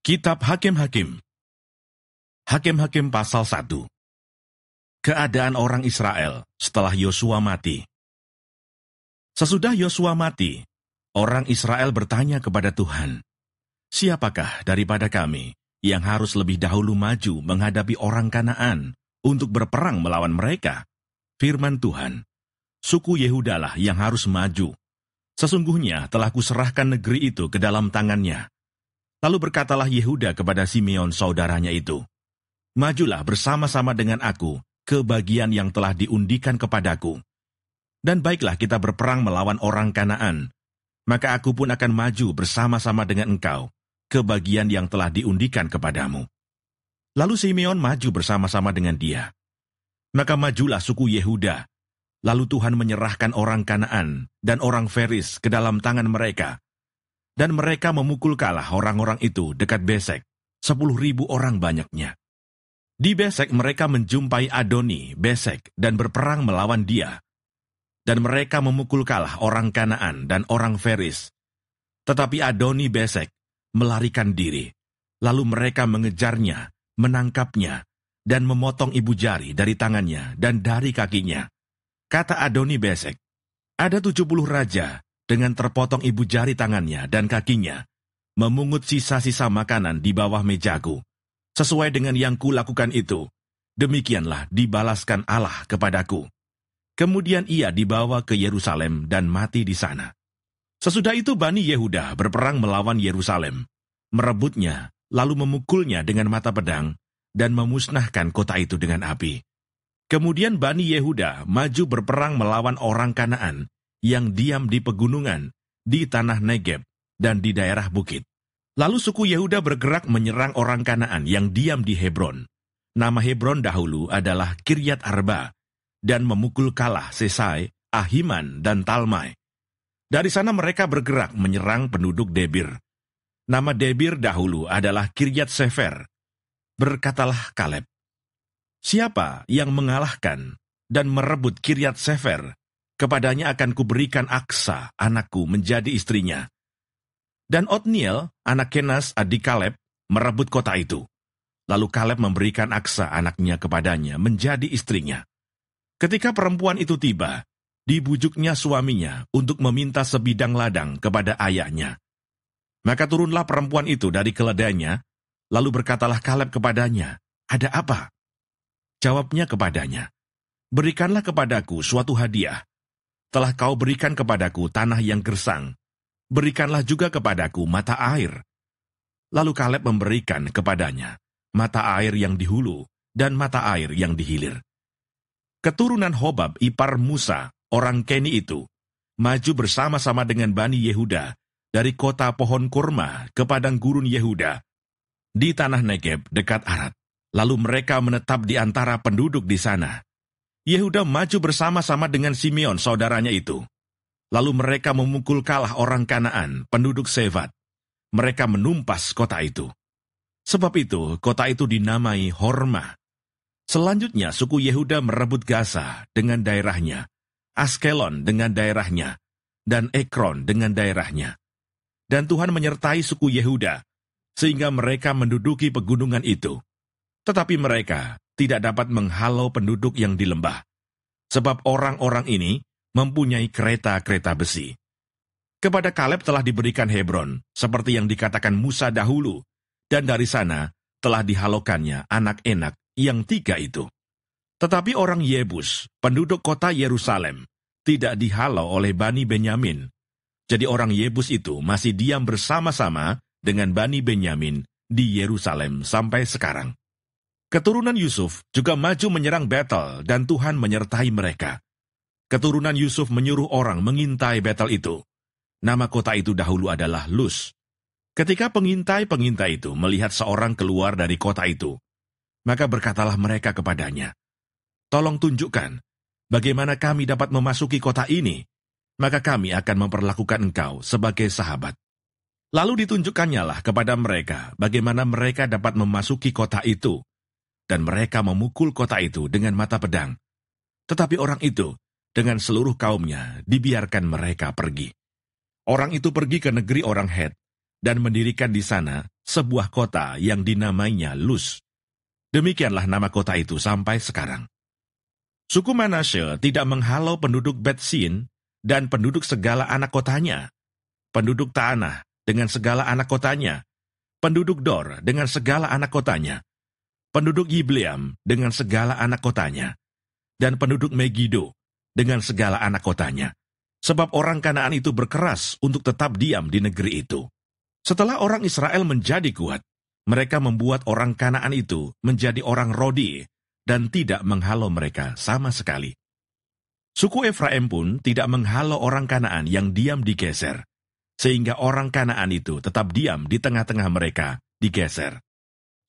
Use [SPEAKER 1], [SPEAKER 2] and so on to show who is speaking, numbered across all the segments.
[SPEAKER 1] Kitab Hakim-Hakim Hakim-Hakim Pasal 1 Keadaan orang Israel setelah Yosua mati
[SPEAKER 2] Sesudah Yosua mati, orang Israel bertanya kepada Tuhan, Siapakah daripada kami yang harus lebih dahulu maju menghadapi orang Kanaan untuk berperang melawan mereka? Firman Tuhan, suku Yehudalah yang harus maju. Sesungguhnya telah kuserahkan negeri itu ke dalam tangannya Lalu berkatalah Yehuda kepada Simeon saudaranya itu, Majulah bersama-sama dengan aku ke bagian yang telah diundikan kepadaku. Dan baiklah kita berperang melawan orang Kanaan, maka aku pun akan maju bersama-sama dengan engkau ke bagian yang telah diundikan kepadamu. Lalu Simeon maju bersama-sama dengan dia. Maka majulah suku Yehuda. Lalu Tuhan menyerahkan orang Kanaan dan orang Feris ke dalam tangan mereka, dan mereka memukul kalah orang-orang itu dekat Besek, sepuluh ribu orang banyaknya. Di Besek mereka menjumpai Adoni, Besek, dan berperang melawan dia. Dan mereka memukul kalah orang Kanaan dan orang Feris. Tetapi Adoni Besek melarikan diri. Lalu mereka mengejarnya, menangkapnya, dan memotong ibu jari dari tangannya dan dari kakinya. Kata Adoni Besek, ada tujuh puluh raja dengan terpotong ibu jari tangannya dan kakinya, memungut sisa-sisa makanan di bawah mejaku. Sesuai dengan yang kulakukan itu, demikianlah dibalaskan Allah kepadaku. Kemudian ia dibawa ke Yerusalem dan mati di sana. Sesudah itu Bani Yehuda berperang melawan Yerusalem, merebutnya, lalu memukulnya dengan mata pedang, dan memusnahkan kota itu dengan api. Kemudian Bani Yehuda maju berperang melawan orang Kanaan yang diam di pegunungan, di tanah Negeb, dan di daerah bukit. Lalu suku Yehuda bergerak menyerang orang Kanaan yang diam di Hebron. Nama Hebron dahulu adalah Kiryat Arba, dan memukul kalah Sesai, Ahiman, dan Talmai. Dari sana mereka bergerak menyerang penduduk Debir. Nama Debir dahulu adalah Kiryat Sefer. Berkatalah Kaleb, Siapa yang mengalahkan dan merebut Kiryat Sefer Kepadanya akan kuberikan Aksa, anakku, menjadi istrinya. Dan Otniel, anak Kenas, adik Kaleb, merebut kota itu. Lalu Kaleb memberikan Aksa, anaknya, kepadanya, menjadi istrinya. Ketika perempuan itu tiba, dibujuknya suaminya untuk meminta sebidang ladang kepada ayahnya. Maka turunlah perempuan itu dari keledainya, lalu berkatalah Kaleb kepadanya, ada apa? Jawabnya kepadanya, berikanlah kepadaku suatu hadiah, telah kau berikan kepadaku tanah yang gersang. Berikanlah juga kepadaku mata air. Lalu Kaleb memberikan kepadanya mata air yang dihulu dan mata air yang dihilir Keturunan Hobab ipar Musa, orang Keni itu, maju bersama-sama dengan Bani Yehuda dari kota pohon kurma ke padang gurun Yehuda di tanah Negeb dekat Arad. Lalu mereka menetap di antara penduduk di sana Yehuda maju bersama-sama dengan Simeon, saudaranya itu. Lalu mereka memukul kalah orang Kanaan, penduduk Sevat. Mereka menumpas kota itu. Sebab itu, kota itu dinamai Horma. Selanjutnya, suku Yehuda merebut Gaza dengan daerahnya, Askelon dengan daerahnya, dan Ekron dengan daerahnya. Dan Tuhan menyertai suku Yehuda, sehingga mereka menduduki pegunungan itu. Tetapi mereka tidak dapat menghalau penduduk yang di lembah, sebab orang-orang ini mempunyai kereta-kereta besi. Kepada Kaleb telah diberikan Hebron, seperti yang dikatakan Musa dahulu, dan dari sana telah dihalokannya anak enak yang tiga itu. Tetapi orang Yebus, penduduk kota Yerusalem, tidak dihalau oleh Bani Benyamin. Jadi orang Yebus itu masih diam bersama-sama dengan Bani Benyamin di Yerusalem sampai sekarang. Keturunan Yusuf juga maju menyerang Betel dan Tuhan menyertai mereka. Keturunan Yusuf menyuruh orang mengintai Betel itu. Nama kota itu dahulu adalah Luz. Ketika pengintai-pengintai itu melihat seorang keluar dari kota itu, maka berkatalah mereka kepadanya, Tolong tunjukkan bagaimana kami dapat memasuki kota ini, maka kami akan memperlakukan engkau sebagai sahabat. Lalu ditunjukkannya lah kepada mereka bagaimana mereka dapat memasuki kota itu, dan mereka memukul kota itu dengan mata pedang. Tetapi orang itu dengan seluruh kaumnya dibiarkan mereka pergi. Orang itu pergi ke negeri orang Het dan mendirikan di sana sebuah kota yang dinamainya Luz. Demikianlah nama kota itu sampai sekarang. Suku Manasye tidak menghalau penduduk Betsin dan penduduk segala anak kotanya, penduduk Tanah dengan segala anak kotanya, penduduk Dor dengan segala anak kotanya, penduduk Yibliam dengan segala anak kotanya, dan penduduk Megiddo dengan segala anak kotanya. Sebab orang Kanaan itu berkeras untuk tetap diam di negeri itu. Setelah orang Israel menjadi kuat, mereka membuat orang Kanaan itu menjadi orang Rodi dan tidak menghalau mereka sama sekali. Suku Efraim pun tidak menghalau orang Kanaan yang diam di Geser, sehingga orang Kanaan itu tetap diam di tengah-tengah mereka di Geser.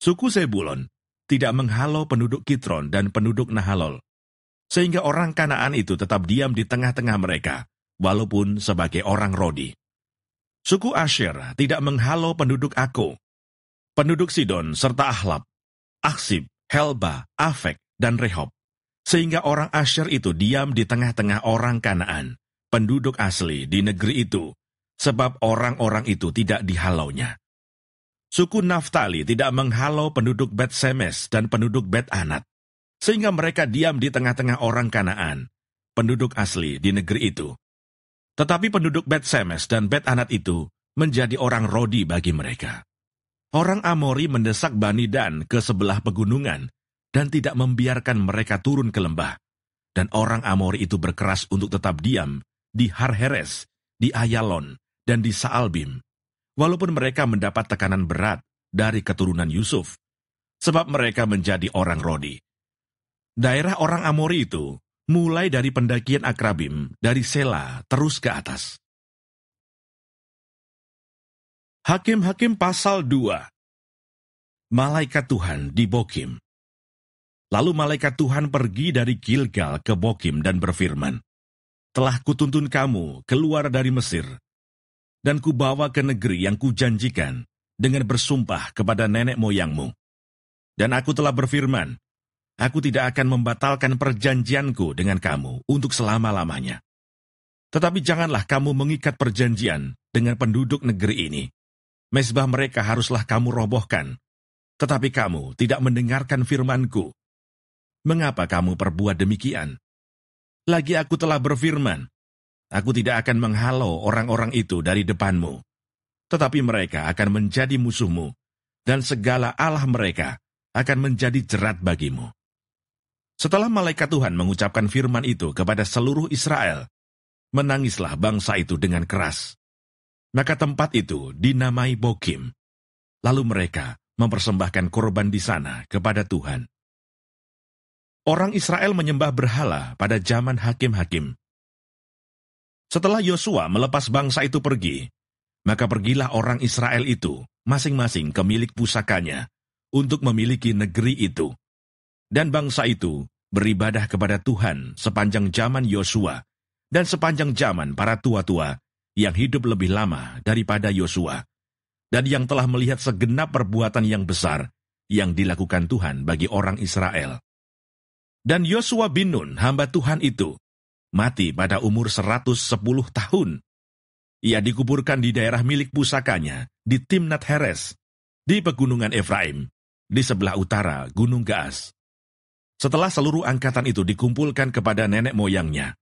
[SPEAKER 2] Suku Sebulon tidak menghalau penduduk Kitron dan penduduk Nahalol, sehingga orang Kanaan itu tetap diam di tengah-tengah mereka, walaupun sebagai orang Rodi. Suku Asher tidak menghalau penduduk Ako, penduduk Sidon serta Ahlab, Aksib, Helba, Afek, dan Rehob. Sehingga orang Asher itu diam di tengah-tengah orang Kanaan, penduduk asli di negeri itu, sebab orang-orang itu tidak dihalaunya. Suku Naftali tidak menghalau penduduk Bet Semes dan penduduk Bet Anat, sehingga mereka diam di tengah-tengah orang Kanaan, penduduk asli di negeri itu. Tetapi penduduk Bet Semes dan Bet Anat itu menjadi orang rodi bagi mereka. Orang Amori mendesak Bani Dan ke sebelah pegunungan dan tidak membiarkan mereka turun ke lembah. Dan orang Amori itu berkeras untuk tetap diam di Harheres, di Ayalon, dan di Saalbim, walaupun mereka mendapat tekanan berat dari keturunan Yusuf, sebab mereka menjadi orang
[SPEAKER 1] Rodi. Daerah orang Amori itu mulai dari pendakian Akrabim dari Sela terus ke atas. Hakim-hakim pasal 2 Malaikat Tuhan di Bokim Lalu malaikat Tuhan pergi dari Gilgal ke Bokim dan berfirman,
[SPEAKER 2] Telah kutuntun kamu keluar dari Mesir, dan kubawa ke negeri yang kujanjikan dengan bersumpah kepada nenek moyangmu. Dan aku telah berfirman, aku tidak akan membatalkan perjanjianku dengan kamu untuk selama-lamanya. Tetapi janganlah kamu mengikat perjanjian dengan penduduk negeri ini. Mesbah mereka haruslah kamu robohkan. Tetapi kamu tidak mendengarkan firmanku. Mengapa kamu perbuat demikian? Lagi aku telah berfirman, Aku tidak akan menghalau orang-orang itu dari depanmu. Tetapi mereka akan menjadi musuhmu, dan segala Allah mereka akan menjadi jerat bagimu. Setelah malaikat Tuhan mengucapkan firman itu kepada seluruh Israel, menangislah bangsa itu dengan keras. Maka tempat itu dinamai Bokim. Lalu mereka mempersembahkan korban di sana kepada Tuhan. Orang Israel menyembah berhala pada zaman hakim-hakim, setelah Yosua melepas bangsa itu pergi, maka pergilah orang Israel itu masing-masing ke milik pusakanya untuk memiliki negeri itu. Dan bangsa itu beribadah kepada Tuhan sepanjang zaman Yosua dan sepanjang zaman para tua-tua yang hidup lebih lama daripada Yosua dan yang telah melihat segenap perbuatan yang besar yang dilakukan Tuhan bagi orang Israel. Dan Yosua bin Nun, hamba Tuhan itu, mati pada umur 110 tahun. Ia dikuburkan di daerah milik pusakanya di Timnat Heres, di pegunungan Efraim, di sebelah utara Gunung Gaas. Setelah seluruh angkatan itu dikumpulkan kepada nenek moyangnya,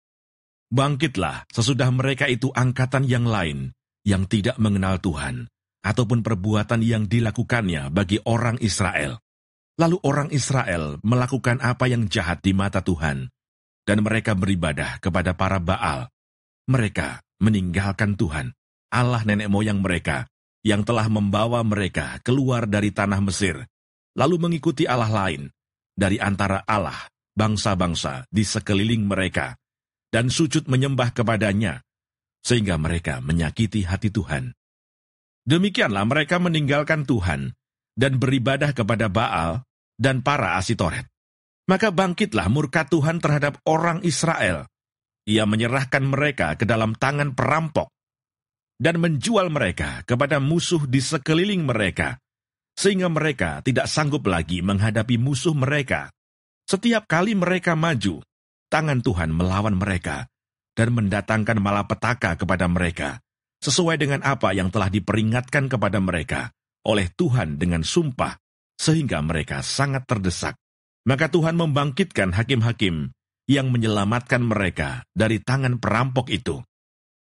[SPEAKER 2] bangkitlah sesudah mereka itu angkatan yang lain yang tidak mengenal Tuhan, ataupun perbuatan yang dilakukannya bagi orang Israel. Lalu orang Israel melakukan apa yang jahat di mata Tuhan, dan mereka beribadah kepada para Baal. Mereka meninggalkan Tuhan, Allah nenek moyang mereka, yang telah membawa mereka keluar dari tanah Mesir, lalu mengikuti Allah lain dari antara Allah bangsa-bangsa di sekeliling mereka, dan sujud menyembah kepadanya, sehingga mereka menyakiti hati Tuhan. Demikianlah mereka meninggalkan Tuhan dan beribadah kepada Baal dan para Asitoret. Maka bangkitlah murka Tuhan terhadap orang Israel. Ia menyerahkan mereka ke dalam tangan perampok dan menjual mereka kepada musuh di sekeliling mereka, sehingga mereka tidak sanggup lagi menghadapi musuh mereka. Setiap kali mereka maju, tangan Tuhan melawan mereka dan mendatangkan malapetaka kepada mereka, sesuai dengan apa yang telah diperingatkan kepada mereka oleh Tuhan dengan sumpah, sehingga mereka sangat terdesak maka Tuhan membangkitkan hakim-hakim yang menyelamatkan mereka dari tangan perampok itu.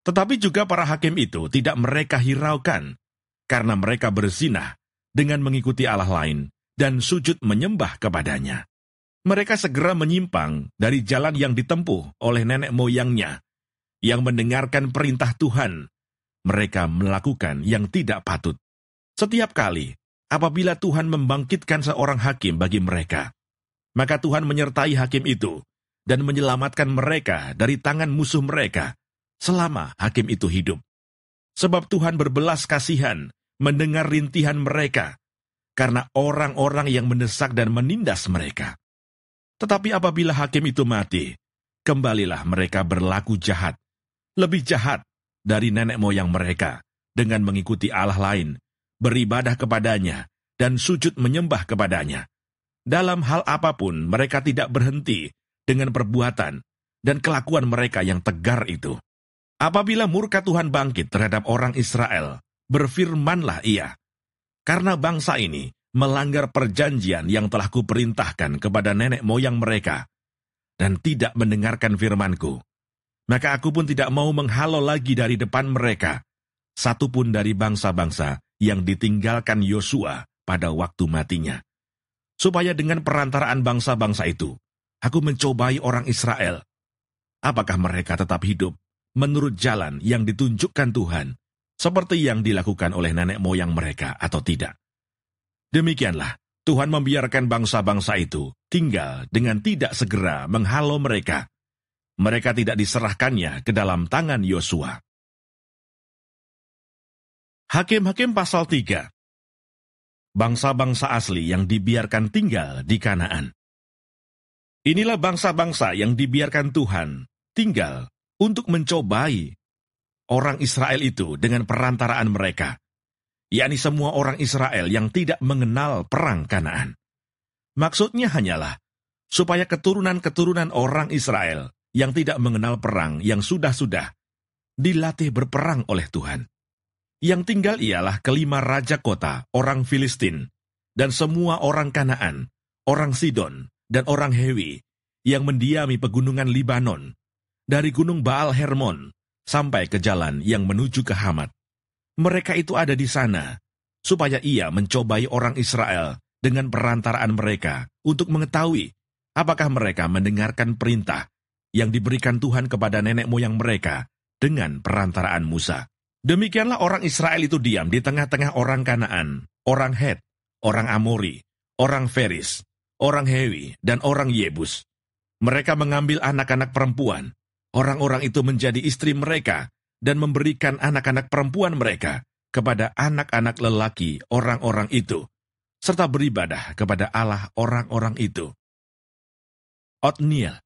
[SPEAKER 2] Tetapi juga para hakim itu tidak mereka hiraukan, karena mereka berzinah dengan mengikuti Allah lain dan sujud menyembah kepadanya. Mereka segera menyimpang dari jalan yang ditempuh oleh nenek moyangnya, yang mendengarkan perintah Tuhan. Mereka melakukan yang tidak patut. Setiap kali, apabila Tuhan membangkitkan seorang hakim bagi mereka, maka Tuhan menyertai hakim itu dan menyelamatkan mereka dari tangan musuh mereka selama hakim itu hidup. Sebab Tuhan berbelas kasihan mendengar rintihan mereka karena orang-orang yang mendesak dan menindas mereka. Tetapi apabila hakim itu mati, kembalilah mereka berlaku jahat, lebih jahat dari nenek moyang mereka dengan mengikuti Allah lain, beribadah kepadanya, dan sujud menyembah kepadanya. Dalam hal apapun, mereka tidak berhenti dengan perbuatan dan kelakuan mereka yang tegar itu. Apabila murka Tuhan bangkit terhadap orang Israel, berfirmanlah ia, karena bangsa ini melanggar perjanjian yang telah kuperintahkan kepada nenek moyang mereka, dan tidak mendengarkan firmanku. Maka aku pun tidak mau menghalau lagi dari depan mereka, satupun dari bangsa-bangsa yang ditinggalkan Yosua pada waktu matinya supaya dengan perantaraan bangsa-bangsa itu, aku mencobai orang Israel. Apakah mereka tetap hidup menurut jalan yang ditunjukkan Tuhan, seperti yang dilakukan oleh nenek moyang mereka atau tidak? Demikianlah, Tuhan membiarkan bangsa-bangsa itu tinggal dengan tidak segera menghalau mereka. Mereka tidak diserahkannya
[SPEAKER 1] ke dalam tangan Yosua. Hakim-hakim pasal 3 bangsa-bangsa asli yang dibiarkan tinggal di Kanaan.
[SPEAKER 2] Inilah bangsa-bangsa yang dibiarkan Tuhan tinggal untuk mencobai orang Israel itu dengan perantaraan mereka, yakni semua orang Israel yang tidak mengenal perang Kanaan. Maksudnya hanyalah supaya keturunan-keturunan orang Israel yang tidak mengenal perang yang sudah-sudah dilatih berperang oleh Tuhan. Yang tinggal ialah kelima raja kota, orang Filistin, dan semua orang Kanaan, orang Sidon, dan orang Hewi, yang mendiami pegunungan Libanon, dari gunung Baal Hermon sampai ke jalan yang menuju ke Hamat. Mereka itu ada di sana, supaya ia mencobai orang Israel dengan perantaraan mereka untuk mengetahui apakah mereka mendengarkan perintah yang diberikan Tuhan kepada nenek moyang mereka dengan perantaraan Musa. Demikianlah orang Israel itu diam di tengah-tengah orang Kanaan, orang Het, orang Amori, orang Feris, orang Hewi, dan orang Yebus. Mereka mengambil anak-anak perempuan. Orang-orang itu menjadi istri mereka dan memberikan anak-anak perempuan mereka kepada anak-anak lelaki orang-orang itu, serta beribadah kepada Allah orang-orang itu. Otniel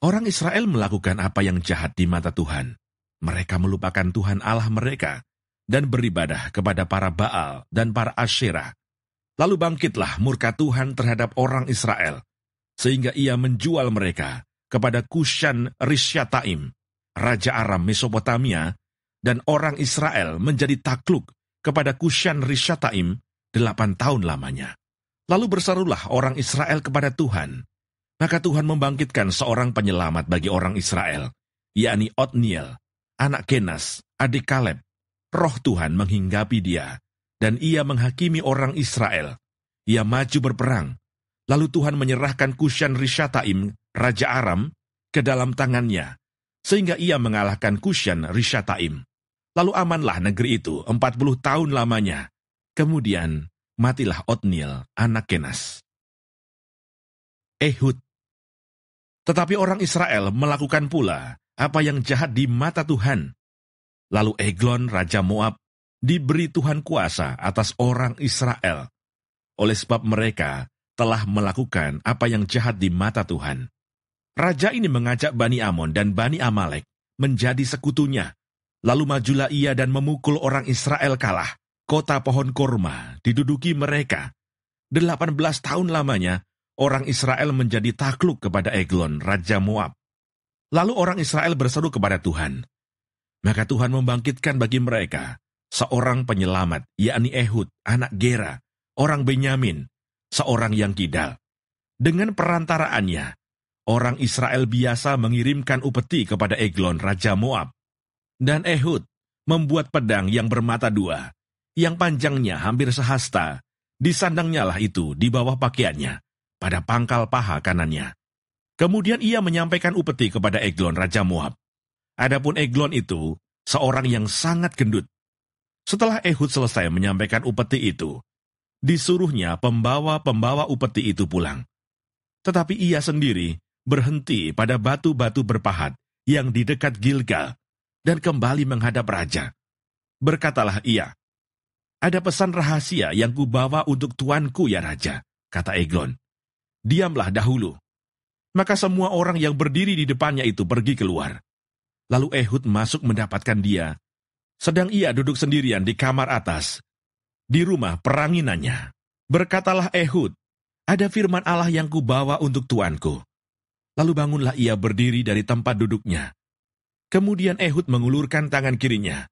[SPEAKER 2] Orang Israel melakukan apa yang jahat di mata Tuhan, mereka melupakan Tuhan Allah mereka dan beribadah kepada para Baal dan para Asyirah. Lalu bangkitlah murka Tuhan terhadap orang Israel, sehingga ia menjual mereka kepada Kushan Rishyataim, Raja Aram Mesopotamia, dan orang Israel menjadi takluk kepada Kushan Rishyataim delapan tahun lamanya. Lalu berserulah orang Israel kepada Tuhan, maka Tuhan membangkitkan seorang penyelamat bagi orang Israel, yakni Otniel, anak Kenas, adik Kaleb, roh Tuhan menghinggapi dia, dan ia menghakimi orang Israel. Ia maju berperang. Lalu Tuhan menyerahkan Kushan Rishataim, Raja Aram, ke dalam tangannya, sehingga ia mengalahkan Kushan Rishataim. Lalu amanlah negeri itu empat puluh tahun lamanya. Kemudian matilah Otniel, anak Kenas. Ehud. Tetapi orang Israel melakukan pula apa yang jahat di mata Tuhan. Lalu Eglon, Raja Moab, diberi Tuhan kuasa atas orang Israel, oleh sebab mereka telah melakukan apa yang jahat di mata Tuhan. Raja ini mengajak Bani Amon dan Bani Amalek menjadi sekutunya. Lalu majulah ia dan memukul orang Israel kalah. Kota pohon kurma diduduki mereka. Delapan belas tahun lamanya, orang Israel menjadi takluk kepada Eglon, Raja Moab. Lalu orang Israel berseru kepada Tuhan. Maka Tuhan membangkitkan bagi mereka seorang penyelamat, yakni Ehud, anak Gera, orang Benyamin, seorang yang kidal. Dengan perantaraannya, orang Israel biasa mengirimkan upeti kepada Eglon, Raja Moab. Dan Ehud membuat pedang yang bermata dua, yang panjangnya hampir sehasta, disandangnya lah itu di bawah pakaiannya, pada pangkal paha kanannya. Kemudian ia menyampaikan upeti kepada Eglon, Raja Moab. Adapun Eglon itu, seorang yang sangat gendut. Setelah Ehud selesai menyampaikan upeti itu, disuruhnya pembawa-pembawa upeti itu pulang. Tetapi ia sendiri berhenti pada batu-batu berpahat yang di dekat Gilgal dan kembali menghadap raja. Berkatalah ia, ada pesan rahasia yang kubawa untuk tuanku ya raja, kata Eglon. Diamlah dahulu. Maka semua orang yang berdiri di depannya itu pergi keluar. Lalu Ehud masuk mendapatkan dia. Sedang ia duduk sendirian di kamar atas, di rumah peranginannya. Berkatalah Ehud, ada firman Allah yang kubawa untuk tuanku. Lalu bangunlah ia berdiri dari tempat duduknya. Kemudian Ehud mengulurkan tangan kirinya.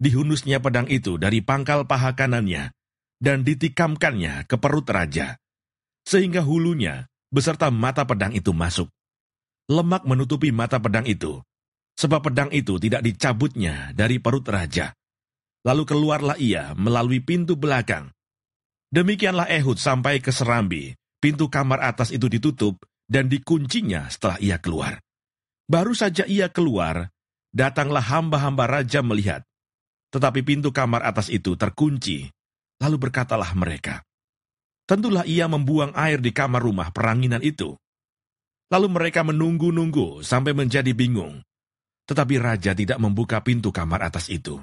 [SPEAKER 2] Dihunusnya pedang itu dari pangkal paha kanannya, dan ditikamkannya ke perut raja. Sehingga hulunya beserta mata pedang itu masuk. Lemak menutupi mata pedang itu, sebab pedang itu tidak dicabutnya dari perut raja. Lalu keluarlah ia melalui pintu belakang. Demikianlah Ehud sampai ke Serambi, pintu kamar atas itu ditutup dan dikuncinya setelah ia keluar. Baru saja ia keluar, datanglah hamba-hamba raja melihat. Tetapi pintu kamar atas itu terkunci. Lalu berkatalah mereka, Tentulah ia membuang air di kamar rumah peranginan itu. Lalu mereka menunggu-nunggu sampai menjadi bingung. Tetapi raja tidak membuka pintu kamar atas itu.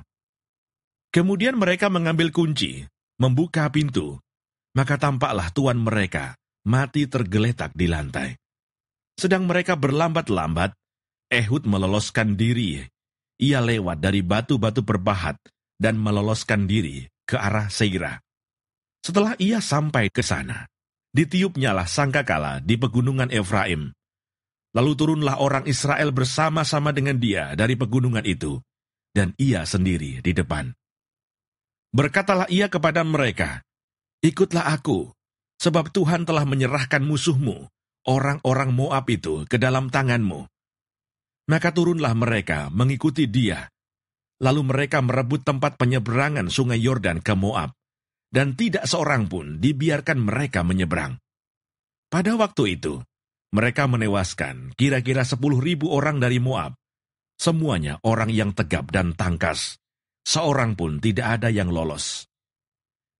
[SPEAKER 2] Kemudian mereka mengambil kunci, membuka pintu. Maka tampaklah tuan mereka mati tergeletak di lantai. Sedang mereka berlambat-lambat, Ehud meloloskan diri. Ia lewat dari batu-batu perbahat dan meloloskan diri ke arah Seirah setelah ia sampai ke sana, ditiupnyalah sangkakala di pegunungan Efraim. Lalu turunlah orang Israel bersama-sama dengan dia dari pegunungan itu, dan ia sendiri di depan. Berkatalah ia kepada mereka, Ikutlah aku, sebab Tuhan telah menyerahkan musuhmu, orang-orang Moab itu, ke dalam tanganmu. Maka turunlah mereka mengikuti dia. Lalu mereka merebut tempat penyeberangan sungai Yordan ke Moab dan tidak seorang pun dibiarkan mereka menyeberang. Pada waktu itu, mereka menewaskan kira-kira sepuluh ribu orang dari Moab. Semuanya orang yang tegap dan tangkas. Seorang pun tidak ada yang lolos.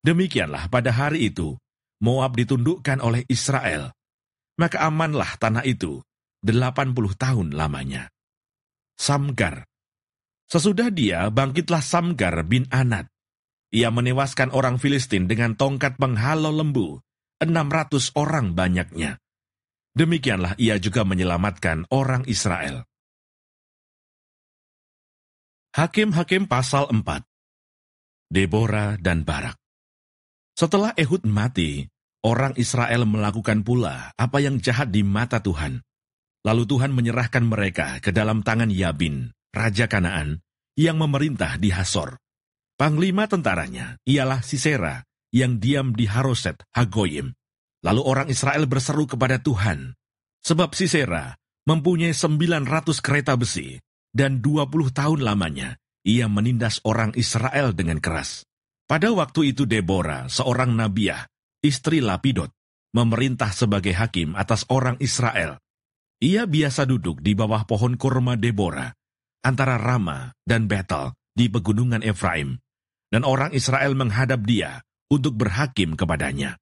[SPEAKER 2] Demikianlah pada hari itu, Moab ditundukkan oleh Israel. Maka amanlah tanah itu, delapan puluh tahun lamanya. Samgar Sesudah dia, bangkitlah Samgar bin Anat, ia menewaskan orang Filistin dengan tongkat penghalau lembu, 600 orang banyaknya.
[SPEAKER 1] Demikianlah ia juga menyelamatkan orang Israel. Hakim-hakim pasal 4 Deborah dan Barak Setelah Ehud mati, orang Israel melakukan pula apa
[SPEAKER 2] yang jahat di mata Tuhan. Lalu Tuhan menyerahkan mereka ke dalam tangan Yabin, Raja Kanaan, yang memerintah di Hasor. Panglima tentaranya ialah Sisera yang diam di Haroset, Hagoyim. Lalu orang Israel berseru kepada Tuhan, sebab Sisera mempunyai 900 kereta besi, dan 20 tahun lamanya ia menindas orang Israel dengan keras. Pada waktu itu Deborah, seorang nabiah, istri Lapidot, memerintah sebagai hakim atas orang Israel. Ia biasa duduk di bawah pohon kurma Deborah, antara Rama dan Betel di pegunungan Efraim dan orang Israel menghadap dia untuk berhakim kepadanya.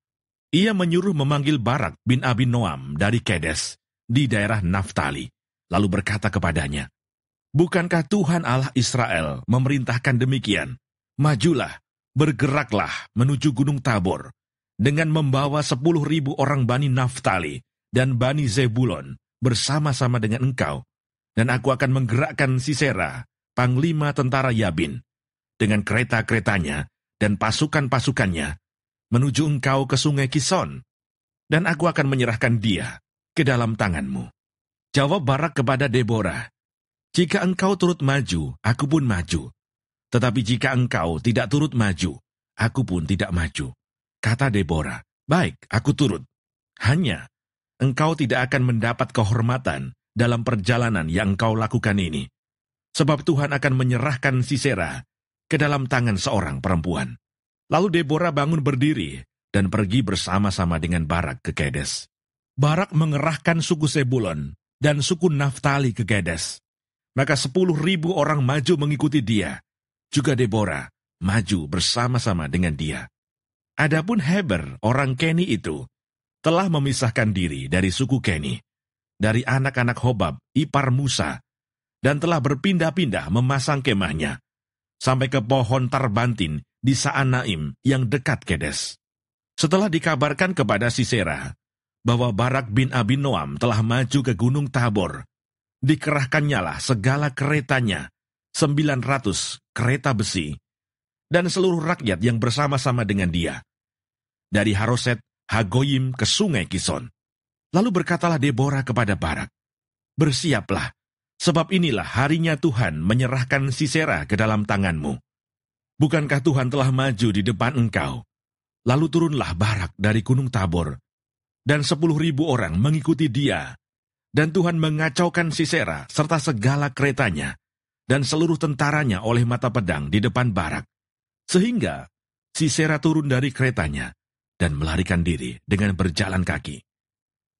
[SPEAKER 2] Ia menyuruh memanggil Barak bin Abi Noam dari Kedes di daerah Naftali, lalu berkata kepadanya, Bukankah Tuhan Allah Israel memerintahkan demikian? Majulah, bergeraklah menuju Gunung Tabor dengan membawa sepuluh ribu orang Bani Naftali dan Bani Zebulon bersama-sama dengan engkau, dan aku akan menggerakkan Sisera, panglima tentara Yabin, dengan kereta-keretanya dan pasukan-pasukannya menuju engkau ke sungai Kison, dan aku akan menyerahkan dia ke dalam tanganmu. Jawab Barak kepada Deborah, Jika engkau turut maju, aku pun maju. Tetapi jika engkau tidak turut maju, aku pun tidak maju. Kata Deborah, Baik, aku turut. Hanya, engkau tidak akan mendapat kehormatan dalam perjalanan yang engkau lakukan ini. Sebab Tuhan akan menyerahkan Sisera ke dalam tangan seorang perempuan. Lalu Deborah bangun berdiri dan pergi bersama-sama dengan Barak ke Kedes. Barak mengerahkan suku Sebulon dan suku Naftali ke Kedes. Maka sepuluh ribu orang maju mengikuti dia. Juga Deborah maju bersama-sama dengan dia. Adapun Heber, orang Keni itu, telah memisahkan diri dari suku Keni, dari anak-anak Hobab, ipar Musa, dan telah berpindah-pindah memasang kemahnya sampai ke pohon Tarbantin di Saanaim yang dekat Kedes. Setelah dikabarkan kepada Sisera bahwa Barak bin Abi Noam telah maju ke Gunung Tabor, dikerahkannyalah segala keretanya, 900 kereta besi, dan seluruh rakyat yang bersama-sama dengan dia. Dari Haroset, Hagoyim ke Sungai Kison. Lalu berkatalah Deborah kepada Barak, Bersiaplah Sebab inilah harinya Tuhan menyerahkan Sisera ke dalam tanganmu. Bukankah Tuhan telah maju di depan engkau? Lalu turunlah Barak dari Gunung Tabor, dan sepuluh ribu orang mengikuti dia. Dan Tuhan mengacaukan Sisera serta segala keretanya dan seluruh tentaranya oleh mata pedang di depan Barak. Sehingga Sisera turun dari keretanya dan melarikan diri dengan berjalan kaki.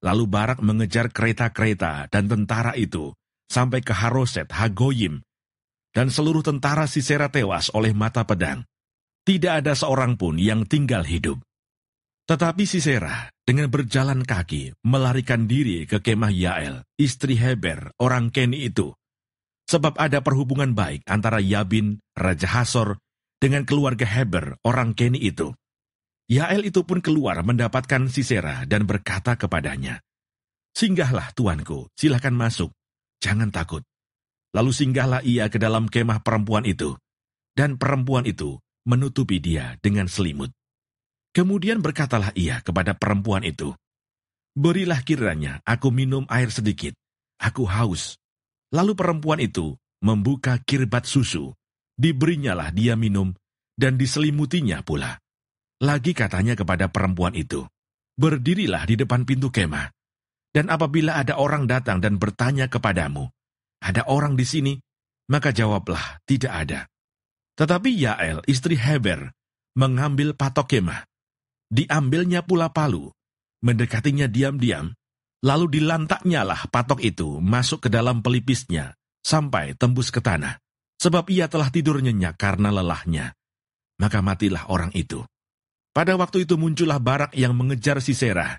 [SPEAKER 2] Lalu Barak mengejar kereta-kereta dan tentara itu sampai ke Haroset, Hagoyim, dan seluruh tentara Sisera tewas oleh mata pedang. Tidak ada seorang pun yang tinggal hidup. Tetapi Sisera dengan berjalan kaki melarikan diri ke kemah Yael, istri Heber, orang Keni itu. Sebab ada perhubungan baik antara Yabin, Raja Hasor, dengan keluarga Heber, orang Keni itu. Yael itu pun keluar mendapatkan Sisera dan berkata kepadanya, Singgahlah tuanku, silakan masuk, jangan takut. Lalu singgahlah ia ke dalam kemah perempuan itu, dan perempuan itu menutupi dia dengan selimut. Kemudian berkatalah ia kepada perempuan itu, Berilah kiranya aku minum air sedikit, aku haus. Lalu perempuan itu membuka kirbat susu, diberinyalah dia minum, dan diselimutinya pula. Lagi katanya kepada perempuan itu, Berdirilah di depan pintu kemah, dan apabila ada orang datang dan bertanya kepadamu, ada orang di sini, maka jawablah, tidak ada. Tetapi Yael, istri Heber, mengambil patok kemah. Diambilnya pula palu, mendekatinya diam-diam, lalu dilantaknya lah patok itu masuk ke dalam pelipisnya, sampai tembus ke tanah, sebab ia telah tidur nyenyak karena lelahnya. Maka matilah orang itu. Pada waktu itu muncullah Barak yang mengejar Sisera,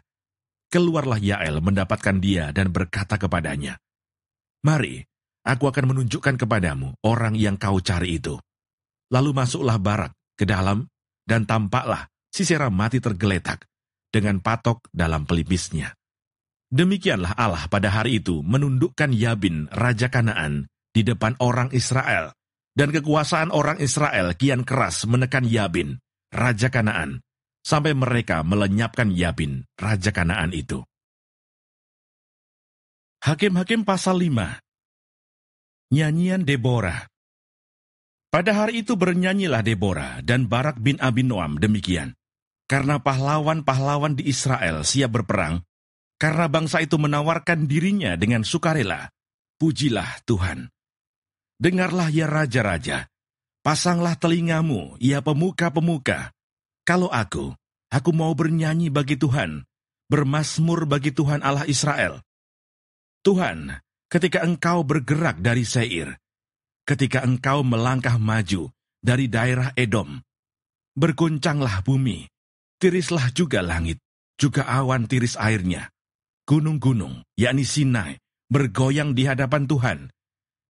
[SPEAKER 2] keluarlah Yael mendapatkan dia dan berkata kepadanya, Mari, aku akan menunjukkan kepadamu orang yang kau cari itu. Lalu masuklah Barak ke dalam, dan tampaklah Sisera mati tergeletak dengan patok dalam pelipisnya. Demikianlah Allah pada hari itu menundukkan Yabin, Raja Kanaan, di depan orang Israel, dan kekuasaan orang Israel kian keras menekan Yabin, Raja
[SPEAKER 1] Kanaan, sampai mereka melenyapkan Yabin, raja Kanaan itu. Hakim-hakim pasal 5 Nyanyian Deborah Pada hari itu bernyanyilah Deborah dan Barak bin Abinoam
[SPEAKER 2] demikian. Karena pahlawan-pahlawan di Israel siap berperang, karena bangsa itu menawarkan dirinya dengan sukarela, pujilah Tuhan. Dengarlah ya raja-raja, pasanglah telingamu, ya pemuka-pemuka, kalau aku, aku mau bernyanyi bagi Tuhan, bermasmur bagi Tuhan Allah Israel. Tuhan, ketika engkau bergerak dari Seir, ketika engkau melangkah maju dari daerah Edom, berguncanglah bumi, tirislah juga langit, juga awan tiris airnya. Gunung-gunung, yakni Sinai, bergoyang di hadapan Tuhan,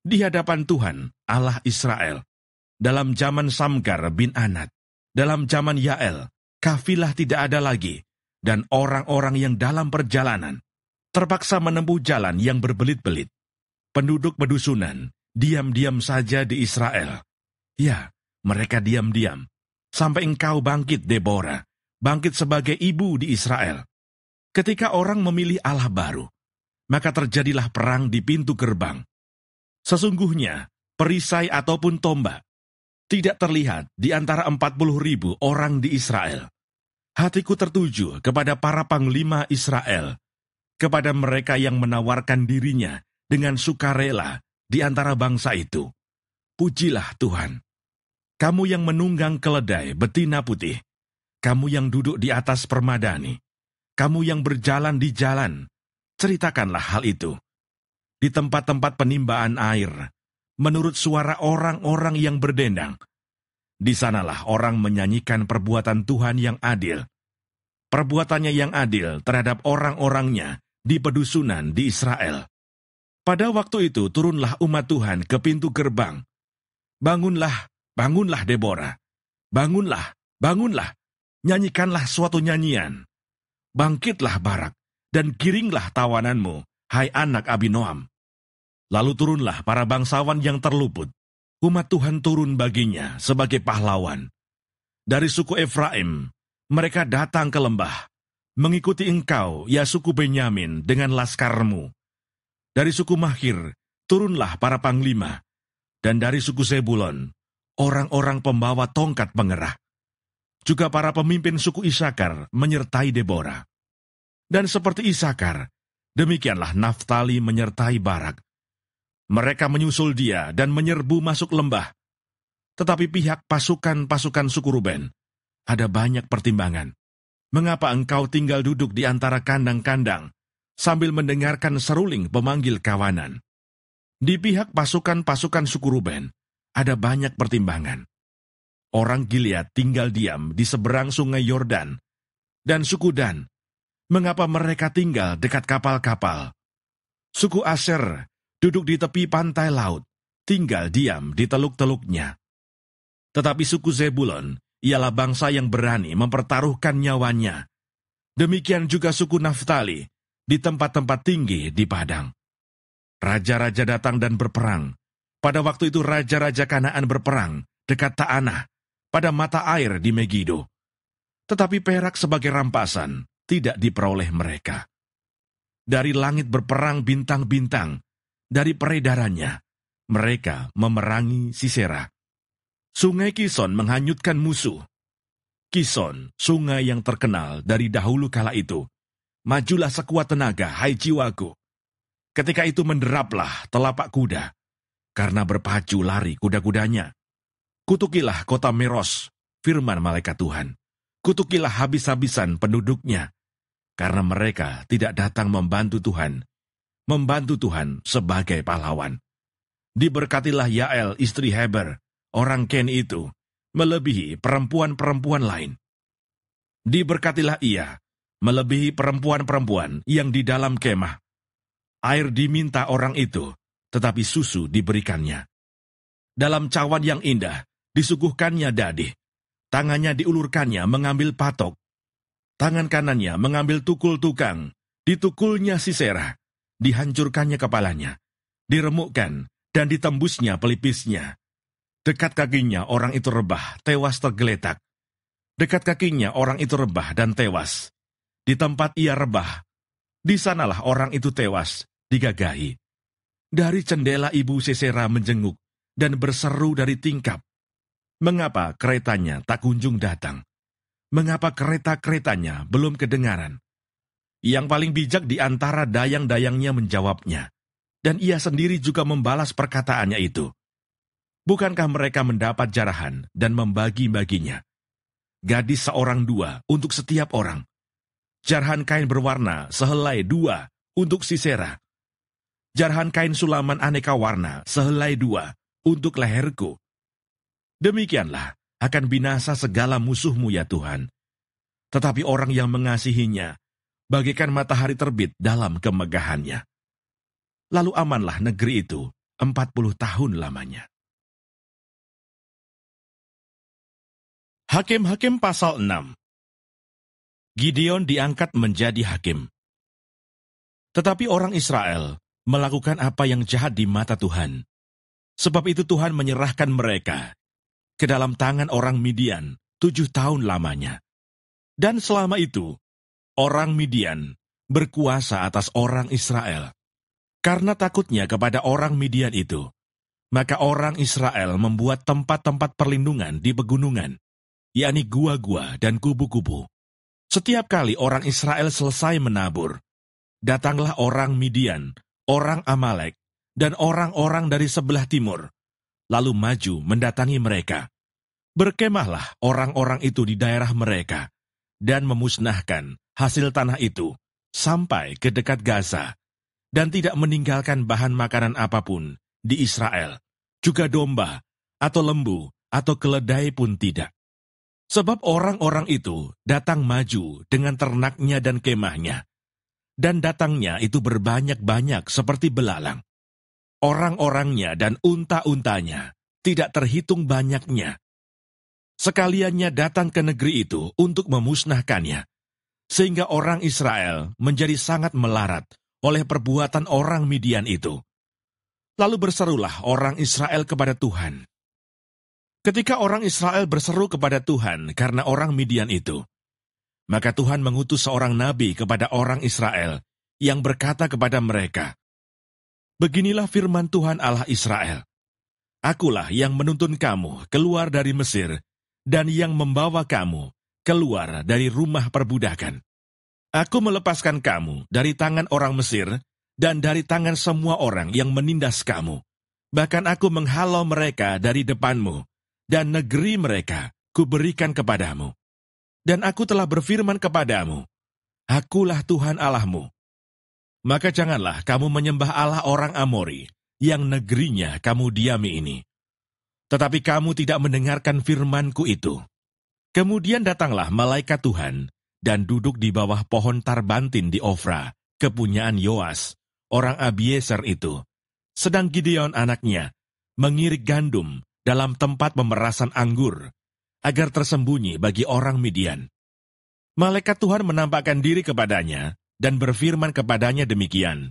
[SPEAKER 2] di hadapan Tuhan, Allah Israel, dalam zaman Samgar bin Anat. Dalam zaman Yael, kafilah tidak ada lagi, dan orang-orang yang dalam perjalanan terpaksa menempuh jalan yang berbelit-belit. Penduduk pedusunan diam-diam saja di Israel. Ya, mereka diam-diam. Sampai engkau bangkit, Deborah. Bangkit sebagai ibu di Israel. Ketika orang memilih Allah baru, maka terjadilah perang di pintu gerbang. Sesungguhnya, perisai ataupun tombak tidak terlihat di antara empat puluh ribu orang di Israel. Hatiku tertuju kepada para panglima Israel, kepada mereka yang menawarkan dirinya dengan sukarela di antara bangsa itu. Pujilah Tuhan. Kamu yang menunggang keledai betina putih, kamu yang duduk di atas permadani, kamu yang berjalan di jalan, ceritakanlah hal itu. Di tempat-tempat penimbaan air, menurut suara orang-orang yang berdendang. Di sanalah orang menyanyikan perbuatan Tuhan yang adil. Perbuatannya yang adil terhadap orang-orangnya di pedusunan di Israel. Pada waktu itu turunlah umat Tuhan ke pintu gerbang. Bangunlah, bangunlah Deborah. Bangunlah, bangunlah. Nyanyikanlah suatu nyanyian. Bangkitlah Barak dan kiringlah tawananmu, hai anak Abinoam. Lalu turunlah para bangsawan yang terluput. Umat Tuhan turun baginya sebagai pahlawan. Dari suku Efraim, mereka datang ke lembah, mengikuti engkau, ya suku Benyamin, dengan laskarmu. Dari suku Mahir, turunlah para panglima. Dan dari suku Sebulon orang-orang pembawa tongkat pengerah. Juga para pemimpin suku Isakar menyertai Deborah. Dan seperti Isakar, demikianlah Naftali menyertai Barak, mereka menyusul dia dan menyerbu masuk lembah. Tetapi pihak pasukan-pasukan suku Ruben, ada banyak pertimbangan. Mengapa engkau tinggal duduk di antara kandang-kandang sambil mendengarkan seruling pemanggil kawanan? Di pihak pasukan-pasukan suku Ruben, ada banyak pertimbangan. Orang Gilead tinggal diam di seberang sungai Yordan, dan suku Dan, mengapa mereka tinggal dekat kapal-kapal? Suku Aser duduk di tepi pantai laut, tinggal diam di teluk-teluknya. Tetapi suku Zebulon ialah bangsa yang berani mempertaruhkan nyawanya. Demikian juga suku Naftali di tempat-tempat tinggi di padang. Raja-raja datang dan berperang. Pada waktu itu raja-raja Kanaan berperang dekat Ta'anah pada mata air di Megiddo. Tetapi perak sebagai rampasan tidak diperoleh mereka. Dari langit berperang bintang-bintang dari peredarannya. Mereka memerangi Sisera. Sungai Kison menghanyutkan musuh. Kison, sungai yang terkenal dari dahulu kala itu. Majulah sekuat tenaga, hai jiwaku. Ketika itu menderaplah telapak kuda, karena berpacu lari kuda-kudanya. Kutukilah kota Meros, firman malaikat Tuhan. Kutukilah habis-habisan penduduknya, karena mereka tidak datang membantu Tuhan membantu Tuhan sebagai pahlawan. Diberkatilah Yael, istri Heber, orang Ken itu, melebihi perempuan-perempuan lain. Diberkatilah ia, melebihi perempuan-perempuan yang di dalam kemah. Air diminta orang itu, tetapi susu diberikannya. Dalam cawan yang indah, disuguhkannya dadi. Tangannya diulurkannya mengambil patok. Tangan kanannya mengambil tukul tukang. Ditukulnya Sisera dihancurkannya kepalanya, diremukkan, dan ditembusnya pelipisnya. Dekat kakinya orang itu rebah, tewas tergeletak. Dekat kakinya orang itu rebah dan tewas. Di tempat ia rebah, di sanalah orang itu tewas, digagahi. Dari cendela ibu Sesera menjenguk dan berseru dari tingkap. Mengapa keretanya tak kunjung datang? Mengapa kereta-keretanya belum kedengaran? Yang paling bijak di antara dayang-dayangnya menjawabnya, dan ia sendiri juga membalas perkataannya itu. Bukankah mereka mendapat jarahan dan membagi-baginya? Gadis seorang dua untuk setiap orang. Jarahan kain berwarna sehelai dua untuk Sisera. Jarahan kain sulaman aneka warna sehelai dua untuk leherku. Demikianlah akan binasa segala musuhmu ya Tuhan. Tetapi orang yang mengasihinya bagaikan matahari terbit dalam
[SPEAKER 1] kemegahannya. Lalu amanlah negeri itu empat puluh tahun lamanya. Hakim-hakim pasal 6 Gideon diangkat menjadi hakim. Tetapi orang Israel melakukan apa yang jahat di mata Tuhan. Sebab itu
[SPEAKER 2] Tuhan menyerahkan mereka ke dalam tangan orang Midian tujuh tahun lamanya. Dan selama itu, orang Midian, berkuasa atas orang Israel. Karena takutnya kepada orang Midian itu, maka orang Israel membuat tempat-tempat perlindungan di pegunungan, yakni gua-gua dan kubu-kubu. Setiap kali orang Israel selesai menabur, datanglah orang Midian, orang Amalek, dan orang-orang dari sebelah timur, lalu maju mendatangi mereka. Berkemahlah orang-orang itu di daerah mereka, dan memusnahkan hasil tanah itu sampai ke dekat Gaza dan tidak meninggalkan bahan makanan apapun di Israel, juga domba atau lembu atau keledai pun tidak. Sebab orang-orang itu datang maju dengan ternaknya dan kemahnya, dan datangnya itu berbanyak-banyak seperti belalang. Orang-orangnya dan unta-untanya tidak terhitung banyaknya. Sekaliannya datang ke negeri itu untuk memusnahkannya, sehingga orang Israel menjadi sangat melarat oleh perbuatan orang Midian itu. Lalu berserulah orang Israel kepada Tuhan. Ketika orang Israel berseru kepada Tuhan karena orang Midian itu, maka Tuhan mengutus seorang nabi kepada orang Israel yang berkata kepada mereka, Beginilah firman Tuhan Allah Israel, Akulah yang menuntun kamu keluar dari Mesir dan yang membawa kamu keluar dari rumah perbudakan. Aku melepaskan kamu dari tangan orang Mesir dan dari tangan semua orang yang menindas kamu. Bahkan aku menghalau mereka dari depanmu, dan negeri mereka kuberikan kepadamu. Dan aku telah berfirman kepadamu, Akulah Tuhan Allahmu. Maka janganlah kamu menyembah Allah orang Amori, yang negerinya kamu diami ini. Tetapi kamu tidak mendengarkan firmanku itu.' Kemudian datanglah malaikat Tuhan dan duduk di bawah pohon tarbantin di Ofra, kepunyaan Yoas, orang Abieser itu. Sedang Gideon anaknya mengirik gandum dalam tempat pemerasan anggur, agar tersembunyi bagi orang Midian. Malaikat Tuhan menampakkan diri kepadanya dan berfirman kepadanya demikian,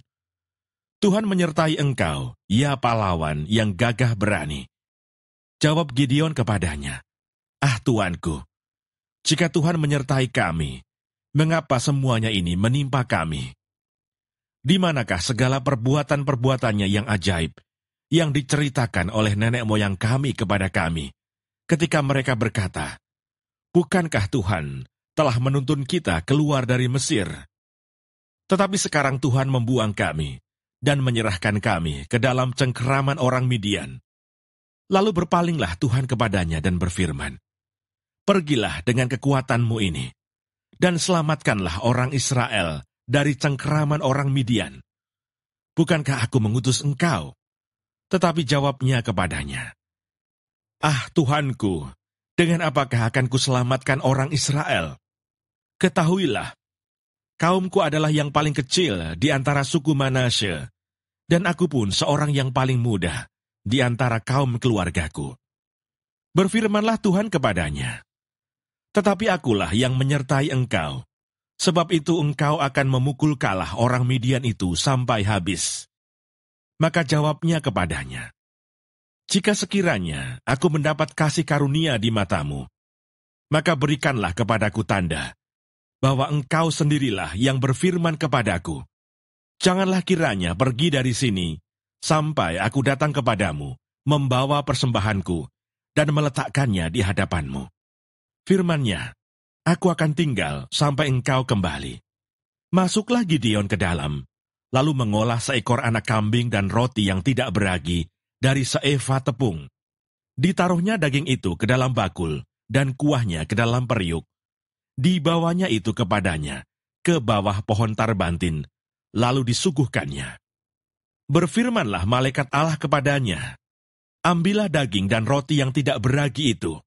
[SPEAKER 2] Tuhan menyertai engkau, ya pahlawan yang gagah berani. Jawab Gideon kepadanya, Ah Tuanku, jika Tuhan menyertai kami, mengapa semuanya ini menimpa kami? Di manakah segala perbuatan-perbuatannya yang ajaib, yang diceritakan oleh nenek moyang kami kepada kami, ketika mereka berkata, Bukankah Tuhan telah menuntun kita keluar dari Mesir? Tetapi sekarang Tuhan membuang kami dan menyerahkan kami ke dalam cengkeraman orang Midian. Lalu berpalinglah Tuhan kepadanya dan berfirman, Pergilah dengan kekuatanmu ini, dan selamatkanlah orang Israel dari cengkeraman orang Midian. Bukankah aku mengutus engkau? Tetapi jawabnya kepadanya, Ah Tuhanku, dengan apakah akan kuselamatkan orang Israel? Ketahuilah, kaumku adalah yang paling kecil di antara suku Manasya, dan aku pun seorang yang paling muda di antara kaum keluargaku. Berfirmanlah Tuhan kepadanya, tetapi akulah yang menyertai engkau. Sebab itu engkau akan memukul kalah orang Midian itu sampai habis. Maka jawabnya kepadanya, Jika sekiranya aku mendapat kasih karunia di matamu, maka berikanlah kepadaku tanda, bahwa engkau sendirilah yang berfirman kepadaku, Janganlah kiranya pergi dari sini, sampai aku datang kepadamu, membawa persembahanku, dan meletakkannya di hadapanmu firmannya, Aku akan tinggal sampai engkau kembali. Masuklah Gideon ke dalam, lalu mengolah seekor anak kambing dan roti yang tidak beragi dari seeva tepung. Ditaruhnya daging itu ke dalam bakul, dan kuahnya ke dalam periuk. Dibawanya itu kepadanya, ke bawah pohon tarbantin, lalu disuguhkannya. Berfirmanlah malaikat Allah kepadanya, Ambillah daging dan roti yang tidak beragi itu,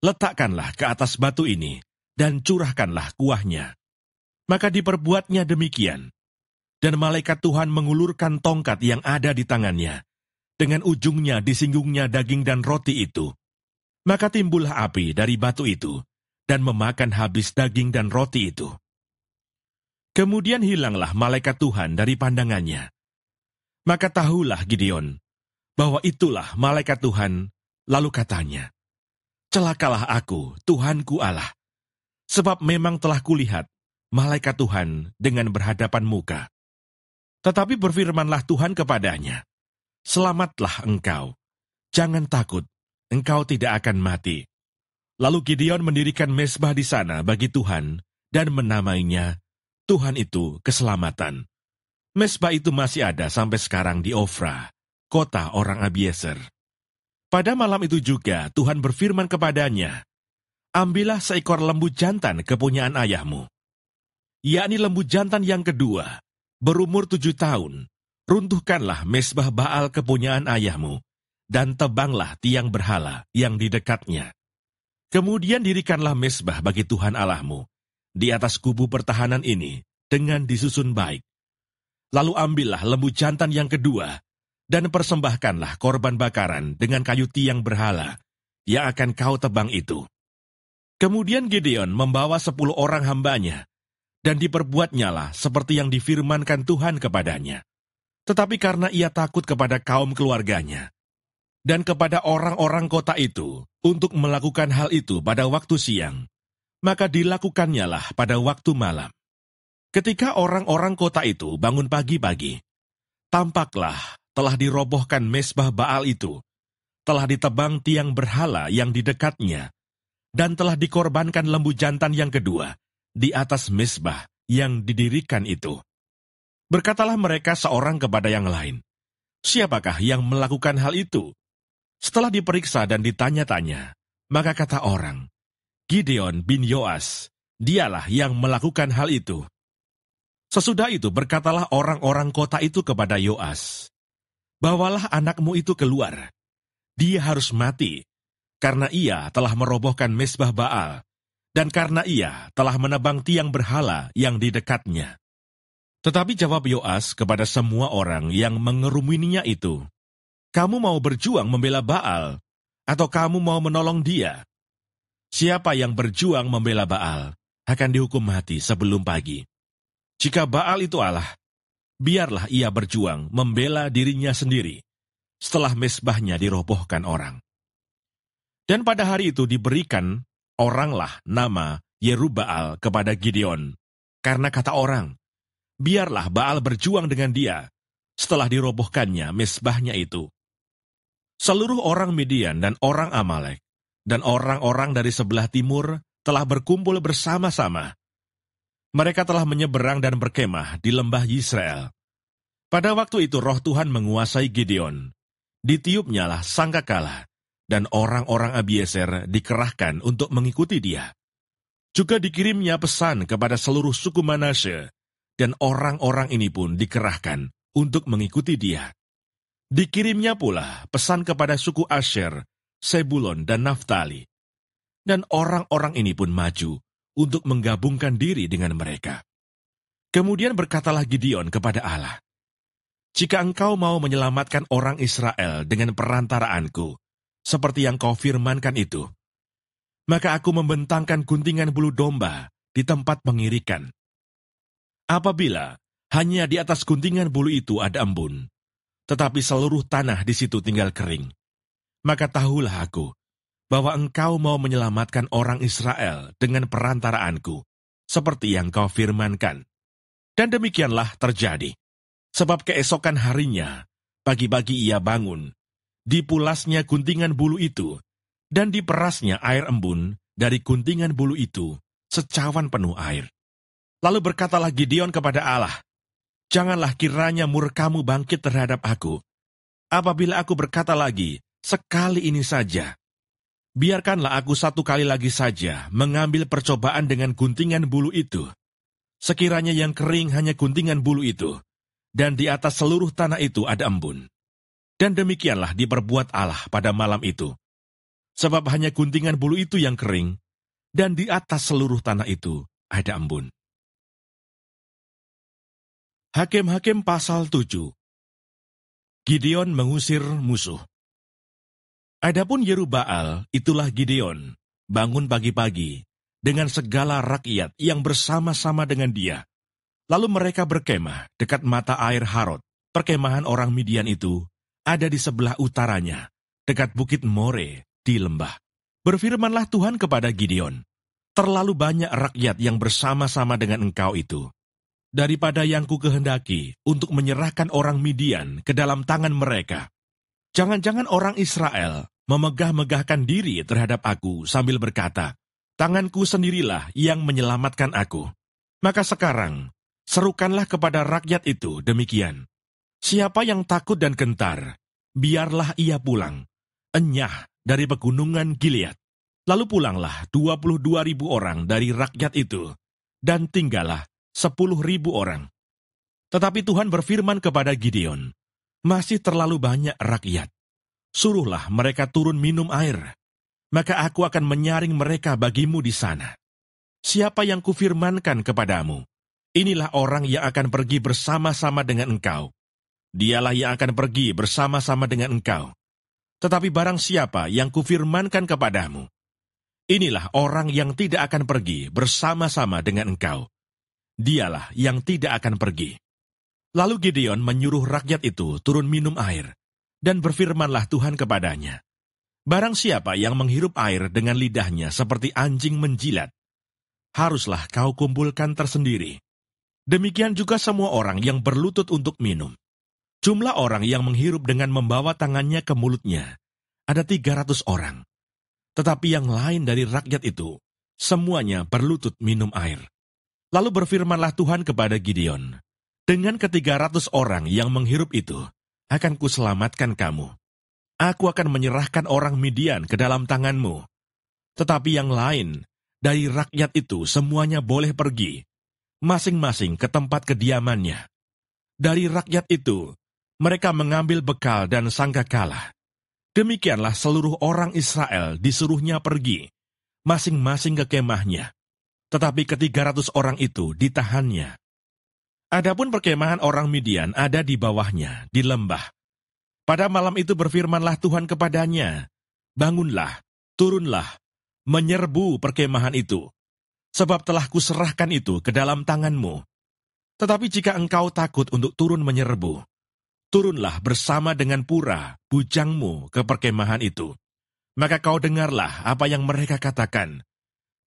[SPEAKER 2] Letakkanlah ke atas batu ini, dan curahkanlah kuahnya. Maka diperbuatnya demikian. Dan malaikat Tuhan mengulurkan tongkat yang ada di tangannya. Dengan ujungnya disinggungnya daging dan roti itu. Maka timbullah api dari batu itu, dan memakan habis daging dan roti itu. Kemudian hilanglah malaikat Tuhan dari pandangannya. Maka tahulah Gideon, bahwa itulah malaikat Tuhan, lalu katanya, Celakalah aku, Tuhanku Allah, sebab memang telah kulihat malaikat Tuhan dengan berhadapan muka. Tetapi berfirmanlah Tuhan kepadanya, Selamatlah engkau, jangan takut, engkau tidak akan mati. Lalu Gideon mendirikan mesbah di sana bagi Tuhan dan menamainya Tuhan itu keselamatan. Mesbah itu masih ada sampai sekarang di Ofra, kota orang Abieser. Pada malam itu juga Tuhan berfirman kepadanya, Ambillah seekor lembu jantan kepunyaan ayahmu, yakni lembu jantan yang kedua, berumur tujuh tahun, runtuhkanlah mesbah Baal kepunyaan ayahmu, dan tebanglah tiang berhala yang di dekatnya. Kemudian dirikanlah mesbah bagi Tuhan Allahmu, di atas kubu pertahanan ini, dengan disusun baik. Lalu ambillah lembu jantan yang kedua, dan persembahkanlah korban bakaran dengan kayu tiang berhala yang akan kau tebang itu. Kemudian Gideon membawa sepuluh orang hambanya, dan diperbuatnyalah seperti yang difirmankan Tuhan kepadanya. Tetapi karena ia takut kepada kaum keluarganya, dan kepada orang-orang kota itu untuk melakukan hal itu pada waktu siang, maka dilakukannya pada waktu malam. Ketika orang-orang kota itu bangun pagi-pagi, tampaklah telah dirobohkan mesbah Baal itu, telah ditebang tiang berhala yang di dekatnya, dan telah dikorbankan lembu jantan yang kedua di atas mesbah yang didirikan itu. Berkatalah mereka seorang kepada yang lain, Siapakah yang melakukan hal itu? Setelah diperiksa dan ditanya-tanya, maka kata orang, Gideon bin Yoas, dialah yang melakukan hal itu. Sesudah itu berkatalah orang-orang kota itu kepada Yoas, Bawalah anakmu itu keluar. Dia harus mati, karena ia telah merobohkan mesbah Baal, dan karena ia telah menebang tiang berhala yang di dekatnya. Tetapi jawab Yoas kepada semua orang yang mengerumuninya itu, Kamu mau berjuang membela Baal, atau kamu mau menolong dia? Siapa yang berjuang membela Baal akan dihukum mati sebelum pagi. Jika Baal itu Allah, biarlah ia berjuang membela dirinya sendiri setelah mesbahnya dirobohkan orang. Dan pada hari itu diberikan oranglah nama Yerubaal kepada Gideon. Karena kata orang, biarlah Baal berjuang dengan dia setelah dirobohkannya mesbahnya itu. Seluruh orang Midian dan orang Amalek dan orang-orang dari sebelah timur telah berkumpul bersama-sama mereka telah menyeberang dan berkemah di lembah Israel. Pada waktu itu roh Tuhan menguasai Gideon. Ditiupnya lah kalah, dan orang-orang Abieser dikerahkan untuk mengikuti dia. Juga dikirimnya pesan kepada seluruh suku Manasye, dan orang-orang ini pun dikerahkan untuk mengikuti dia. Dikirimnya pula pesan kepada suku Asher, Sebulon, dan Naftali. Dan orang-orang ini pun maju untuk menggabungkan diri dengan mereka. Kemudian berkatalah Gideon kepada Allah, "Jika engkau mau menyelamatkan orang Israel dengan perantaraanku, seperti yang kau firmankan itu, maka aku membentangkan guntingan bulu domba di tempat pengirikan. Apabila hanya di atas guntingan bulu itu ada embun, tetapi seluruh tanah di situ tinggal kering, maka tahulah aku bahwa engkau mau menyelamatkan orang Israel dengan perantaraanku, seperti yang kau firmankan. Dan demikianlah terjadi. Sebab keesokan harinya, pagi-pagi ia bangun, dipulasnya guntingan bulu itu, dan diperasnya air embun dari guntingan bulu itu, secawan penuh air. Lalu berkatalah Gideon kepada Allah, Janganlah kiranya murkamu bangkit terhadap aku. Apabila aku berkata lagi, sekali ini saja, Biarkanlah aku satu kali lagi saja mengambil percobaan dengan guntingan bulu itu. Sekiranya yang kering hanya guntingan bulu itu, dan di atas seluruh tanah itu ada embun. Dan demikianlah diperbuat Allah pada
[SPEAKER 1] malam itu. Sebab hanya guntingan bulu itu yang kering, dan di atas seluruh tanah itu ada embun. Hakim-hakim pasal 7 Gideon mengusir musuh.
[SPEAKER 2] Adapun Yerubaal itulah Gideon, bangun pagi-pagi, dengan segala rakyat yang bersama-sama dengan dia. Lalu mereka berkemah dekat mata air Harod, perkemahan orang Midian itu, ada di sebelah utaranya, dekat bukit More, di lembah. Berfirmanlah Tuhan kepada Gideon, Terlalu banyak rakyat yang bersama-sama dengan engkau itu. Daripada yang ku kehendaki untuk menyerahkan orang Midian ke dalam tangan mereka, Jangan-jangan orang Israel memegah-megahkan diri terhadap aku sambil berkata, Tanganku sendirilah yang menyelamatkan aku. Maka sekarang, serukanlah kepada rakyat itu demikian. Siapa yang takut dan gentar, biarlah ia pulang. Enyah dari pegunungan Gilead. Lalu pulanglah dua puluh dua ribu orang dari rakyat itu, dan tinggallah sepuluh ribu orang. Tetapi Tuhan berfirman kepada Gideon, masih terlalu banyak rakyat. Suruhlah mereka turun minum air, maka aku akan menyaring mereka bagimu di sana. Siapa yang kufirmankan kepadamu, inilah orang yang akan pergi bersama-sama dengan engkau. Dialah yang akan pergi bersama-sama dengan engkau. Tetapi barang siapa yang kufirmankan kepadamu, inilah orang yang tidak akan pergi bersama-sama dengan engkau. Dialah yang tidak akan pergi. Lalu Gideon menyuruh rakyat itu turun minum air, dan berfirmanlah Tuhan kepadanya, Barang siapa yang menghirup air dengan lidahnya seperti anjing menjilat, haruslah kau kumpulkan tersendiri. Demikian juga semua orang yang berlutut untuk minum. Jumlah orang yang menghirup dengan membawa tangannya ke mulutnya, ada tiga ratus orang. Tetapi yang lain dari rakyat itu, semuanya berlutut minum air. Lalu berfirmanlah Tuhan kepada Gideon, dengan ketiga ratus orang yang menghirup itu, akan kuselamatkan kamu. Aku akan menyerahkan orang Midian ke dalam tanganmu. Tetapi yang lain, dari rakyat itu semuanya boleh pergi, masing-masing ke tempat kediamannya. Dari rakyat itu, mereka mengambil bekal dan sangka kalah. Demikianlah seluruh orang Israel disuruhnya pergi, masing-masing ke kemahnya. Tetapi ketiga ratus orang itu ditahannya. Adapun perkemahan orang Midian ada di bawahnya, di lembah. Pada malam itu berfirmanlah Tuhan kepadanya, Bangunlah, turunlah, menyerbu perkemahan itu, sebab telah kuserahkan itu ke dalam tanganmu. Tetapi jika engkau takut untuk turun menyerbu, turunlah bersama dengan pura, bujangmu, ke perkemahan itu. Maka kau dengarlah apa yang mereka katakan.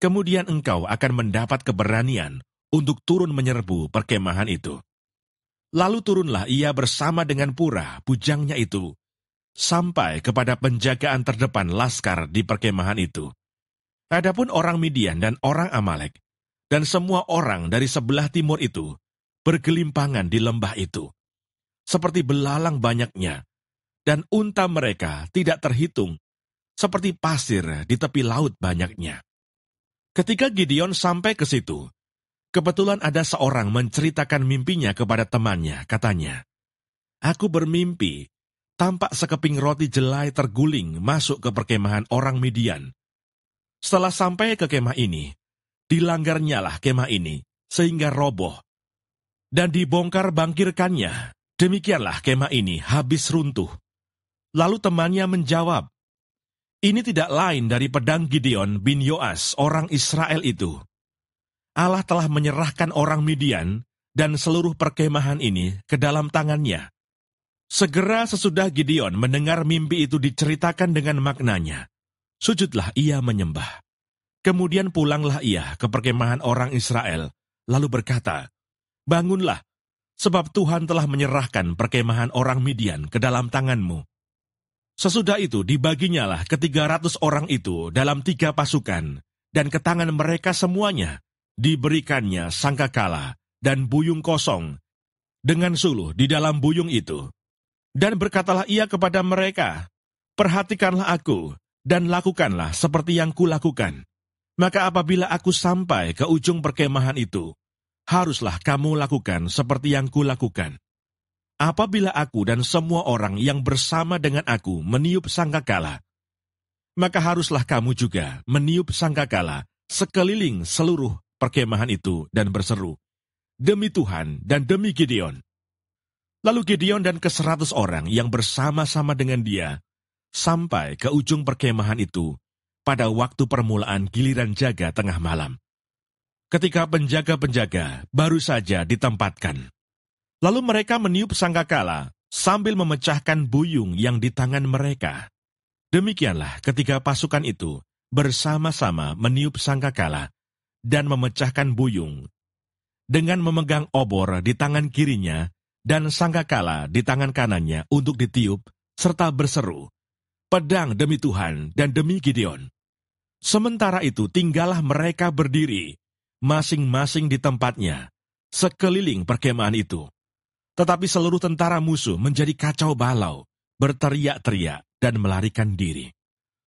[SPEAKER 2] Kemudian engkau akan mendapat keberanian untuk turun menyerbu perkemahan itu. Lalu turunlah ia bersama dengan Pura, bujangnya itu, sampai kepada penjagaan terdepan laskar di perkemahan itu. Adapun orang Midian dan orang Amalek, dan semua orang dari sebelah timur itu, bergelimpangan di lembah itu, seperti belalang banyaknya, dan unta mereka tidak terhitung, seperti pasir di tepi laut banyaknya. Ketika Gideon sampai ke situ, Kebetulan ada seorang menceritakan mimpinya kepada temannya, katanya, Aku bermimpi, tampak sekeping roti jelai terguling masuk ke perkemahan orang Midian. Setelah sampai ke kemah ini, dilanggarnyalah kemah ini, sehingga roboh. Dan dibongkar bangkirkannya, demikianlah kemah ini habis runtuh. Lalu temannya menjawab, Ini tidak lain dari pedang Gideon bin Yoas, orang Israel itu Allah telah menyerahkan orang Midian dan seluruh perkemahan ini ke dalam tangannya. Segera sesudah Gideon mendengar mimpi itu diceritakan dengan maknanya, sujudlah ia menyembah. Kemudian pulanglah ia ke perkemahan orang Israel, lalu berkata, Bangunlah, sebab Tuhan telah menyerahkan perkemahan orang Midian ke dalam tanganmu. Sesudah itu dibaginyalah ketiga ratus orang itu dalam tiga pasukan, dan ke tangan mereka semuanya diberikannya sangkakala dan buyung kosong dengan suluh di dalam buyung itu. Dan berkatalah ia kepada mereka, Perhatikanlah aku, dan lakukanlah seperti yang kulakukan. Maka apabila aku sampai ke ujung perkemahan itu, haruslah kamu lakukan seperti yang kulakukan. Apabila aku dan semua orang yang bersama dengan aku meniup sangkakala, maka haruslah kamu juga meniup sangkakala sekeliling seluruh perkemahan itu dan berseru, Demi Tuhan dan demi Gideon. Lalu Gideon dan keseratus orang yang bersama-sama dengan dia sampai ke ujung perkemahan itu pada waktu permulaan giliran jaga tengah malam. Ketika penjaga-penjaga baru saja ditempatkan. Lalu mereka meniup sangkakala sambil memecahkan buyung yang di tangan mereka. Demikianlah ketika pasukan itu bersama-sama meniup sangkakala dan memecahkan buyung. Dengan memegang obor di tangan kirinya dan sangkakala di tangan kanannya untuk ditiup, serta berseru, Pedang demi Tuhan dan demi Gideon. Sementara itu tinggallah mereka berdiri, masing-masing di tempatnya, sekeliling perkemahan itu. Tetapi seluruh tentara musuh menjadi kacau balau, berteriak-teriak, dan melarikan diri.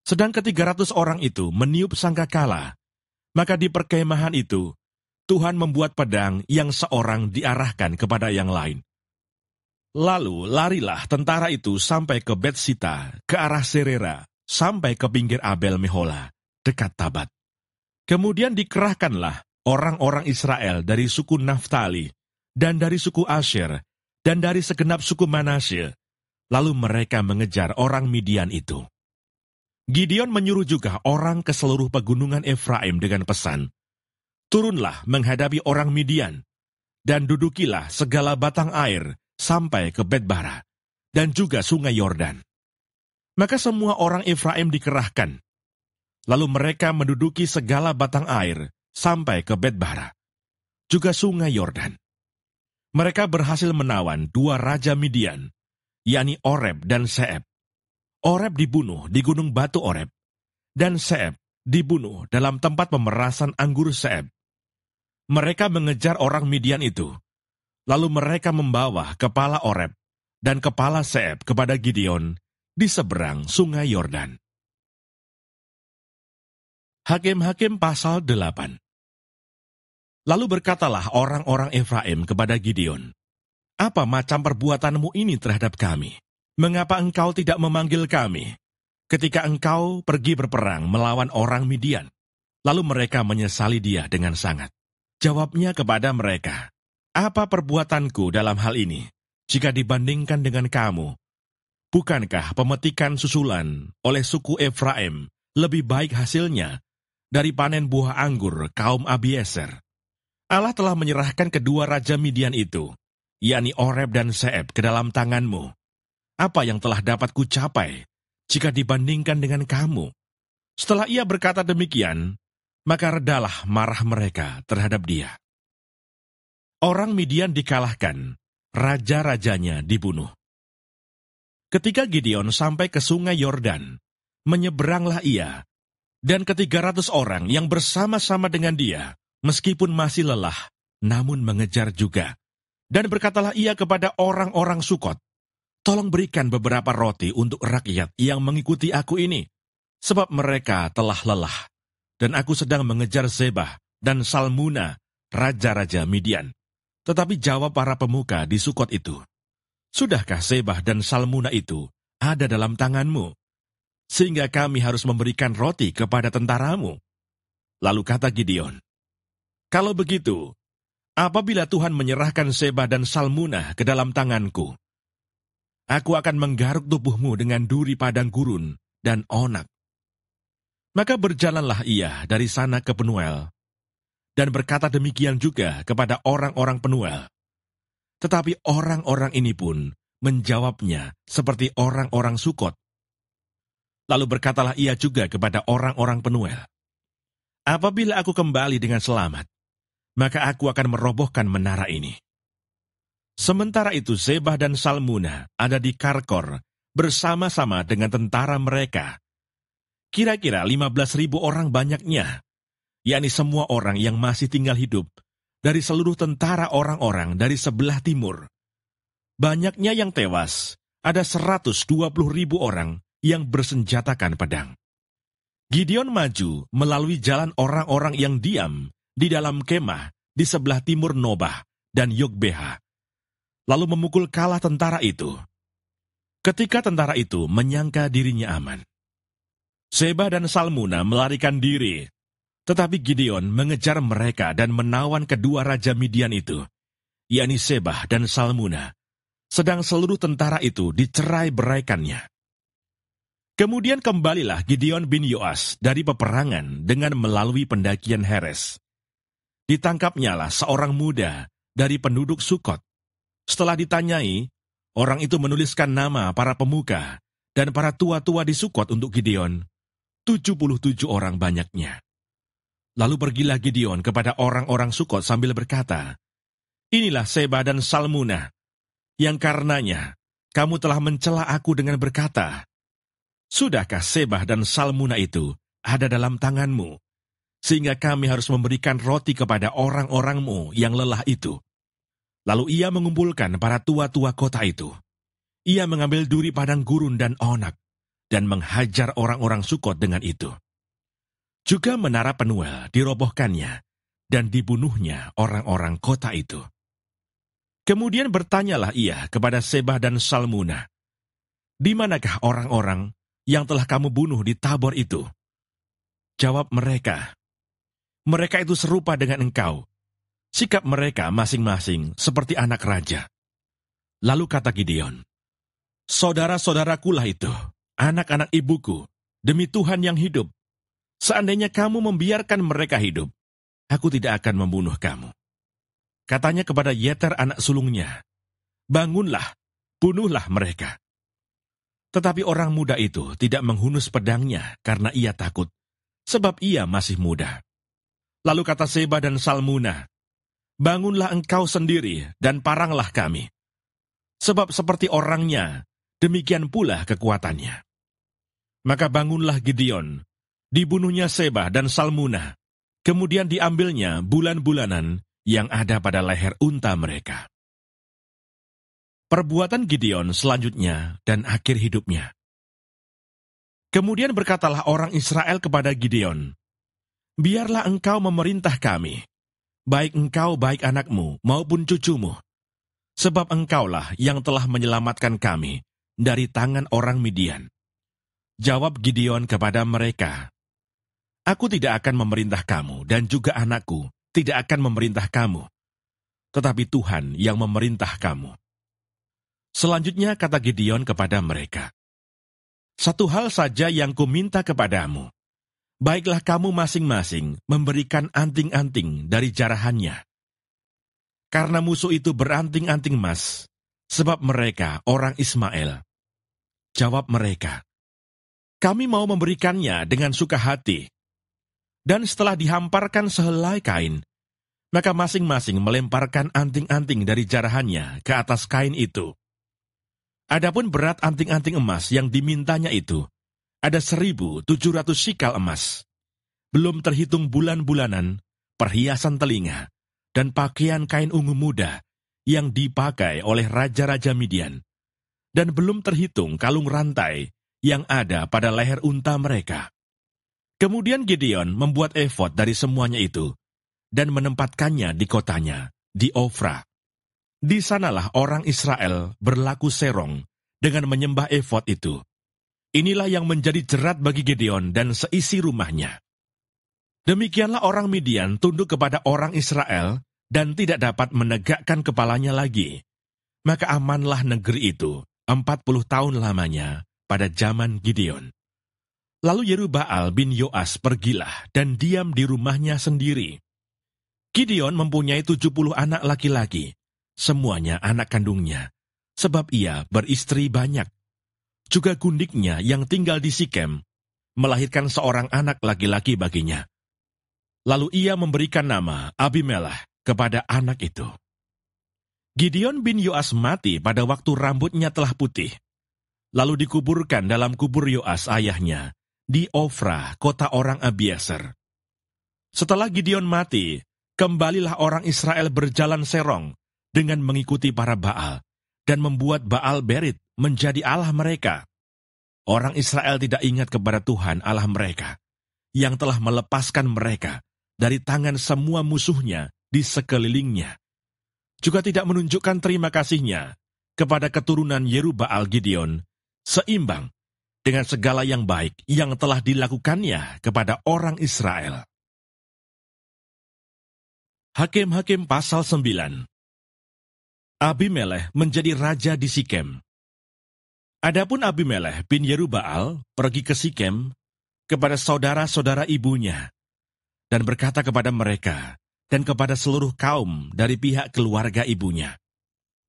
[SPEAKER 2] Sedang ketiga ratus orang itu meniup sangkakala maka di perkemahan itu, Tuhan membuat pedang yang seorang diarahkan kepada yang lain. Lalu larilah tentara itu sampai ke Betsita, ke arah Serera, sampai ke pinggir Abel Mehola, dekat Tabat. Kemudian dikerahkanlah orang-orang Israel dari suku Naftali, dan dari suku Asher, dan dari segenap suku Manasye. Lalu mereka mengejar orang Midian itu. Gideon menyuruh juga orang ke seluruh pegunungan Efraim dengan pesan, Turunlah menghadapi orang Midian, dan dudukilah segala batang air sampai ke Betbara, dan juga sungai Yordan. Maka semua orang Efraim dikerahkan. Lalu mereka menduduki segala batang air sampai ke Betbara, juga sungai Yordan. Mereka berhasil menawan dua raja Midian, yakni Oreb dan Seeb, Oreb dibunuh di Gunung Batu Oreb, dan Seb dibunuh dalam tempat pemerasan anggur Seb. Mereka mengejar orang Midian itu, lalu mereka membawa kepala
[SPEAKER 1] Oreb dan kepala Seb kepada Gideon di seberang sungai Yordan. Hakim-hakim pasal 8 Lalu berkatalah orang-orang Efraim kepada Gideon, Apa macam
[SPEAKER 2] perbuatanmu ini terhadap kami? mengapa engkau tidak memanggil kami ketika engkau pergi berperang melawan orang Midian? Lalu mereka menyesali dia dengan sangat. Jawabnya kepada mereka, apa perbuatanku dalam hal ini jika dibandingkan dengan kamu? Bukankah pemetikan susulan oleh suku Efraim lebih baik hasilnya dari panen buah anggur kaum Abieser? Allah telah menyerahkan kedua raja Midian itu, yakni Oreb dan Seb, ke dalam tanganmu apa yang telah dapat capai jika dibandingkan dengan kamu? Setelah ia berkata demikian, maka redalah marah mereka terhadap dia. Orang Midian dikalahkan, raja-rajanya dibunuh. Ketika Gideon sampai ke sungai Yordan, menyeberanglah ia, dan ketiga ratus orang yang bersama-sama dengan dia, meskipun masih lelah, namun mengejar juga. Dan berkatalah ia kepada orang-orang Sukot, Tolong berikan beberapa roti untuk rakyat yang mengikuti aku ini, sebab mereka telah lelah, dan aku sedang mengejar Zebah dan Salmuna, raja-raja Midian. Tetapi jawab para pemuka di Sukot itu, Sudahkah Zebah dan Salmuna itu ada dalam tanganmu? Sehingga kami harus memberikan roti kepada tentaramu. Lalu kata Gideon, Kalau begitu, apabila Tuhan menyerahkan Seba dan Salmuna ke dalam tanganku, Aku akan menggaruk tubuhmu dengan duri padang gurun dan onak. Maka berjalanlah ia dari sana ke Penuel, dan berkata demikian juga kepada orang-orang Penuel. Tetapi orang-orang ini pun menjawabnya seperti orang-orang Sukot. Lalu berkatalah ia juga kepada orang-orang Penuel, Apabila aku kembali dengan selamat, maka aku akan merobohkan menara ini. Sementara itu Zebah dan Salmuna ada di Karkor bersama-sama dengan tentara mereka. Kira-kira ribu orang banyaknya, yakni semua orang yang masih tinggal hidup dari seluruh tentara orang-orang dari sebelah timur. Banyaknya yang tewas, ada ribu orang yang bersenjatakan pedang. Gideon maju melalui jalan orang-orang yang diam di dalam kemah di sebelah timur Nobah dan Yogbeha lalu memukul kalah tentara itu. Ketika tentara itu menyangka dirinya aman, Seba dan Salmuna melarikan diri, tetapi Gideon mengejar mereka dan menawan kedua raja Midian itu, yakni Seba dan Salmuna, sedang seluruh tentara itu dicerai beraikannya. Kemudian kembalilah Gideon bin Yoas dari peperangan dengan melalui pendakian Heres. Ditangkapnyalah seorang muda dari penduduk Sukot setelah ditanyai, orang itu menuliskan nama para pemuka dan para tua-tua di Sukot untuk Gideon, 77 orang banyaknya. Lalu pergilah Gideon kepada orang-orang Sukot sambil berkata, Inilah Seba dan Salmuna, yang karenanya kamu telah mencela aku dengan berkata, Sudahkah Sebah dan Salmuna itu ada dalam tanganmu, sehingga kami harus memberikan roti kepada orang-orangmu yang lelah itu?' Lalu ia mengumpulkan para tua-tua kota itu. Ia mengambil duri padang gurun dan onak, dan menghajar orang-orang Sukot dengan itu. Juga menara Penuel dirobohkannya, dan dibunuhnya orang-orang kota itu. Kemudian bertanyalah ia kepada Seba dan Salmuna, Di manakah orang-orang yang telah kamu bunuh di tabor itu? Jawab mereka, Mereka itu serupa dengan engkau, Sikap mereka masing-masing seperti anak raja. Lalu kata Gideon, Saudara-saudarakulah itu, anak-anak ibuku, demi Tuhan yang hidup. Seandainya kamu membiarkan mereka hidup, aku tidak akan membunuh kamu. Katanya kepada Yeter anak sulungnya, Bangunlah, bunuhlah mereka. Tetapi orang muda itu tidak menghunus pedangnya karena ia takut, sebab ia masih muda. Lalu kata Seba dan Salmuna, bangunlah engkau sendiri dan paranglah kami. Sebab seperti orangnya, demikian pula kekuatannya. Maka bangunlah Gideon, dibunuhnya Seba dan Salmuna, kemudian diambilnya
[SPEAKER 1] bulan-bulanan yang ada pada leher unta mereka. Perbuatan Gideon selanjutnya dan akhir hidupnya. Kemudian
[SPEAKER 2] berkatalah orang Israel kepada Gideon, Biarlah engkau memerintah kami, baik engkau, baik anakmu, maupun cucumu. Sebab engkaulah yang telah menyelamatkan kami dari tangan orang Midian. Jawab Gideon kepada mereka, Aku tidak akan memerintah kamu dan juga anakku tidak akan memerintah kamu, tetapi Tuhan yang memerintah kamu. Selanjutnya kata Gideon kepada mereka, Satu hal saja yang ku minta kepadamu, baiklah kamu masing-masing memberikan anting-anting dari jarahannya. Karena musuh itu beranting-anting emas, sebab mereka orang Ismail. Jawab mereka, kami mau memberikannya dengan suka hati. Dan setelah dihamparkan sehelai kain, maka masing-masing melemparkan anting-anting dari jarahannya ke atas kain itu. Adapun berat anting-anting emas yang dimintanya itu ada 1.700 sikal emas. Belum terhitung bulan-bulanan, perhiasan telinga, dan pakaian kain ungu muda yang dipakai oleh raja-raja Midian. Dan belum terhitung kalung rantai yang ada pada leher unta mereka. Kemudian Gideon membuat efod dari semuanya itu dan menempatkannya di kotanya, di Ofra. Di sanalah orang Israel berlaku serong dengan menyembah efod itu. Inilah yang menjadi jerat bagi Gideon dan seisi rumahnya. Demikianlah orang Midian tunduk kepada orang Israel dan tidak dapat menegakkan kepalanya lagi. Maka amanlah negeri itu, empat puluh tahun lamanya, pada zaman Gideon. Lalu Yerubaal bin Yoas pergilah dan diam di rumahnya sendiri. Gideon mempunyai tujuh puluh anak laki-laki, semuanya anak kandungnya, sebab ia beristri banyak juga gundiknya yang tinggal di Sikem, melahirkan seorang anak laki-laki baginya. Lalu ia memberikan nama Abimelah kepada anak itu. Gideon bin Yoas mati pada waktu rambutnya telah putih. Lalu dikuburkan dalam kubur Yoas ayahnya di Ofra, kota orang Abiaser. Setelah Gideon mati, kembalilah orang Israel berjalan serong dengan mengikuti para Baal dan membuat Baal Berit menjadi Allah mereka. Orang Israel tidak ingat kepada Tuhan Allah mereka, yang telah melepaskan mereka dari tangan semua musuhnya di sekelilingnya. Juga tidak menunjukkan terima kasihnya kepada keturunan Baal Gideon, seimbang dengan segala yang baik yang
[SPEAKER 1] telah dilakukannya kepada orang Israel. Hakim-hakim pasal 9 Abimeleh menjadi raja di
[SPEAKER 2] Sikem. Adapun Abimeleh bin Yerubaal pergi ke Sikem kepada saudara-saudara ibunya dan berkata kepada mereka dan kepada seluruh kaum dari pihak keluarga ibunya.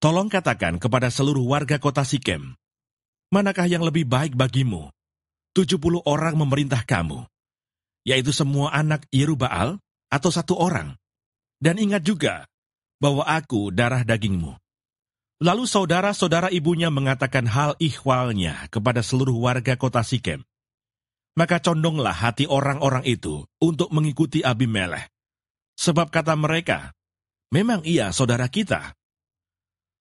[SPEAKER 2] Tolong katakan kepada seluruh warga kota Sikem, manakah yang lebih baik bagimu? 70 orang memerintah kamu, yaitu semua anak Yerubaal atau satu orang. Dan ingat juga bahwa aku darah dagingmu. Lalu saudara-saudara ibunya mengatakan hal ihwalnya kepada seluruh warga kota Sikem. Maka condonglah hati orang-orang itu untuk mengikuti Abimelech. Sebab kata mereka, memang ia saudara kita.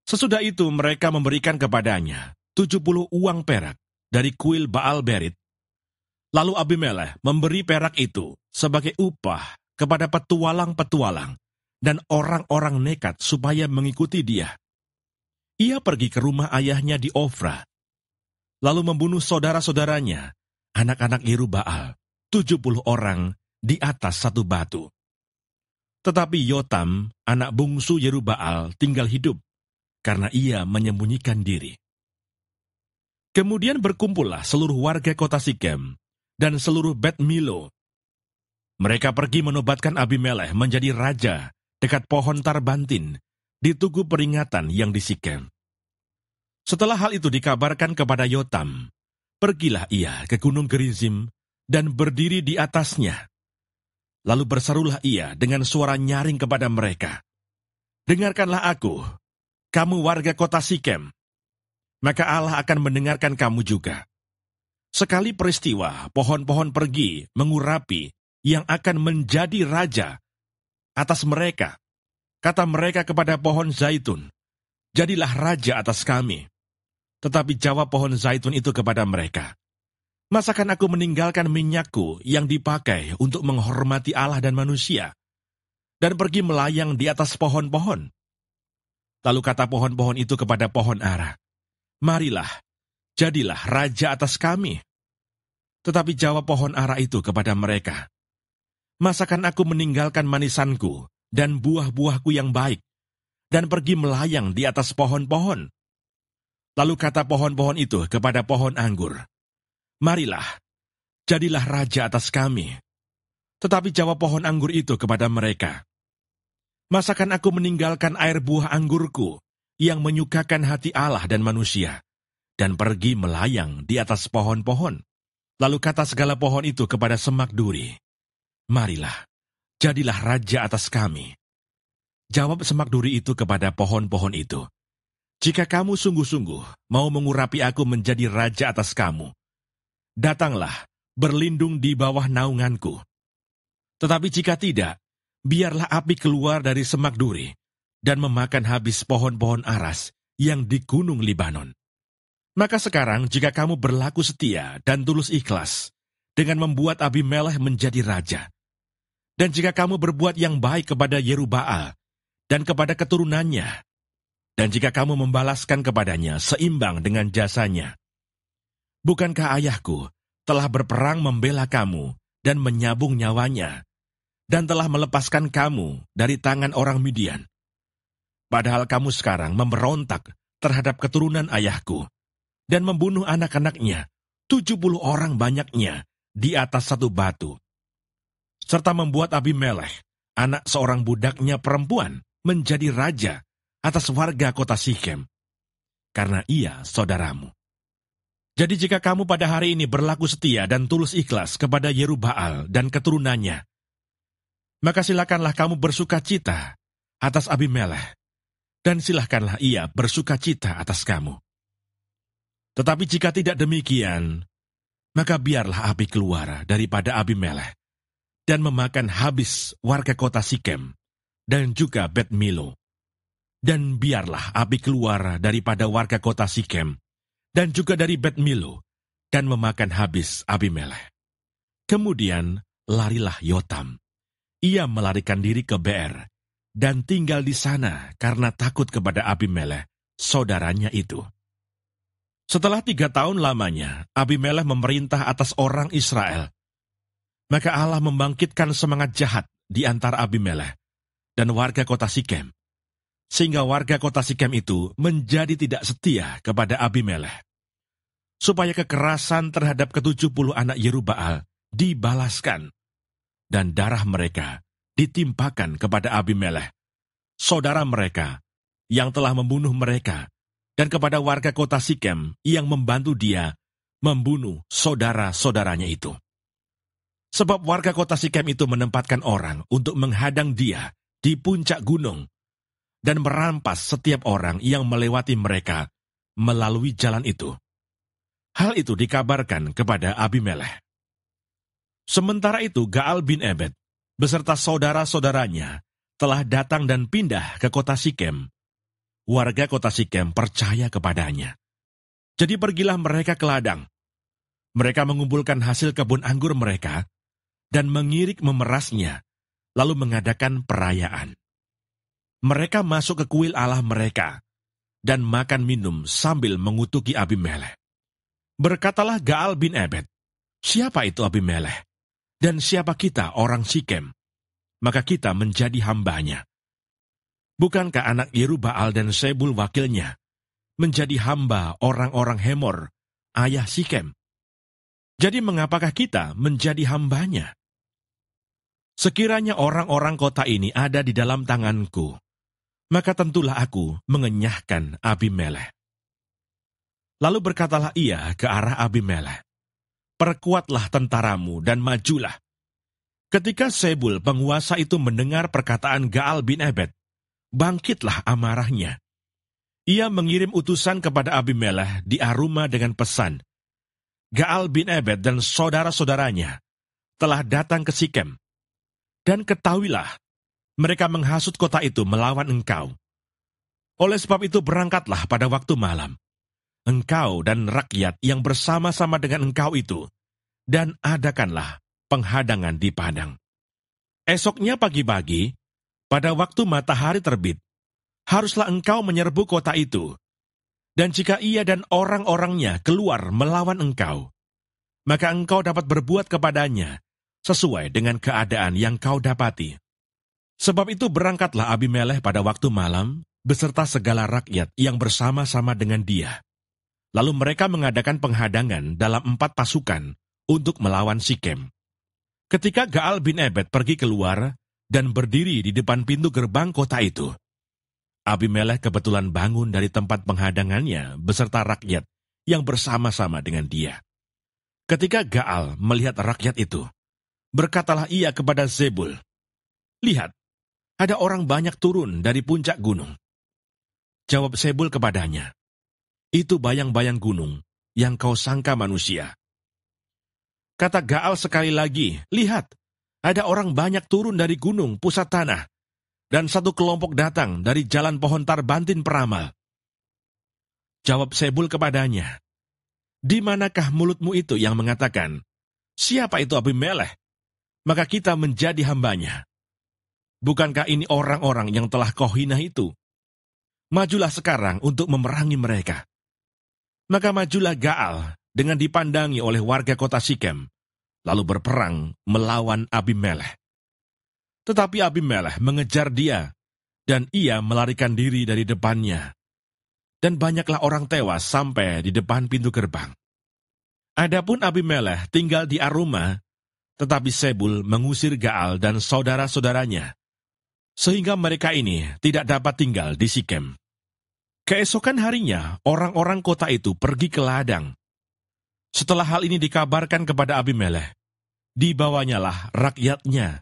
[SPEAKER 2] Sesudah itu mereka memberikan kepadanya 70 uang perak dari kuil Baal Berit. Lalu Abimelech memberi perak itu sebagai upah kepada petualang-petualang dan orang-orang nekat supaya mengikuti dia. Ia pergi ke rumah ayahnya di Ofra, lalu membunuh saudara-saudaranya, anak-anak Yeruba'al, puluh orang di atas satu batu. Tetapi Yotam, anak bungsu Yeruba'al, tinggal hidup karena ia menyembunyikan diri. Kemudian berkumpullah seluruh warga kota Sikem dan seluruh Bet Milo. Mereka pergi menobatkan Abimelech menjadi raja dekat pohon Tarbantin, di Tugu Peringatan yang di Sikem. Setelah hal itu dikabarkan kepada Yotam, pergilah ia ke Gunung Gerizim dan berdiri di atasnya. Lalu berserulah ia dengan suara nyaring kepada mereka. Dengarkanlah aku, kamu warga kota Sikem. Maka Allah akan mendengarkan kamu juga. Sekali peristiwa, pohon-pohon pergi mengurapi yang akan menjadi raja atas mereka. Kata mereka kepada pohon zaitun, Jadilah raja atas kami. Tetapi jawab pohon zaitun itu kepada mereka, Masakan aku meninggalkan minyakku yang dipakai untuk menghormati Allah dan manusia, dan pergi melayang di atas pohon-pohon? Lalu kata pohon-pohon itu kepada pohon ara, Marilah, jadilah raja atas kami. Tetapi jawab pohon ara itu kepada mereka, Masakan aku meninggalkan manisanku dan buah-buahku yang baik, dan pergi melayang di atas pohon-pohon. Lalu kata pohon-pohon itu kepada pohon anggur, Marilah, jadilah raja atas kami. Tetapi jawab pohon anggur itu kepada mereka, Masakan aku meninggalkan air buah anggurku yang menyukakan hati Allah dan manusia, dan pergi melayang di atas pohon-pohon. Lalu kata segala pohon itu kepada semak duri, marilah, jadilah raja atas kami. Jawab semak duri itu kepada pohon-pohon itu. Jika kamu sungguh-sungguh mau mengurapi aku menjadi raja atas kamu, datanglah, berlindung di bawah naunganku. Tetapi jika tidak, biarlah api keluar dari semak duri dan memakan habis pohon-pohon aras yang di gunung Libanon. Maka sekarang jika kamu berlaku setia dan tulus ikhlas, dengan membuat Abimelech menjadi raja, dan jika kamu berbuat yang baik kepada Yerubaal dan kepada keturunannya, dan jika kamu membalaskan kepadanya seimbang dengan jasanya, bukankah ayahku telah berperang membela kamu dan menyabung nyawanya, dan telah melepaskan kamu dari tangan orang Midian? Padahal kamu sekarang memberontak terhadap keturunan ayahku dan membunuh anak-anaknya, tujuh puluh orang banyaknya, di atas satu batu serta membuat Abimelech, anak seorang budaknya perempuan, menjadi raja atas warga kota Sikhem, karena ia saudaramu. Jadi jika kamu pada hari ini berlaku setia dan tulus ikhlas kepada Yerubaal dan keturunannya, maka silakanlah kamu bersuka cita atas Abimelech, dan silakanlah ia bersuka cita atas kamu. Tetapi jika tidak demikian, maka biarlah api keluar daripada Abimelech dan memakan habis warga kota Sikem dan juga Bet Milo. Dan biarlah api keluar daripada warga kota Sikem dan juga dari Bet Milo dan memakan habis Abimelech. Kemudian larilah Yotam. Ia melarikan diri ke Br dan tinggal di sana karena takut kepada Abimelech, saudaranya itu. Setelah tiga tahun lamanya, Abimelech memerintah atas orang Israel maka Allah membangkitkan semangat jahat di antara Abimelech dan warga kota Sikem, sehingga warga kota Sikem itu menjadi tidak setia kepada Abimelech, supaya kekerasan terhadap ketujuh puluh anak Yerubaal dibalaskan dan darah mereka ditimpakan kepada Abimelech, saudara mereka yang telah membunuh mereka dan kepada warga kota Sikem yang membantu dia membunuh saudara-saudaranya itu. Sebab warga kota Sikem itu menempatkan orang untuk menghadang dia di puncak gunung dan merampas setiap orang yang melewati mereka melalui jalan itu. Hal itu dikabarkan kepada Abimelech. Sementara itu Gaal bin Ebed beserta saudara-saudaranya telah datang dan pindah ke kota Sikem. Warga kota Sikem percaya kepadanya. Jadi pergilah mereka ke ladang. Mereka mengumpulkan hasil kebun anggur mereka dan mengirik memerasnya, lalu mengadakan perayaan. Mereka masuk ke kuil Allah mereka dan makan minum sambil mengutuki Abimelech. Berkatalah Gaal bin Ebed, siapa itu Abimelech? Dan siapa kita orang Sikem? Maka kita menjadi hambanya. Bukankah anak Yerubaal dan Sebul wakilnya menjadi hamba orang-orang Hemor, ayah Sikem? Jadi mengapakah kita menjadi hambanya? Sekiranya orang-orang kota ini ada di dalam tanganku, maka tentulah aku mengenyahkan Abimelech. Lalu berkatalah ia ke arah Abimelech, Perkuatlah tentaramu dan majulah. Ketika Sebul penguasa itu mendengar perkataan Gaal bin Ebed, bangkitlah amarahnya. Ia mengirim utusan kepada Abimelech di Aruma dengan pesan, Gaal bin Ebed dan saudara-saudaranya telah datang ke Sikem, dan ketahuilah, mereka menghasut kota itu melawan engkau. Oleh sebab itu berangkatlah pada waktu malam, engkau dan rakyat yang bersama-sama dengan engkau itu, dan adakanlah penghadangan di padang. Esoknya pagi-pagi, pada waktu matahari terbit, haruslah engkau menyerbu kota itu, dan jika ia dan orang-orangnya keluar melawan engkau, maka engkau dapat berbuat kepadanya sesuai dengan keadaan yang kau dapati. Sebab itu berangkatlah Abimeleh pada waktu malam, beserta segala rakyat yang bersama-sama dengan dia. Lalu mereka mengadakan penghadangan dalam empat pasukan untuk melawan Sikem. Ketika Gaal bin Ebed pergi keluar dan berdiri di depan pintu gerbang kota itu, Abimeleh kebetulan bangun dari tempat penghadangannya beserta rakyat yang bersama-sama dengan dia. Ketika Gaal melihat rakyat itu, berkatalah ia kepada Zebul, Lihat, ada orang banyak turun dari puncak gunung. Jawab Zebul kepadanya, Itu bayang-bayang gunung yang kau sangka manusia. Kata Gaal sekali lagi, Lihat, ada orang banyak turun dari gunung pusat tanah, dan satu kelompok datang dari jalan pohon tarbantin peramal. Jawab Sebul kepadanya, di manakah mulutmu itu yang mengatakan, Siapa itu Abimeleh maka kita menjadi hambanya. Bukankah ini orang-orang yang telah kau hina itu? Majulah sekarang untuk memerangi mereka. Maka majulah Gaal dengan dipandangi oleh warga kota Sikem, lalu berperang melawan Abimelech. Tetapi Abimelech mengejar dia, dan ia melarikan diri dari depannya. Dan banyaklah orang tewas sampai di depan pintu gerbang. Adapun Abimelech tinggal di Aruma tetapi Sebul mengusir Gaal dan saudara-saudaranya, sehingga mereka ini tidak dapat tinggal di Sikem. Keesokan harinya, orang-orang kota itu pergi ke ladang. Setelah hal ini dikabarkan kepada Abimelech, dibawanyalah rakyatnya,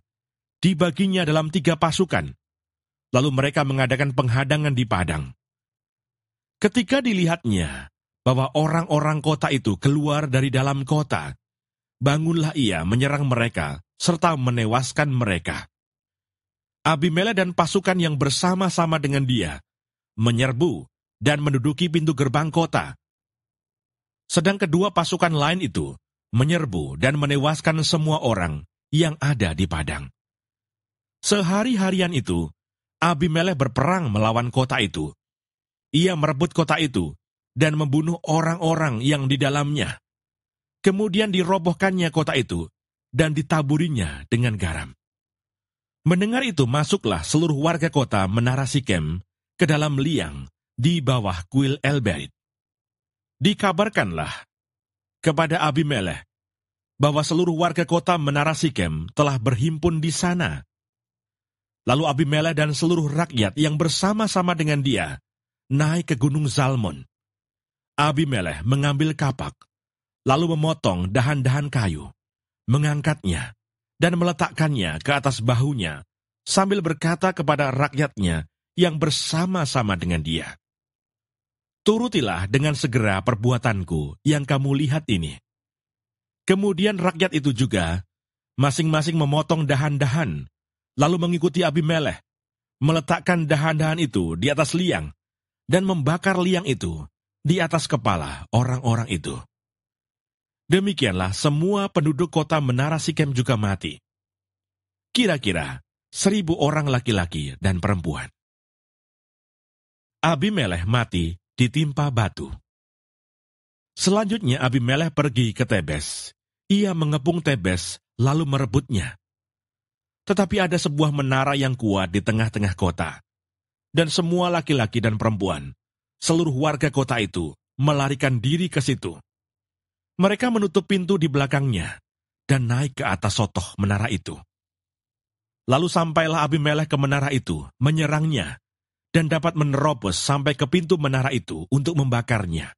[SPEAKER 2] dibaginya dalam tiga pasukan, lalu mereka mengadakan penghadangan di padang. Ketika dilihatnya bahwa orang-orang kota itu keluar dari dalam kota, bangunlah ia menyerang mereka serta menewaskan mereka. Abimele dan pasukan yang bersama-sama dengan dia menyerbu dan menduduki pintu gerbang kota. Sedang kedua pasukan lain itu menyerbu dan menewaskan semua orang yang ada di padang. Sehari-harian itu, Abimele berperang melawan kota itu. Ia merebut kota itu dan membunuh orang-orang yang di dalamnya. Kemudian dirobohkannya kota itu dan ditaburinya dengan garam. Mendengar itu masuklah seluruh warga kota Menara Sikem ke dalam liang di bawah kuil Elberit. Dikabarkanlah kepada Abimelech bahwa seluruh warga kota Menara Sikem telah berhimpun di sana. Lalu Abimelech dan seluruh rakyat yang bersama-sama dengan dia naik ke Gunung Zalmon. Abimelech mengambil kapak lalu memotong dahan-dahan kayu, mengangkatnya, dan meletakkannya ke atas bahunya, sambil berkata kepada rakyatnya yang bersama-sama dengan dia, Turutilah dengan segera perbuatanku yang kamu lihat ini. Kemudian rakyat itu juga, masing-masing memotong dahan-dahan, lalu mengikuti Abimeleh, meletakkan dahan-dahan itu di atas liang, dan membakar liang itu di atas kepala orang-orang itu. Demikianlah semua penduduk kota Menara Sikem juga mati. Kira-kira seribu orang laki-laki dan
[SPEAKER 1] perempuan. Abimelech mati ditimpa batu. Selanjutnya Abimelech pergi ke Tebes. Ia mengepung
[SPEAKER 2] Tebes, lalu merebutnya. Tetapi ada sebuah menara yang kuat di tengah-tengah kota. Dan semua laki-laki dan perempuan, seluruh warga kota itu, melarikan diri ke situ. Mereka menutup pintu di belakangnya dan naik ke atas sotoh menara itu. Lalu sampailah Abimelek ke menara itu, menyerangnya, dan dapat menerobos sampai ke pintu menara itu untuk membakarnya.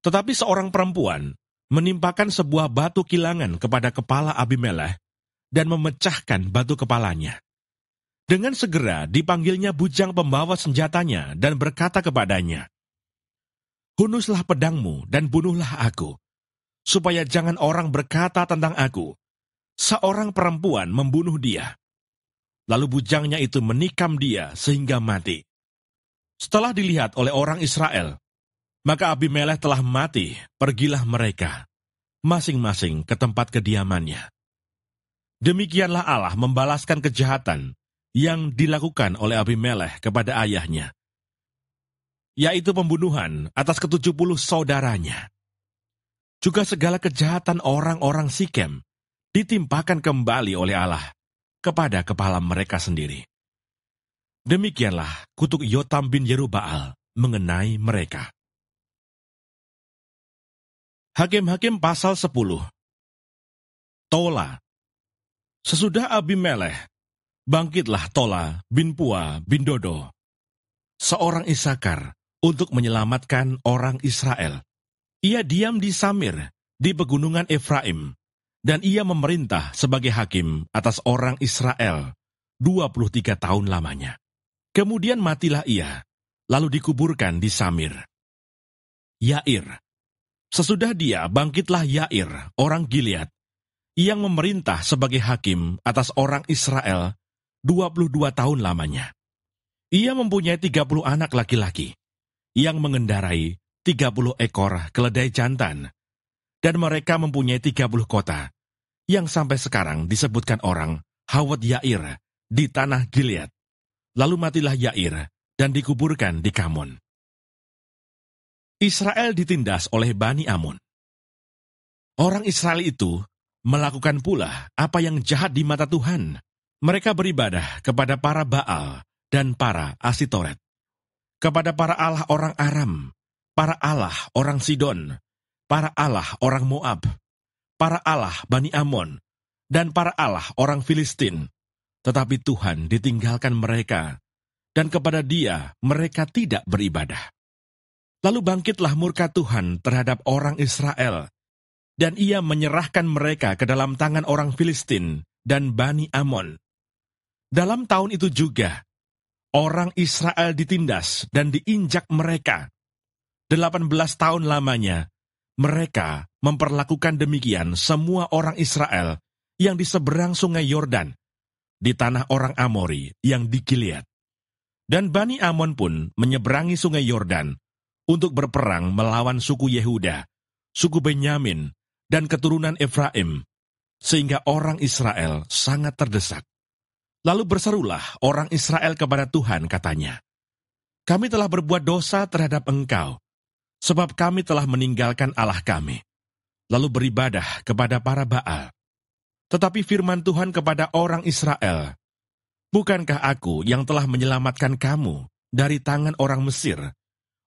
[SPEAKER 2] Tetapi seorang perempuan menimpakan sebuah batu kilangan kepada kepala Abimelek dan memecahkan batu kepalanya. Dengan segera dipanggilnya bujang pembawa senjatanya dan berkata kepadanya, Hunuslah pedangmu dan bunuhlah aku, supaya jangan orang berkata tentang aku, seorang perempuan membunuh dia. Lalu bujangnya itu menikam dia sehingga mati. Setelah dilihat oleh orang Israel, maka Abimelech telah mati, pergilah mereka, masing-masing ke tempat kediamannya. Demikianlah Allah membalaskan kejahatan yang dilakukan oleh Abimelech kepada ayahnya yaitu pembunuhan atas ketujuh puluh saudaranya. Juga segala kejahatan orang-orang Sikem ditimpakan kembali oleh Allah kepada kepala mereka sendiri.
[SPEAKER 1] Demikianlah kutuk Yotam bin Yeruba'al mengenai mereka. Hakim-hakim pasal 10 Tola Sesudah Abimelech, bangkitlah Tola
[SPEAKER 2] bin Pua bin Dodo, seorang Isakar untuk menyelamatkan orang Israel. Ia diam di Samir, di pegunungan Efraim, dan ia memerintah sebagai hakim atas orang Israel 23 tahun lamanya. Kemudian matilah ia, lalu dikuburkan di Samir. Yair Sesudah dia bangkitlah Yair, orang Gilead, yang memerintah sebagai hakim atas orang Israel 22 tahun lamanya. Ia mempunyai 30 anak laki-laki yang mengendarai 30 ekor keledai jantan, dan mereka mempunyai 30 kota yang sampai sekarang disebutkan orang Hawat Yair di tanah Gilead.
[SPEAKER 1] Lalu matilah Yair dan dikuburkan di Kamun. Israel ditindas oleh Bani Amun. Orang Israel itu
[SPEAKER 2] melakukan pula apa yang jahat di mata Tuhan. Mereka beribadah kepada para Baal dan para Asitoret kepada para Allah orang Aram, para Allah orang Sidon, para Allah orang Moab, para Allah Bani Amon, dan para Allah orang Filistin. Tetapi Tuhan ditinggalkan mereka, dan kepada dia mereka tidak beribadah. Lalu bangkitlah murka Tuhan terhadap orang Israel, dan ia menyerahkan mereka ke dalam tangan orang Filistin dan Bani Amon. Dalam tahun itu juga, orang Israel ditindas dan diinjak mereka. 18 tahun lamanya, mereka memperlakukan demikian semua orang Israel yang di seberang sungai Yordan, di tanah orang Amori yang di Gilead. Dan Bani Amon pun menyeberangi sungai Yordan untuk berperang melawan suku Yehuda, suku Benyamin, dan keturunan Efraim, sehingga orang Israel sangat terdesak. Lalu berserulah orang Israel kepada Tuhan katanya, Kami telah berbuat dosa terhadap engkau, sebab kami telah meninggalkan Allah kami, lalu beribadah kepada para Baal. Tetapi firman Tuhan kepada orang Israel, Bukankah aku yang telah menyelamatkan kamu dari tangan orang Mesir,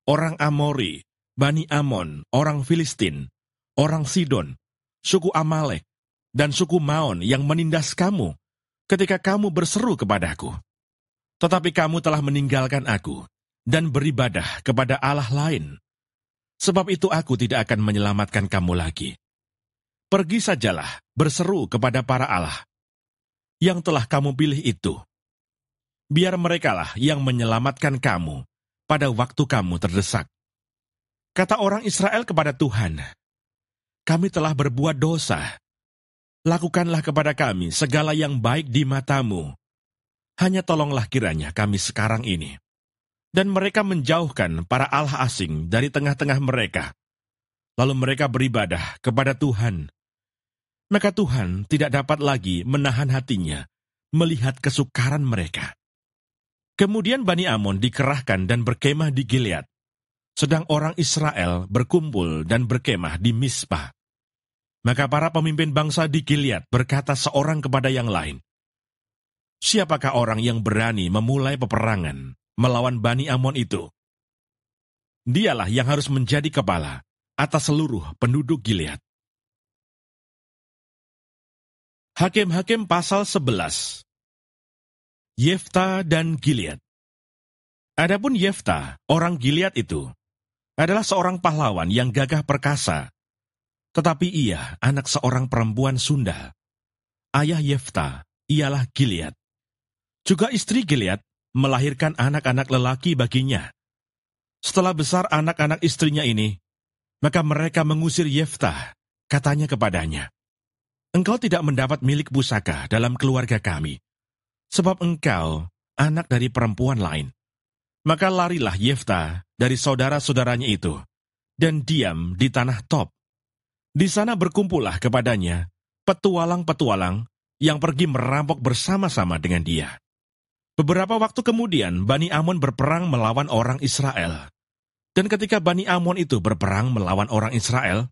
[SPEAKER 2] orang Amori, Bani Amon, orang Filistin, orang Sidon, suku Amalek, dan suku Maon yang menindas kamu ketika kamu berseru kepadaku. Tetapi kamu telah meninggalkan aku dan beribadah kepada Allah lain. Sebab itu aku tidak akan menyelamatkan kamu lagi. Pergi sajalah berseru kepada para Allah yang telah kamu pilih itu. Biar merekalah yang menyelamatkan kamu pada waktu kamu terdesak. Kata orang Israel kepada Tuhan, kami telah berbuat dosa lakukanlah kepada kami segala yang baik di matamu. Hanya tolonglah kiranya kami sekarang ini. Dan mereka menjauhkan para Allah asing dari tengah-tengah mereka. Lalu mereka beribadah kepada Tuhan. Maka Tuhan tidak dapat lagi menahan hatinya melihat kesukaran mereka. Kemudian Bani Amon dikerahkan dan berkemah di Gilead. Sedang orang Israel berkumpul dan berkemah di Mispa. Maka para pemimpin bangsa di Gilead berkata seorang kepada yang lain, Siapakah orang yang berani memulai peperangan melawan Bani Amon itu? Dialah yang harus menjadi
[SPEAKER 1] kepala atas seluruh penduduk Gilead. Hakim-hakim pasal 11 Yefta dan Gilead Adapun Yefta, orang Gilead itu, adalah seorang
[SPEAKER 2] pahlawan yang gagah perkasa tetapi ia anak seorang perempuan Sunda. Ayah Yefta ialah Gilead. Juga istri Gilead melahirkan anak-anak lelaki baginya. Setelah besar anak-anak istrinya ini, maka mereka mengusir Yefta, katanya kepadanya, Engkau tidak mendapat milik pusaka dalam keluarga kami, sebab engkau anak dari perempuan lain. Maka larilah Yefta dari saudara-saudaranya itu, dan diam di tanah Top, di sana berkumpullah kepadanya petualang-petualang yang pergi merampok bersama-sama dengan dia. Beberapa waktu kemudian, Bani Amon berperang melawan orang Israel. Dan ketika Bani Amon itu berperang melawan orang Israel,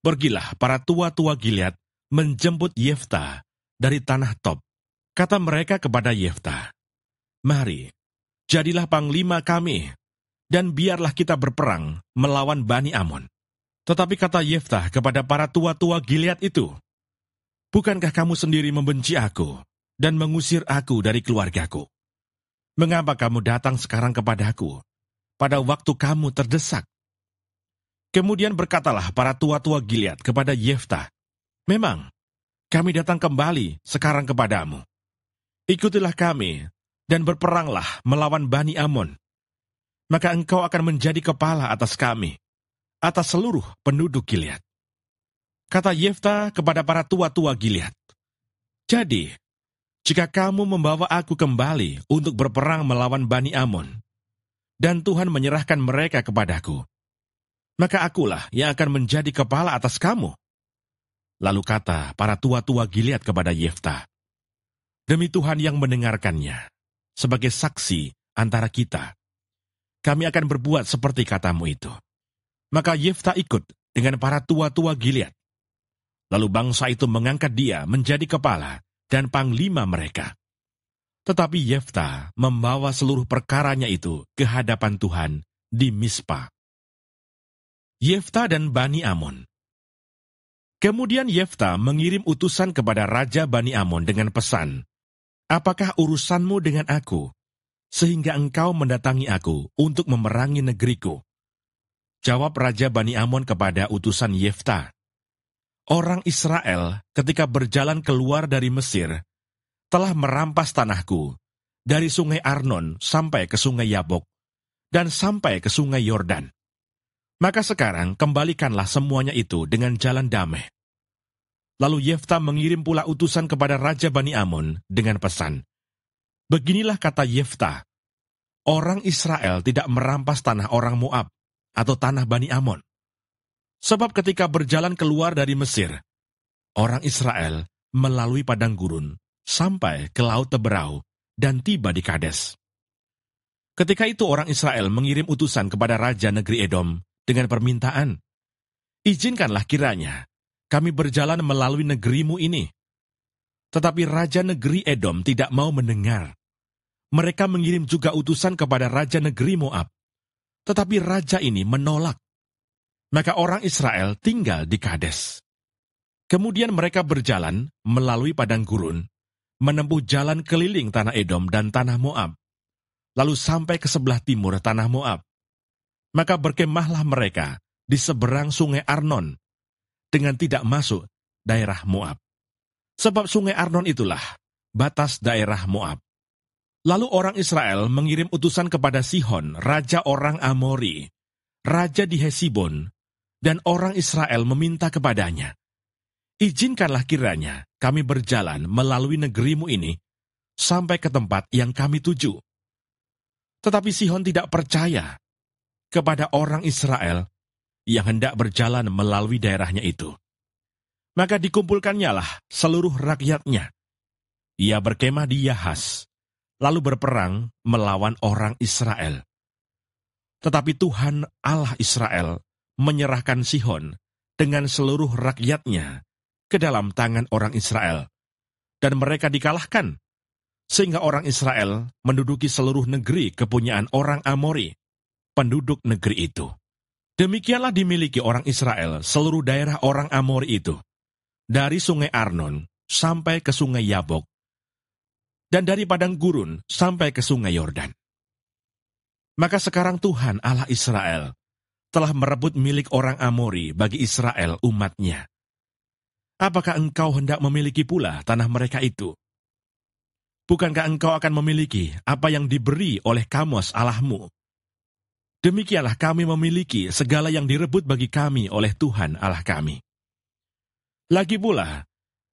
[SPEAKER 2] pergilah para tua-tua Gilead menjemput Yefta dari tanah Top. Kata mereka kepada Yefta, Mari, jadilah panglima kami, dan biarlah kita berperang melawan Bani Amon. Tetapi kata Yeftah kepada para tua-tua Gilead itu, Bukankah kamu sendiri membenci aku dan mengusir aku dari keluargaku? Mengapa kamu datang sekarang kepadaku pada waktu kamu terdesak? Kemudian berkatalah para tua-tua Gilead kepada Yeftah, Memang, kami datang kembali sekarang kepadamu. Ikutilah kami dan berperanglah melawan Bani Amon. Maka engkau akan menjadi kepala atas kami atas seluruh penduduk Gilead. Kata Yefta kepada para tua-tua Gilead, Jadi, jika kamu membawa aku kembali untuk berperang melawan Bani Amon, dan Tuhan menyerahkan mereka kepadaku, maka akulah yang akan menjadi kepala atas kamu. Lalu kata para tua-tua Gilead kepada Yefta, Demi Tuhan yang mendengarkannya, sebagai saksi antara kita, kami akan berbuat seperti katamu itu. Maka Yefta ikut dengan para tua-tua Gilead. Lalu bangsa itu mengangkat dia menjadi kepala dan panglima mereka. Tetapi Yefta membawa seluruh perkaranya itu ke hadapan Tuhan di Mispa. Yefta dan Bani Amon Kemudian Yefta mengirim utusan kepada Raja Bani Amon dengan pesan, Apakah urusanmu dengan aku, sehingga engkau mendatangi aku untuk memerangi negeriku? Jawab Raja Bani Amon kepada utusan Yefta. Orang Israel ketika berjalan keluar dari Mesir, telah merampas tanahku, dari sungai Arnon sampai ke sungai Yabok, dan sampai ke sungai Yordan. Maka sekarang kembalikanlah semuanya itu dengan jalan damai. Lalu Yefta mengirim pula utusan kepada Raja Bani Amon dengan pesan, Beginilah kata Yefta, Orang Israel tidak merampas tanah orang Moab, atau tanah Bani Amon. Sebab ketika berjalan keluar dari Mesir, orang Israel melalui padang gurun sampai ke Laut Teberau dan tiba di Kades. Ketika itu orang Israel mengirim utusan kepada Raja Negeri Edom dengan permintaan, Izinkanlah kiranya kami berjalan melalui negerimu ini. Tetapi Raja Negeri Edom tidak mau mendengar. Mereka mengirim juga utusan kepada Raja Negeri Moab tetapi raja ini menolak. Maka orang Israel tinggal di Kades. Kemudian mereka berjalan melalui padang gurun, menempuh jalan keliling tanah Edom dan tanah Moab, lalu sampai ke sebelah timur tanah Moab. Maka berkemahlah mereka di seberang sungai Arnon, dengan tidak masuk daerah Moab. Sebab sungai Arnon itulah batas daerah Moab. Lalu orang Israel mengirim utusan kepada Sihon, raja orang Amori, raja di Hesibon, dan orang Israel meminta kepadanya, Izinkanlah kiranya kami berjalan melalui negerimu ini sampai ke tempat yang kami tuju. Tetapi Sihon tidak percaya kepada orang Israel yang hendak berjalan melalui daerahnya itu. Maka dikumpulkannya lah seluruh rakyatnya. Ia berkemah di Yahas, lalu berperang melawan orang Israel. Tetapi Tuhan Allah Israel menyerahkan Sihon dengan seluruh rakyatnya ke dalam tangan orang Israel, dan mereka dikalahkan, sehingga orang Israel menduduki seluruh negeri kepunyaan orang Amori, penduduk negeri itu. Demikianlah dimiliki orang Israel seluruh daerah orang Amori itu, dari sungai Arnon sampai ke sungai Yabok, dan dari padang gurun sampai ke sungai Yordan. Maka sekarang Tuhan Allah Israel telah merebut milik orang Amori bagi Israel umatnya. Apakah engkau hendak memiliki pula tanah mereka itu? Bukankah engkau akan memiliki apa yang diberi oleh Kamos Allahmu? Demikianlah kami memiliki segala yang direbut bagi kami oleh Tuhan Allah kami. Lagi pula,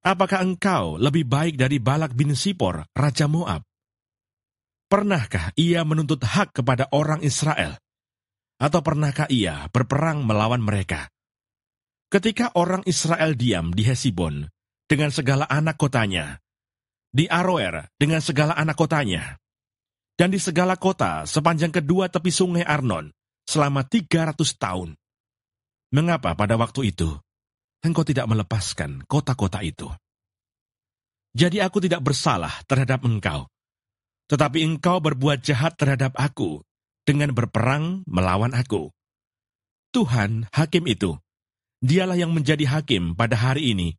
[SPEAKER 2] Apakah engkau lebih baik dari Balak bin Sipor, Raja Moab? Pernahkah ia menuntut hak kepada orang Israel? Atau pernahkah ia berperang melawan mereka? Ketika orang Israel diam di Hesibon dengan segala anak kotanya, di Aroer dengan segala anak kotanya, dan di segala kota sepanjang kedua tepi sungai Arnon selama 300 tahun. Mengapa pada waktu itu engkau tidak melepaskan kota-kota itu. Jadi aku tidak bersalah terhadap engkau, tetapi engkau berbuat jahat terhadap aku dengan berperang melawan aku. Tuhan, hakim itu, dialah yang menjadi hakim pada hari ini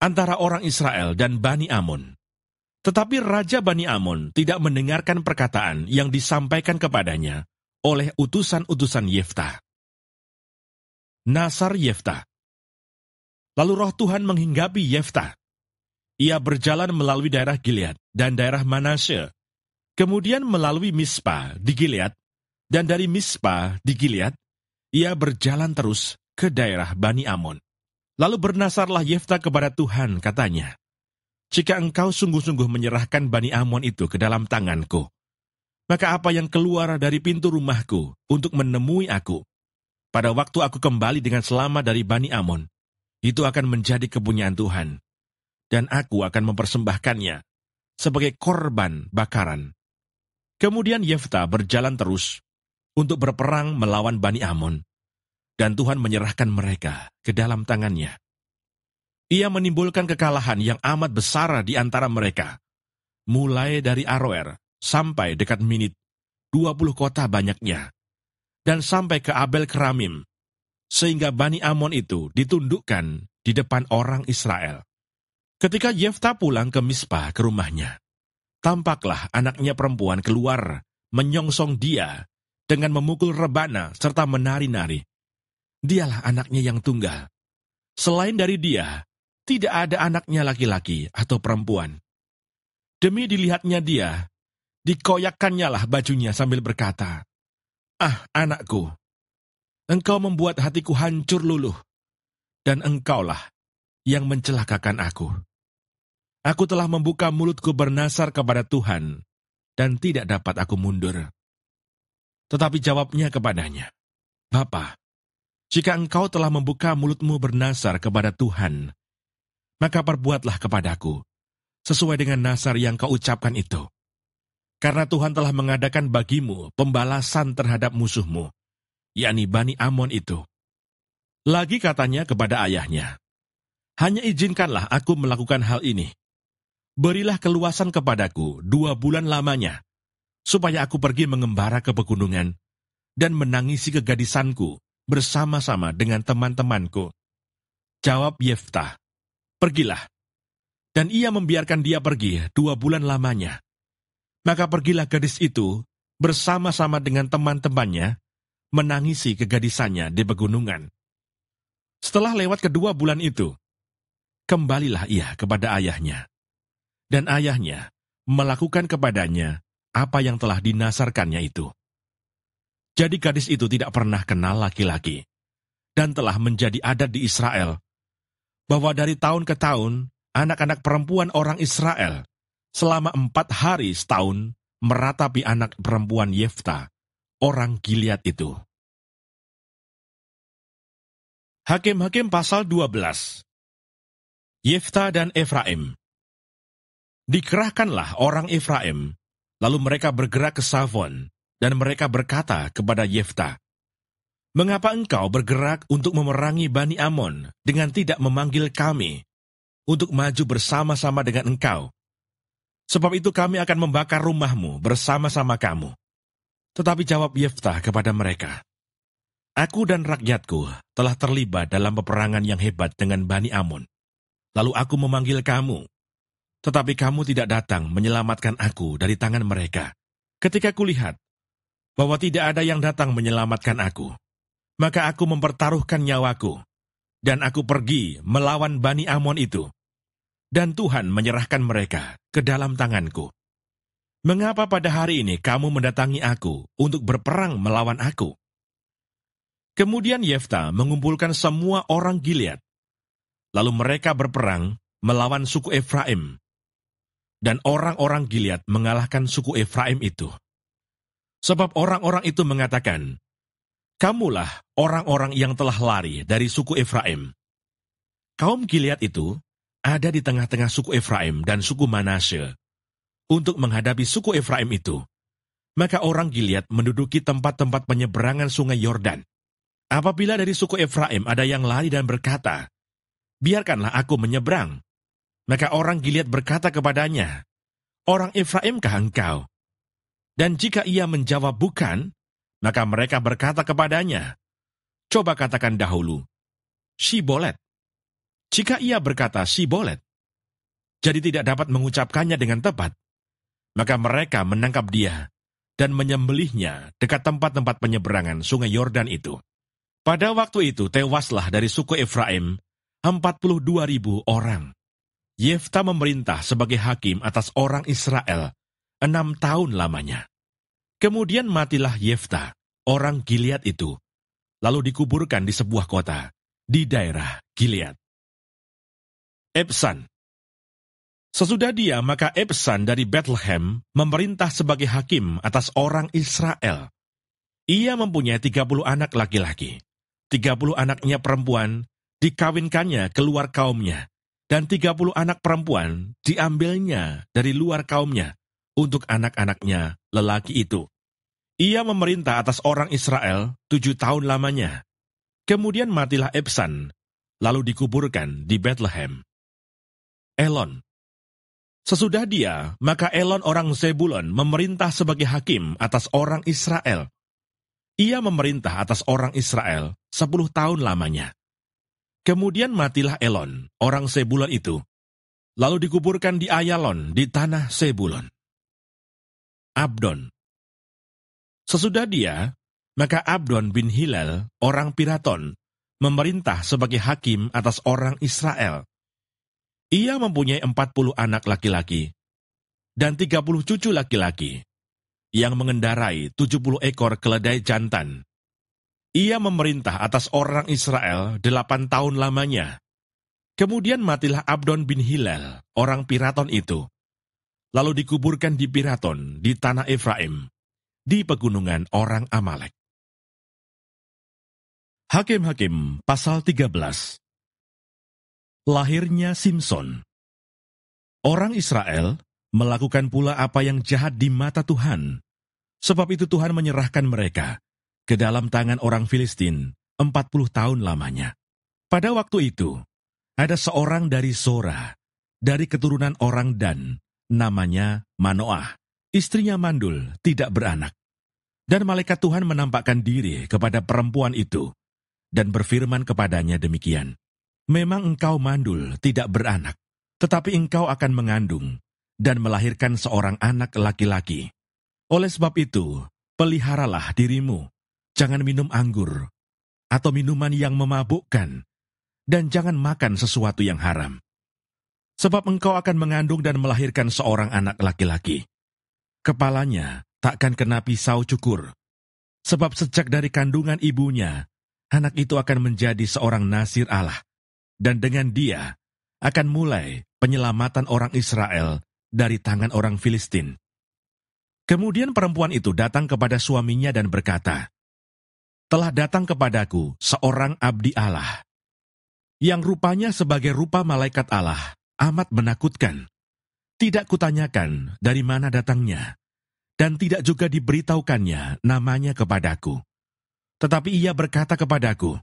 [SPEAKER 2] antara orang Israel dan Bani Amun. Tetapi Raja Bani Amun tidak mendengarkan perkataan yang disampaikan kepadanya oleh utusan-utusan Yefta. Nasar Yefta Lalu roh Tuhan menghinggapi Yefta. Ia berjalan melalui daerah Gilead dan daerah Manasye, kemudian melalui Mispa di Gilead, dan dari Mispa di Gilead, ia berjalan terus ke daerah Bani Amon. Lalu bernasarlah Yefta kepada Tuhan, katanya, Jika engkau sungguh-sungguh menyerahkan Bani Amon itu ke dalam tanganku, maka apa yang keluar dari pintu rumahku untuk menemui aku? Pada waktu aku kembali dengan selamat dari Bani Amon, itu akan menjadi kepunyaan Tuhan, dan aku akan mempersembahkannya sebagai korban bakaran. Kemudian Yefta berjalan terus untuk berperang melawan Bani Amon, dan Tuhan menyerahkan mereka ke dalam tangannya. Ia menimbulkan kekalahan yang amat besar di antara mereka, mulai dari Aroer sampai dekat Minit, puluh kota banyaknya, dan sampai ke Abel Keramim, sehingga Bani Amon itu ditundukkan di depan orang Israel. Ketika Yefta pulang ke Mispa ke rumahnya, tampaklah anaknya perempuan keluar menyongsong dia dengan memukul rebana serta menari-nari. Dialah anaknya yang tunggal. Selain dari dia, tidak ada anaknya laki-laki atau perempuan. Demi dilihatnya dia, dikoyakkannya lah bajunya sambil berkata, Ah anakku, Engkau membuat hatiku hancur luluh, dan engkaulah yang mencelakakan aku. Aku telah membuka mulutku bernasar kepada Tuhan, dan tidak dapat aku mundur. Tetapi jawabnya kepadanya, Bapa, jika engkau telah membuka mulutmu bernasar kepada Tuhan, maka perbuatlah kepadaku, sesuai dengan nasar yang kau ucapkan itu. Karena Tuhan telah mengadakan bagimu pembalasan terhadap musuhmu, yakni Bani Amon itu. Lagi katanya kepada ayahnya, Hanya izinkanlah aku melakukan hal ini. Berilah keluasan kepadaku dua bulan lamanya, supaya aku pergi mengembara ke pegunungan dan menangisi kegadisanku bersama-sama dengan teman-temanku. Jawab Yeftah, Pergilah. Dan ia membiarkan dia pergi dua bulan lamanya. Maka pergilah gadis itu bersama-sama dengan teman-temannya menangisi kegadisannya di pegunungan. Setelah lewat kedua bulan itu, kembalilah ia kepada ayahnya. Dan ayahnya melakukan kepadanya apa yang telah dinasarkannya itu. Jadi gadis itu tidak pernah kenal laki-laki dan telah menjadi adat di Israel bahwa dari tahun ke tahun anak-anak perempuan orang Israel selama empat hari setahun
[SPEAKER 1] meratapi anak perempuan Yefta orang Gilead itu. Hakim-hakim pasal 12 Yefta dan Efraim Dikerahkanlah orang Efraim, lalu
[SPEAKER 2] mereka bergerak ke Savon, dan mereka berkata kepada Yefta, Mengapa engkau bergerak untuk memerangi Bani Amon dengan tidak memanggil kami untuk maju bersama-sama dengan engkau? Sebab itu kami akan membakar rumahmu bersama-sama kamu. Tetapi jawab Yeftah kepada mereka, Aku dan rakyatku telah terlibat dalam peperangan yang hebat dengan Bani Amun. Lalu aku memanggil kamu, tetapi kamu tidak datang menyelamatkan aku dari tangan mereka. Ketika kulihat bahwa tidak ada yang datang menyelamatkan aku, maka aku mempertaruhkan nyawaku, dan aku pergi melawan Bani Amon itu. Dan Tuhan menyerahkan mereka ke dalam tanganku. Mengapa pada hari ini kamu mendatangi aku untuk berperang melawan aku? Kemudian Yefta mengumpulkan semua orang Gilead. Lalu mereka berperang melawan suku Efraim. Dan orang-orang Gilead mengalahkan suku Efraim itu. Sebab orang-orang itu mengatakan, Kamulah orang-orang yang telah lari dari suku Efraim. Kaum Gilead itu ada di tengah-tengah suku Efraim dan suku Manasye untuk menghadapi suku Efraim itu. Maka orang Gilead menduduki tempat-tempat penyeberangan sungai Yordan. Apabila dari suku Efraim ada yang lari dan berkata, Biarkanlah aku menyeberang. Maka orang Gilead berkata kepadanya, Orang Efraimkah engkau? Dan jika ia menjawab bukan, maka mereka berkata kepadanya, Coba katakan dahulu, Sibolet. Jika ia berkata Sibolet, jadi tidak dapat mengucapkannya dengan tepat, maka mereka menangkap dia dan menyembelihnya dekat tempat-tempat penyeberangan sungai Yordan itu. Pada waktu itu tewaslah dari suku Efraim 42 ribu orang. Yefta memerintah sebagai hakim atas orang Israel enam tahun lamanya. Kemudian matilah Yefta, orang Gilead itu, lalu dikuburkan di sebuah kota, di daerah Gilead. Epsan, Sesudah dia, maka Ebsan dari Bethlehem memerintah sebagai hakim atas orang Israel. Ia mempunyai 30 anak laki-laki. 30 anaknya perempuan dikawinkannya keluar kaumnya, dan 30 anak perempuan diambilnya dari luar kaumnya untuk anak-anaknya lelaki itu. Ia memerintah atas orang Israel tujuh tahun lamanya. Kemudian matilah Ebsan, lalu dikuburkan di Bethlehem. Elon, Sesudah dia, maka Elon orang Zebulon memerintah sebagai hakim atas orang Israel. Ia memerintah atas orang Israel sepuluh tahun lamanya. Kemudian matilah Elon, orang Zebulon itu,
[SPEAKER 1] lalu dikuburkan di Ayalon di tanah Zebulon. Abdon Sesudah dia, maka Abdon bin Hilal, orang
[SPEAKER 2] Piraton, memerintah sebagai hakim atas orang Israel ia mempunyai empat puluh anak laki-laki dan tiga puluh cucu laki-laki yang mengendarai tujuh puluh ekor keledai jantan. Ia memerintah atas orang Israel delapan tahun lamanya. Kemudian matilah Abdon bin Hilal, orang Piraton itu. Lalu dikuburkan di Piraton, di tanah
[SPEAKER 1] Efraim, di pegunungan orang Amalek. Hakim-hakim pasal 13 lahirnya Simpson.
[SPEAKER 2] Orang Israel melakukan pula apa yang jahat di mata Tuhan. Sebab itu Tuhan menyerahkan mereka ke dalam tangan orang Filistin 40 tahun lamanya. Pada waktu itu, ada seorang dari Sora, dari keturunan orang Dan, namanya Manoah. Istrinya mandul, tidak beranak. Dan malaikat Tuhan menampakkan diri kepada perempuan itu dan berfirman kepadanya demikian. Memang engkau mandul, tidak beranak, tetapi engkau akan mengandung dan melahirkan seorang anak laki-laki. Oleh sebab itu, peliharalah dirimu. Jangan minum anggur atau minuman yang memabukkan, dan jangan makan sesuatu yang haram. Sebab engkau akan mengandung dan melahirkan seorang anak laki-laki. Kepalanya takkan kena pisau cukur. Sebab sejak dari kandungan ibunya, anak itu akan menjadi seorang nasir Allah dan dengan dia akan mulai penyelamatan orang Israel dari tangan orang Filistin. Kemudian perempuan itu datang kepada suaminya dan berkata, Telah datang kepadaku seorang abdi Allah, yang rupanya sebagai rupa malaikat Allah, amat menakutkan. Tidak kutanyakan dari mana datangnya, dan tidak juga diberitahukannya namanya kepadaku. Tetapi ia berkata kepadaku,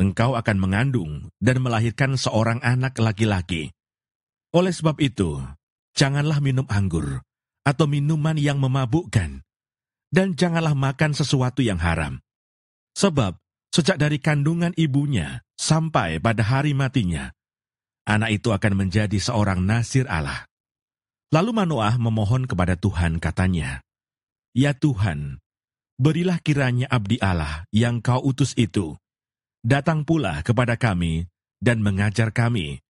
[SPEAKER 2] engkau akan mengandung dan melahirkan seorang anak laki-laki. Oleh sebab itu, janganlah minum anggur atau minuman yang memabukkan, dan janganlah makan sesuatu yang haram. Sebab, sejak dari kandungan ibunya sampai pada hari matinya, anak itu akan menjadi seorang nasir Allah. Lalu Manoah memohon kepada Tuhan katanya, Ya Tuhan, berilah kiranya abdi Allah yang kau utus itu, datang pula kepada kami dan mengajar kami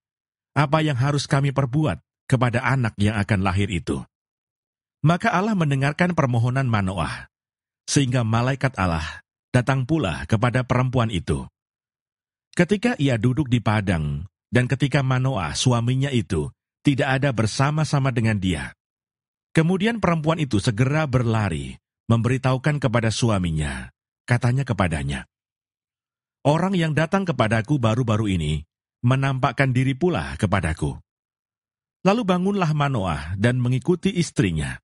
[SPEAKER 2] apa yang harus kami perbuat kepada anak yang akan lahir itu. Maka Allah mendengarkan permohonan Manoah, sehingga malaikat Allah datang pula kepada perempuan itu. Ketika ia duduk di padang, dan ketika Manoah suaminya itu tidak ada bersama-sama dengan dia. Kemudian perempuan itu segera berlari, memberitahukan kepada suaminya, katanya kepadanya, Orang yang datang kepadaku baru-baru ini menampakkan diri pula kepadaku. Lalu bangunlah Manoah dan mengikuti istrinya.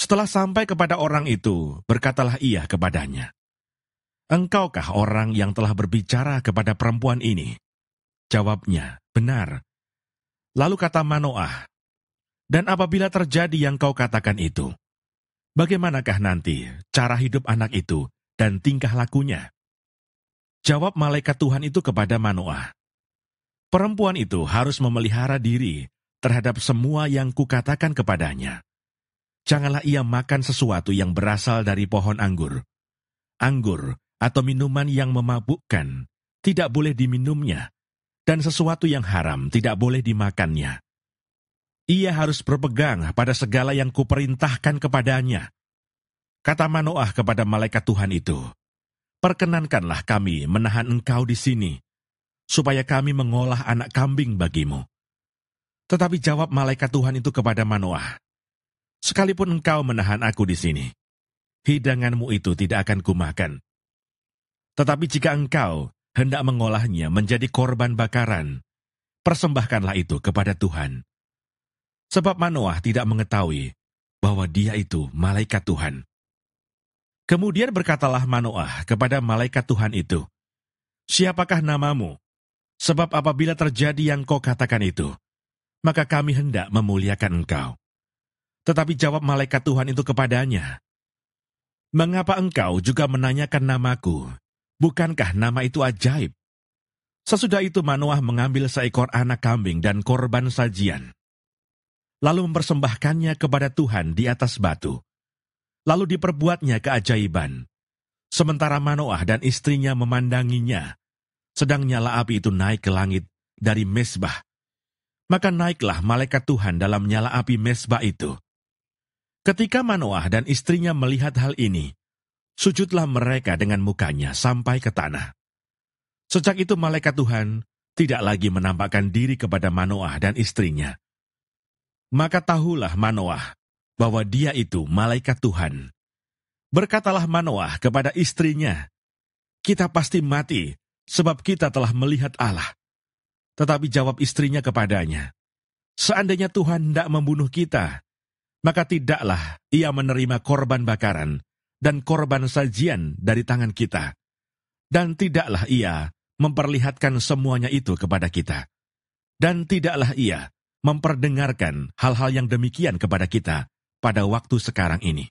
[SPEAKER 2] Setelah sampai kepada orang itu, berkatalah ia kepadanya, Engkaukah orang yang telah berbicara kepada perempuan ini? Jawabnya, benar. Lalu kata Manoah, Dan apabila terjadi yang kau katakan itu, bagaimanakah nanti cara hidup anak itu dan tingkah lakunya? Jawab malaikat Tuhan itu kepada Manoah, Perempuan itu harus memelihara diri terhadap semua yang kukatakan kepadanya. Janganlah ia makan sesuatu yang berasal dari pohon anggur. Anggur atau minuman yang memabukkan tidak boleh diminumnya, dan sesuatu yang haram tidak boleh dimakannya. Ia harus berpegang pada segala yang kuperintahkan kepadanya. Kata Manoah kepada malaikat Tuhan itu, Perkenankanlah kami menahan engkau di sini, supaya kami mengolah anak kambing bagimu. Tetapi jawab malaikat Tuhan itu kepada Manoah, Sekalipun engkau menahan aku di sini, hidanganmu itu tidak akan kumakan. Tetapi jika engkau hendak mengolahnya menjadi korban bakaran, persembahkanlah itu kepada Tuhan. Sebab Manoah tidak mengetahui bahwa dia itu malaikat Tuhan. Kemudian berkatalah Manoah kepada malaikat Tuhan itu, Siapakah namamu? Sebab apabila terjadi yang kau katakan itu, maka kami hendak memuliakan engkau. Tetapi jawab malaikat Tuhan itu kepadanya, Mengapa engkau juga menanyakan namaku? Bukankah nama itu ajaib? Sesudah itu Manoah mengambil seekor anak kambing dan korban sajian. Lalu mempersembahkannya kepada Tuhan di atas batu lalu diperbuatnya keajaiban. Sementara Manoah dan istrinya memandanginya, sedang nyala api itu naik ke langit dari mesbah. Maka naiklah malaikat Tuhan dalam nyala api mesbah itu. Ketika Manoah dan istrinya melihat hal ini, sujudlah mereka dengan mukanya sampai ke tanah. Sejak itu malaikat Tuhan tidak lagi menampakkan diri kepada Manoah dan istrinya. Maka tahulah Manoah bahwa dia itu malaikat Tuhan. Berkatalah Manoah kepada istrinya, Kita pasti mati, sebab kita telah melihat Allah. Tetapi jawab istrinya kepadanya, Seandainya Tuhan tidak membunuh kita, maka tidaklah ia menerima korban bakaran dan korban sajian dari tangan kita. Dan tidaklah ia memperlihatkan semuanya itu kepada kita. Dan tidaklah ia memperdengarkan hal-hal yang demikian kepada kita, pada waktu sekarang ini.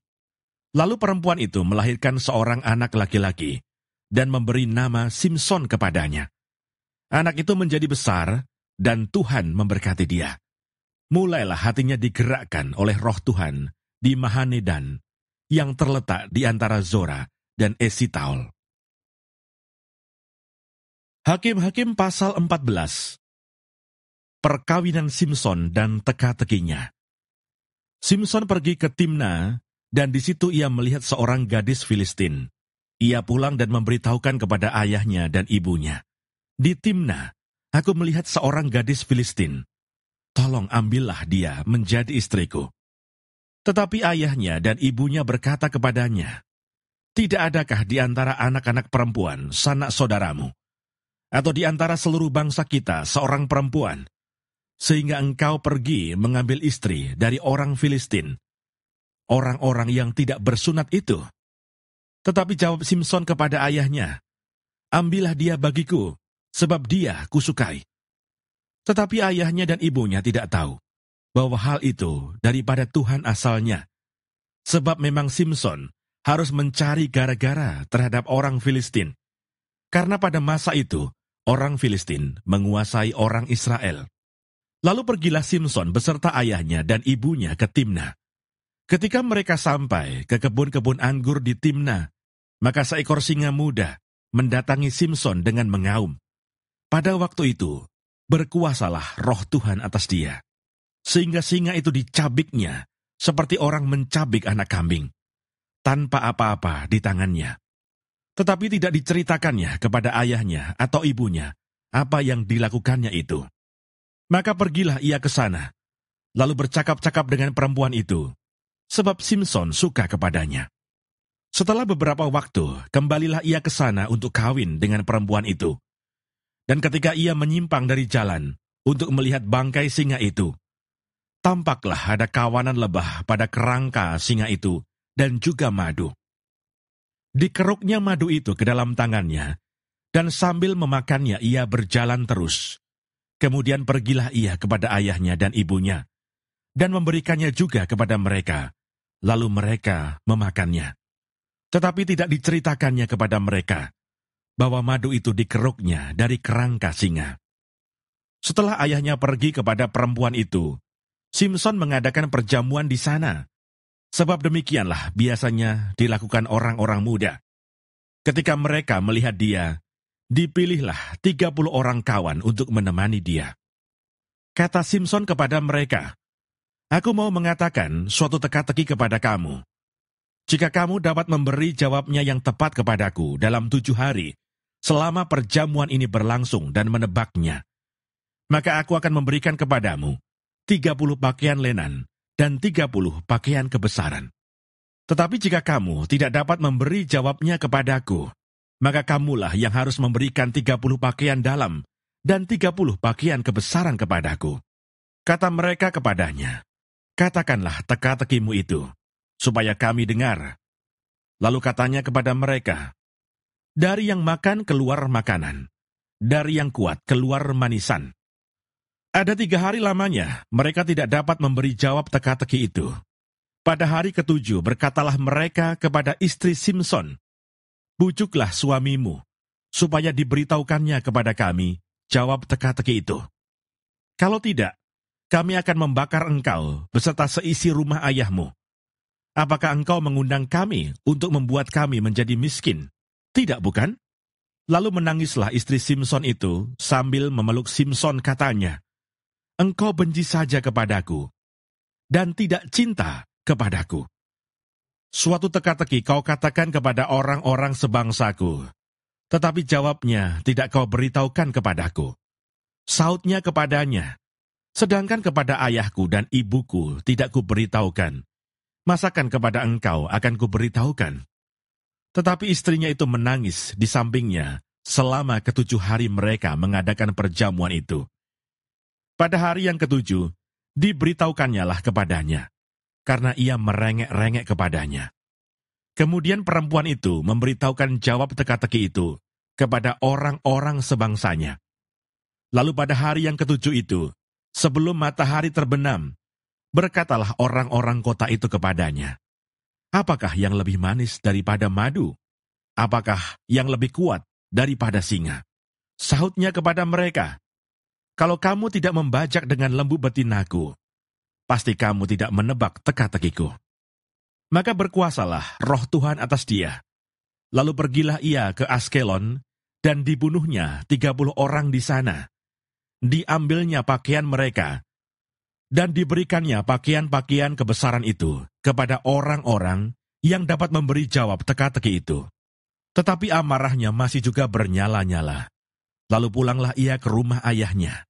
[SPEAKER 2] Lalu perempuan itu melahirkan seorang anak laki-laki dan memberi nama Simpson kepadanya. Anak itu menjadi besar dan Tuhan memberkati dia. Mulailah hatinya digerakkan oleh roh Tuhan di Mahanedan
[SPEAKER 1] yang terletak di antara Zora dan Esitaol. Hakim-hakim pasal 14 Perkawinan Simpson dan teka-tekinya Simpson pergi ke Timna dan
[SPEAKER 2] di situ ia melihat seorang gadis Filistin. Ia pulang dan memberitahukan kepada ayahnya dan ibunya. Di Timna, aku melihat seorang gadis Filistin. Tolong ambillah dia menjadi istriku. Tetapi ayahnya dan ibunya berkata kepadanya, Tidak adakah di antara anak-anak perempuan, sanak saudaramu, atau di antara seluruh bangsa kita seorang perempuan sehingga engkau pergi mengambil istri dari orang Filistin, orang-orang yang tidak bersunat itu. Tetapi jawab Simpson kepada ayahnya, Ambillah dia bagiku, sebab dia kusukai. Tetapi ayahnya dan ibunya tidak tahu bahwa hal itu daripada Tuhan asalnya. Sebab memang Simpson harus mencari gara-gara terhadap orang Filistin. Karena pada masa itu, orang Filistin menguasai orang Israel. Lalu pergilah Simpson beserta ayahnya dan ibunya ke Timna. Ketika mereka sampai ke kebun-kebun anggur di Timna, maka seekor singa muda mendatangi Simpson dengan mengaum. Pada waktu itu, berkuasalah roh Tuhan atas dia. Sehingga singa itu dicabiknya seperti orang mencabik anak kambing, tanpa apa-apa di tangannya. Tetapi tidak diceritakannya kepada ayahnya atau ibunya apa yang dilakukannya itu. Maka pergilah ia ke sana, lalu bercakap-cakap dengan perempuan itu, sebab Simpson suka kepadanya. Setelah beberapa waktu, kembalilah ia ke sana untuk kawin dengan perempuan itu. Dan ketika ia menyimpang dari jalan untuk melihat bangkai singa itu, tampaklah ada kawanan lebah pada kerangka singa itu dan juga madu. Dikeruknya madu itu ke dalam tangannya, dan sambil memakannya ia berjalan terus, Kemudian pergilah ia kepada ayahnya dan ibunya, dan memberikannya juga kepada mereka. Lalu mereka memakannya. Tetapi tidak diceritakannya kepada mereka, bahwa madu itu dikeruknya dari kerangka singa. Setelah ayahnya pergi kepada perempuan itu, Simpson mengadakan perjamuan di sana. Sebab demikianlah biasanya dilakukan orang-orang muda. Ketika mereka melihat dia, Dipilihlah tiga puluh orang kawan untuk menemani dia. Kata Simpson kepada mereka, Aku mau mengatakan suatu teka-teki kepada kamu. Jika kamu dapat memberi jawabnya yang tepat kepadaku dalam tujuh hari, selama perjamuan ini berlangsung dan menebaknya, maka aku akan memberikan kepadamu tiga puluh pakaian lenan dan tiga puluh pakaian kebesaran. Tetapi jika kamu tidak dapat memberi jawabnya kepadaku, maka kamulah yang harus memberikan tiga puluh pakaian dalam dan tiga puluh pakaian kebesaran kepadaku. Kata mereka kepadanya, Katakanlah teka-tekimu itu, supaya kami dengar. Lalu katanya kepada mereka, Dari yang makan keluar makanan, dari yang kuat keluar manisan. Ada tiga hari lamanya, mereka tidak dapat memberi jawab teka-teki itu. Pada hari ketujuh berkatalah mereka kepada istri Simpson, Bujuklah suamimu, supaya diberitahukannya kepada kami, jawab teka-teki itu. Kalau tidak, kami akan membakar engkau beserta seisi rumah ayahmu. Apakah engkau mengundang kami untuk membuat kami menjadi miskin? Tidak, bukan? Lalu menangislah istri Simpson itu sambil memeluk Simpson katanya, Engkau benci saja kepadaku dan tidak cinta kepadaku. Suatu teka-teki kau katakan kepada orang-orang sebangsaku. Tetapi jawabnya tidak kau beritahukan kepadaku. Sautnya kepadanya. Sedangkan kepada ayahku dan ibuku tidak kuberitahukan. Masakan kepada engkau akan kuberitahukan. Tetapi istrinya itu menangis di sampingnya selama ketujuh hari mereka mengadakan perjamuan itu. Pada hari yang ketujuh, diberitahukannya lah kepadanya karena ia merengek-rengek kepadanya. Kemudian perempuan itu memberitahukan jawab teka-teki itu kepada orang-orang sebangsanya. Lalu pada hari yang ketujuh itu, sebelum matahari terbenam, berkatalah orang-orang kota itu kepadanya, Apakah yang lebih manis daripada madu? Apakah yang lebih kuat daripada singa? Sahutnya kepada mereka, Kalau kamu tidak membajak dengan lembu betinaku, pasti kamu tidak menebak teka-tekiku. Maka berkuasalah roh Tuhan atas dia. Lalu pergilah ia ke Askelon, dan dibunuhnya tiga puluh orang di sana. Diambilnya pakaian mereka, dan diberikannya pakaian-pakaian kebesaran itu kepada orang-orang yang dapat memberi jawab teka-teki itu. Tetapi amarahnya masih juga bernyala-nyala. Lalu pulanglah ia ke rumah ayahnya.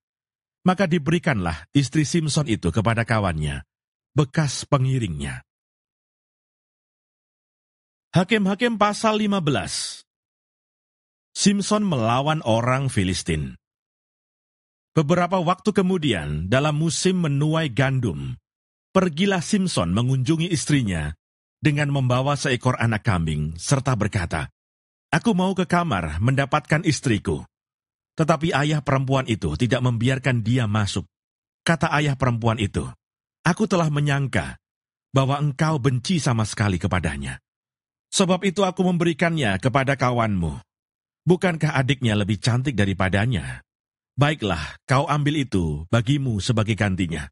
[SPEAKER 2] Maka diberikanlah istri
[SPEAKER 1] Simpson itu kepada kawannya, bekas pengiringnya. Hakim-hakim pasal 15 Simpson melawan orang Filistin. Beberapa waktu kemudian, dalam
[SPEAKER 2] musim menuai gandum, pergilah Simpson mengunjungi istrinya dengan membawa seekor anak kambing serta berkata, Aku mau ke kamar mendapatkan istriku. Tetapi ayah perempuan itu tidak membiarkan dia masuk. Kata ayah perempuan itu, Aku telah menyangka bahwa engkau benci sama sekali kepadanya. Sebab itu aku memberikannya kepada kawanmu. Bukankah adiknya lebih cantik daripadanya? Baiklah, kau ambil itu bagimu sebagai gantinya.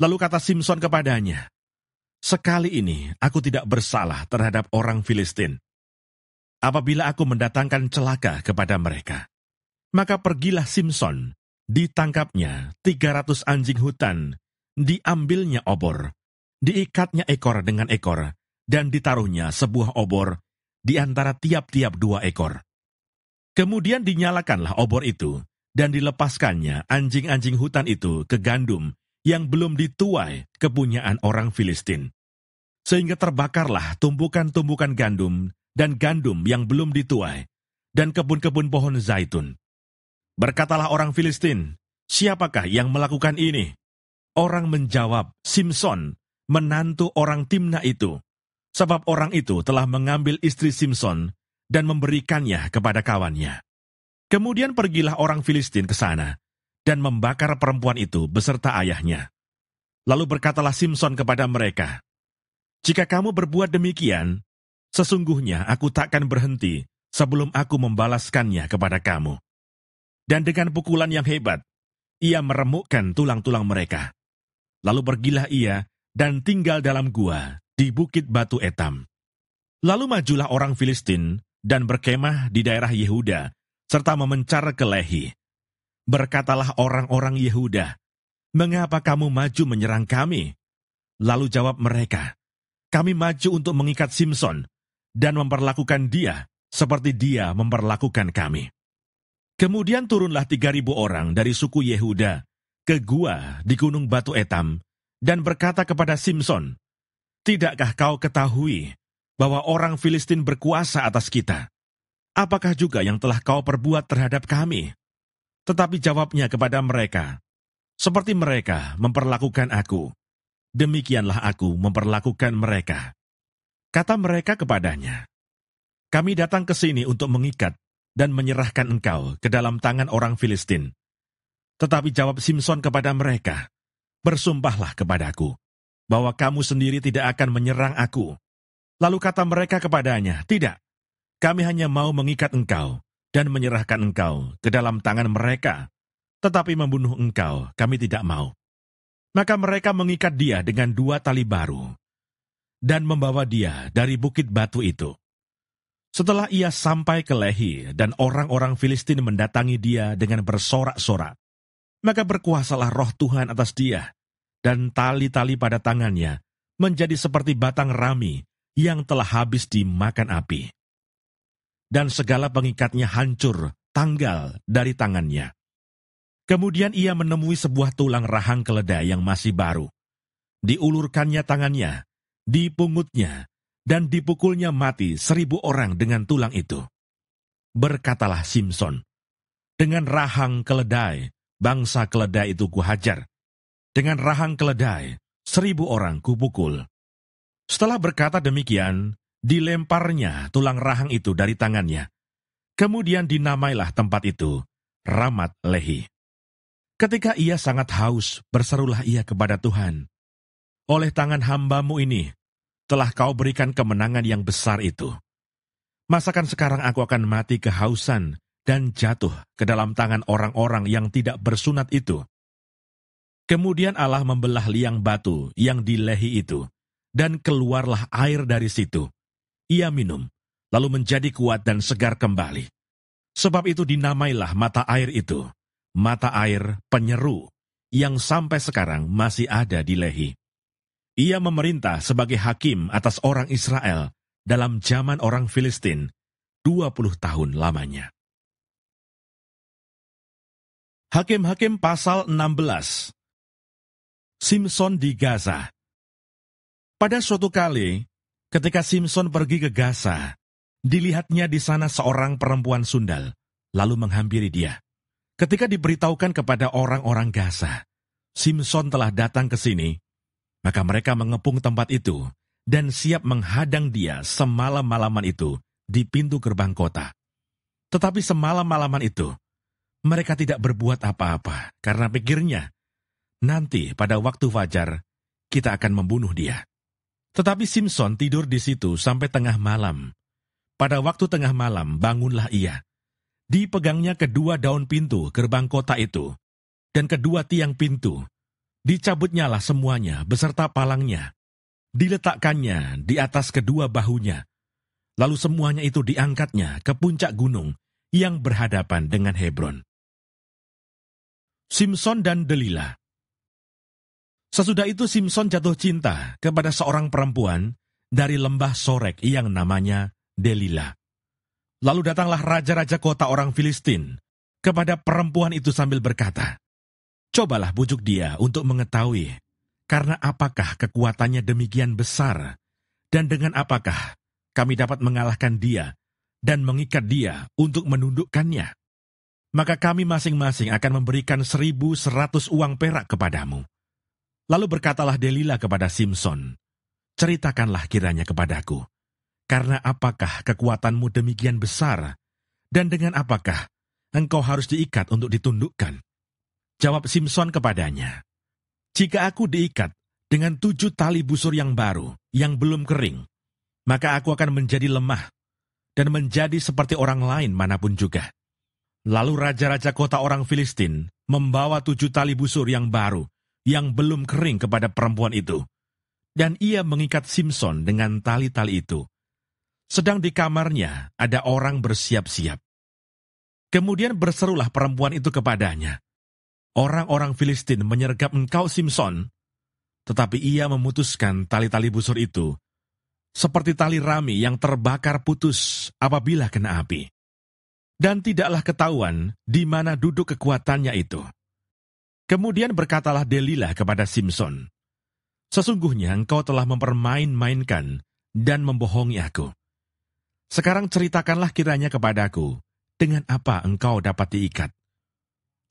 [SPEAKER 2] Lalu kata Simpson kepadanya, Sekali ini aku tidak bersalah terhadap orang Filistin. Apabila aku mendatangkan celaka kepada mereka, maka pergilah Simpson, ditangkapnya 300 anjing hutan, diambilnya obor, diikatnya ekor dengan ekor, dan ditaruhnya sebuah obor di antara tiap-tiap dua ekor. Kemudian dinyalakanlah obor itu, dan dilepaskannya anjing-anjing hutan itu ke gandum yang belum dituai kepunyaan orang Filistin. Sehingga terbakarlah tumbukan-tumbukan gandum dan gandum yang belum dituai, dan kebun-kebun pohon zaitun. Berkatalah orang Filistin, siapakah yang melakukan ini? Orang menjawab, Simpson, menantu orang Timna itu. Sebab orang itu telah mengambil istri Simpson dan memberikannya kepada kawannya. Kemudian pergilah orang Filistin ke sana dan membakar perempuan itu beserta ayahnya. Lalu berkatalah Simpson kepada mereka, Jika kamu berbuat demikian, sesungguhnya aku takkan berhenti sebelum aku membalaskannya kepada kamu. Dan dengan pukulan yang hebat, ia meremukkan tulang-tulang mereka. Lalu pergilah ia dan tinggal dalam gua di bukit batu Etam. Lalu majulah orang Filistin dan berkemah di daerah Yehuda, serta memencar ke Lehi. Berkatalah orang-orang Yehuda, Mengapa kamu maju menyerang kami? Lalu jawab mereka, Kami maju untuk mengikat Simpson dan memperlakukan dia seperti dia memperlakukan kami. Kemudian turunlah tiga ribu orang dari suku Yehuda ke gua di gunung batu Etam dan berkata kepada Simpson, Tidakkah kau ketahui bahwa orang Filistin berkuasa atas kita? Apakah juga yang telah kau perbuat terhadap kami? Tetapi jawabnya kepada mereka, Seperti mereka memperlakukan aku, demikianlah aku memperlakukan mereka. Kata mereka kepadanya, Kami datang ke sini untuk mengikat dan menyerahkan engkau ke dalam tangan orang Filistin. Tetapi jawab Simpson kepada mereka, Bersumpahlah kepadaku, bahwa kamu sendiri tidak akan menyerang aku. Lalu kata mereka kepadanya, Tidak, kami hanya mau mengikat engkau dan menyerahkan engkau ke dalam tangan mereka. Tetapi membunuh engkau kami tidak mau. Maka mereka mengikat dia dengan dua tali baru dan membawa dia dari bukit batu itu. Setelah ia sampai ke Lehi dan orang-orang Filistin mendatangi dia dengan bersorak-sorak, maka berkuasalah roh Tuhan atas dia, dan tali-tali pada tangannya menjadi seperti batang rami yang telah habis dimakan api. Dan segala pengikatnya hancur, tanggal dari tangannya. Kemudian ia menemui sebuah tulang rahang keledai yang masih baru. Diulurkannya tangannya, dipungutnya, dan dipukulnya mati seribu orang dengan tulang itu. Berkatalah Simpson, dengan rahang keledai, bangsa keledai itu kuhajar. Dengan rahang keledai, seribu orang kupukul. Setelah berkata demikian, dilemparnya tulang rahang itu dari tangannya. Kemudian dinamailah tempat itu, Ramat Lehi. Ketika ia sangat haus, berserulah ia kepada Tuhan. Oleh tangan hambamu ini, telah kau berikan kemenangan yang besar itu. Masakan sekarang aku akan mati kehausan dan jatuh ke dalam tangan orang-orang yang tidak bersunat itu. Kemudian Allah membelah liang batu yang dilehi itu, dan keluarlah air dari situ. Ia minum, lalu menjadi kuat dan segar kembali. Sebab itu dinamailah mata air itu, mata air penyeru, yang sampai sekarang masih ada di lehi. Ia memerintah sebagai hakim atas orang Israel
[SPEAKER 1] dalam zaman orang Filistin 20 tahun lamanya. Hakim-hakim pasal 16 Simpson di Gaza Pada suatu kali, ketika
[SPEAKER 2] Simpson pergi ke Gaza, dilihatnya di sana seorang perempuan sundal, lalu menghampiri dia. Ketika diberitahukan kepada orang-orang Gaza, Simpson telah datang ke sini maka mereka mengepung tempat itu dan siap menghadang dia semalam-malaman itu di pintu gerbang kota. Tetapi semalam-malaman itu, mereka tidak berbuat apa-apa karena pikirnya, nanti pada waktu fajar, kita akan membunuh dia. Tetapi Simpson tidur di situ sampai tengah malam. Pada waktu tengah malam, bangunlah ia. Dipegangnya kedua daun pintu gerbang kota itu, dan kedua tiang pintu, Dicabutnyalah semuanya beserta palangnya, diletakkannya di atas kedua bahunya, lalu semuanya itu diangkatnya ke puncak gunung yang berhadapan dengan Hebron. Simpson dan Delila Sesudah itu Simpson jatuh cinta kepada seorang perempuan dari lembah Sorek yang namanya Delila. Lalu datanglah raja-raja kota orang Filistin kepada perempuan itu sambil berkata, Cobalah bujuk dia untuk mengetahui karena apakah kekuatannya demikian besar dan dengan apakah kami dapat mengalahkan dia dan mengikat dia untuk menundukkannya. Maka kami masing-masing akan memberikan seribu seratus uang perak kepadamu. Lalu berkatalah Delilah kepada Simpson, Ceritakanlah kiranya kepadaku, karena apakah kekuatanmu demikian besar, dan dengan apakah engkau harus diikat untuk ditundukkan. Jawab Simpson kepadanya, Jika aku diikat dengan tujuh tali busur yang baru, yang belum kering, maka aku akan menjadi lemah dan menjadi seperti orang lain manapun juga. Lalu raja-raja kota orang Filistin membawa tujuh tali busur yang baru, yang belum kering kepada perempuan itu. Dan ia mengikat Simpson dengan tali-tali itu. Sedang di kamarnya ada orang bersiap-siap. Kemudian berserulah perempuan itu kepadanya orang-orang Filistin menyergap engkau Simpson, tetapi ia memutuskan tali-tali busur itu, seperti tali rami yang terbakar putus apabila kena api. Dan tidaklah ketahuan di mana duduk kekuatannya itu. Kemudian berkatalah Delilah kepada Simpson, Sesungguhnya engkau telah mempermain-mainkan dan membohongi aku. Sekarang ceritakanlah kiranya kepadaku, dengan apa engkau dapat diikat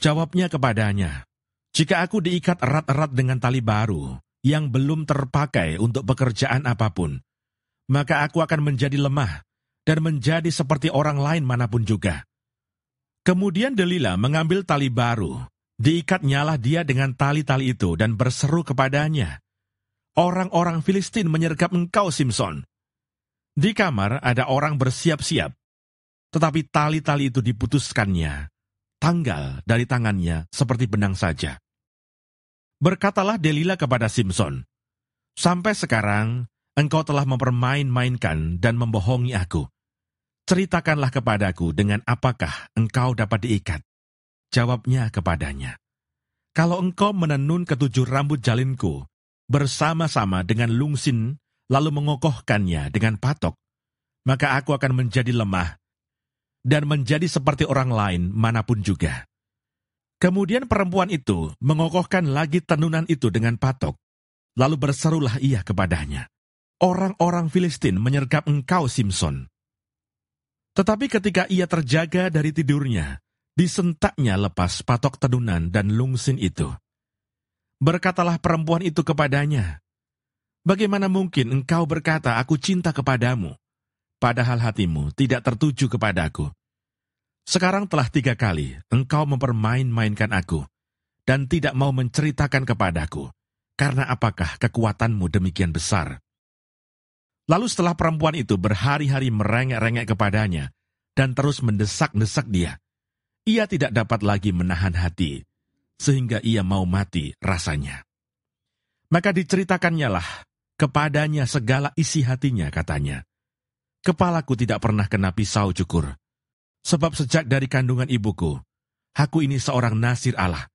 [SPEAKER 2] Jawabnya kepadanya, jika aku diikat erat-erat dengan tali baru yang belum terpakai untuk pekerjaan apapun, maka aku akan menjadi lemah dan menjadi seperti orang lain manapun juga. Kemudian Delila mengambil tali baru, diikat nyalah dia dengan tali-tali itu dan berseru kepadanya, Orang-orang Filistin menyergap engkau, Simpson. Di kamar ada orang bersiap-siap, tetapi tali-tali itu diputuskannya tanggal dari tangannya seperti benang saja. Berkatalah Delila kepada Simpson, Sampai sekarang, engkau telah mempermain-mainkan dan membohongi aku. Ceritakanlah kepadaku dengan apakah engkau dapat diikat. Jawabnya kepadanya, Kalau engkau menenun ketujuh rambut jalinku bersama-sama dengan lungsin lalu mengokohkannya dengan patok, maka aku akan menjadi lemah dan menjadi seperti orang lain manapun juga. Kemudian perempuan itu mengokohkan lagi tenunan itu dengan patok. Lalu berserulah ia kepadanya. Orang-orang Filistin menyergap engkau, Simpson. Tetapi ketika ia terjaga dari tidurnya, disentaknya lepas patok tenunan dan lungsin itu. Berkatalah perempuan itu kepadanya, Bagaimana mungkin engkau berkata, aku cinta kepadamu, padahal hatimu tidak tertuju kepadaku. Sekarang telah tiga kali engkau mempermain-mainkan aku, dan tidak mau menceritakan kepadaku, karena apakah kekuatanmu demikian besar? Lalu setelah perempuan itu berhari-hari merengek-rengek kepadanya, dan terus mendesak-desak dia, ia tidak dapat lagi menahan hati, sehingga ia mau mati rasanya. Maka diceritakannya lah kepadanya segala isi hatinya katanya, Kepalaku tidak pernah kena pisau cukur. Sebab sejak dari kandungan ibuku, aku ini seorang nasir Allah.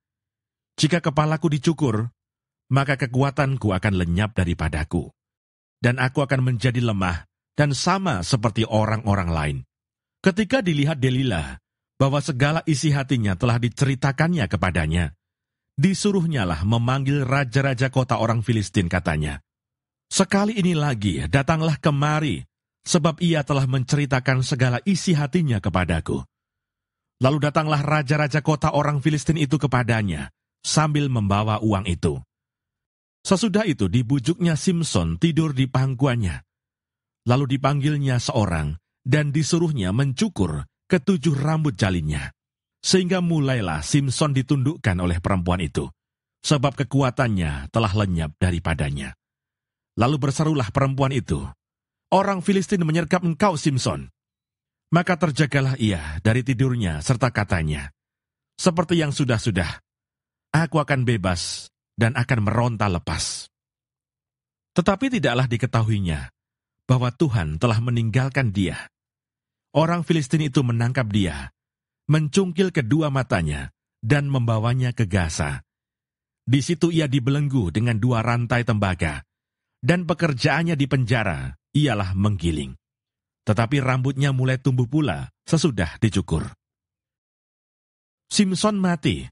[SPEAKER 2] Jika kepalaku dicukur, maka kekuatanku akan lenyap daripadaku. Dan aku akan menjadi lemah dan sama seperti orang-orang lain. Ketika dilihat Delilah, bahwa segala isi hatinya telah diceritakannya kepadanya, disuruhnyalah memanggil raja-raja kota orang Filistin katanya. Sekali ini lagi datanglah kemari sebab ia telah menceritakan segala isi hatinya kepadaku. Lalu datanglah raja-raja kota orang Filistin itu kepadanya, sambil membawa uang itu. Sesudah itu dibujuknya Simpson tidur di pangkuannya. Lalu dipanggilnya seorang, dan disuruhnya mencukur ketujuh rambut jalinnya. Sehingga mulailah Simpson ditundukkan oleh perempuan itu, sebab kekuatannya telah lenyap daripadanya. Lalu berserulah perempuan itu, orang Filistin menyergap engkau, Simpson. Maka terjagalah ia dari tidurnya serta katanya, seperti yang sudah-sudah, aku akan bebas dan akan meronta lepas. Tetapi tidaklah diketahuinya bahwa Tuhan telah meninggalkan dia. Orang Filistin itu menangkap dia, mencungkil kedua matanya, dan membawanya ke Gaza. Di situ ia dibelenggu dengan dua rantai tembaga, dan pekerjaannya di penjara ialah menggiling. Tetapi rambutnya mulai tumbuh pula sesudah dicukur. Simpson mati.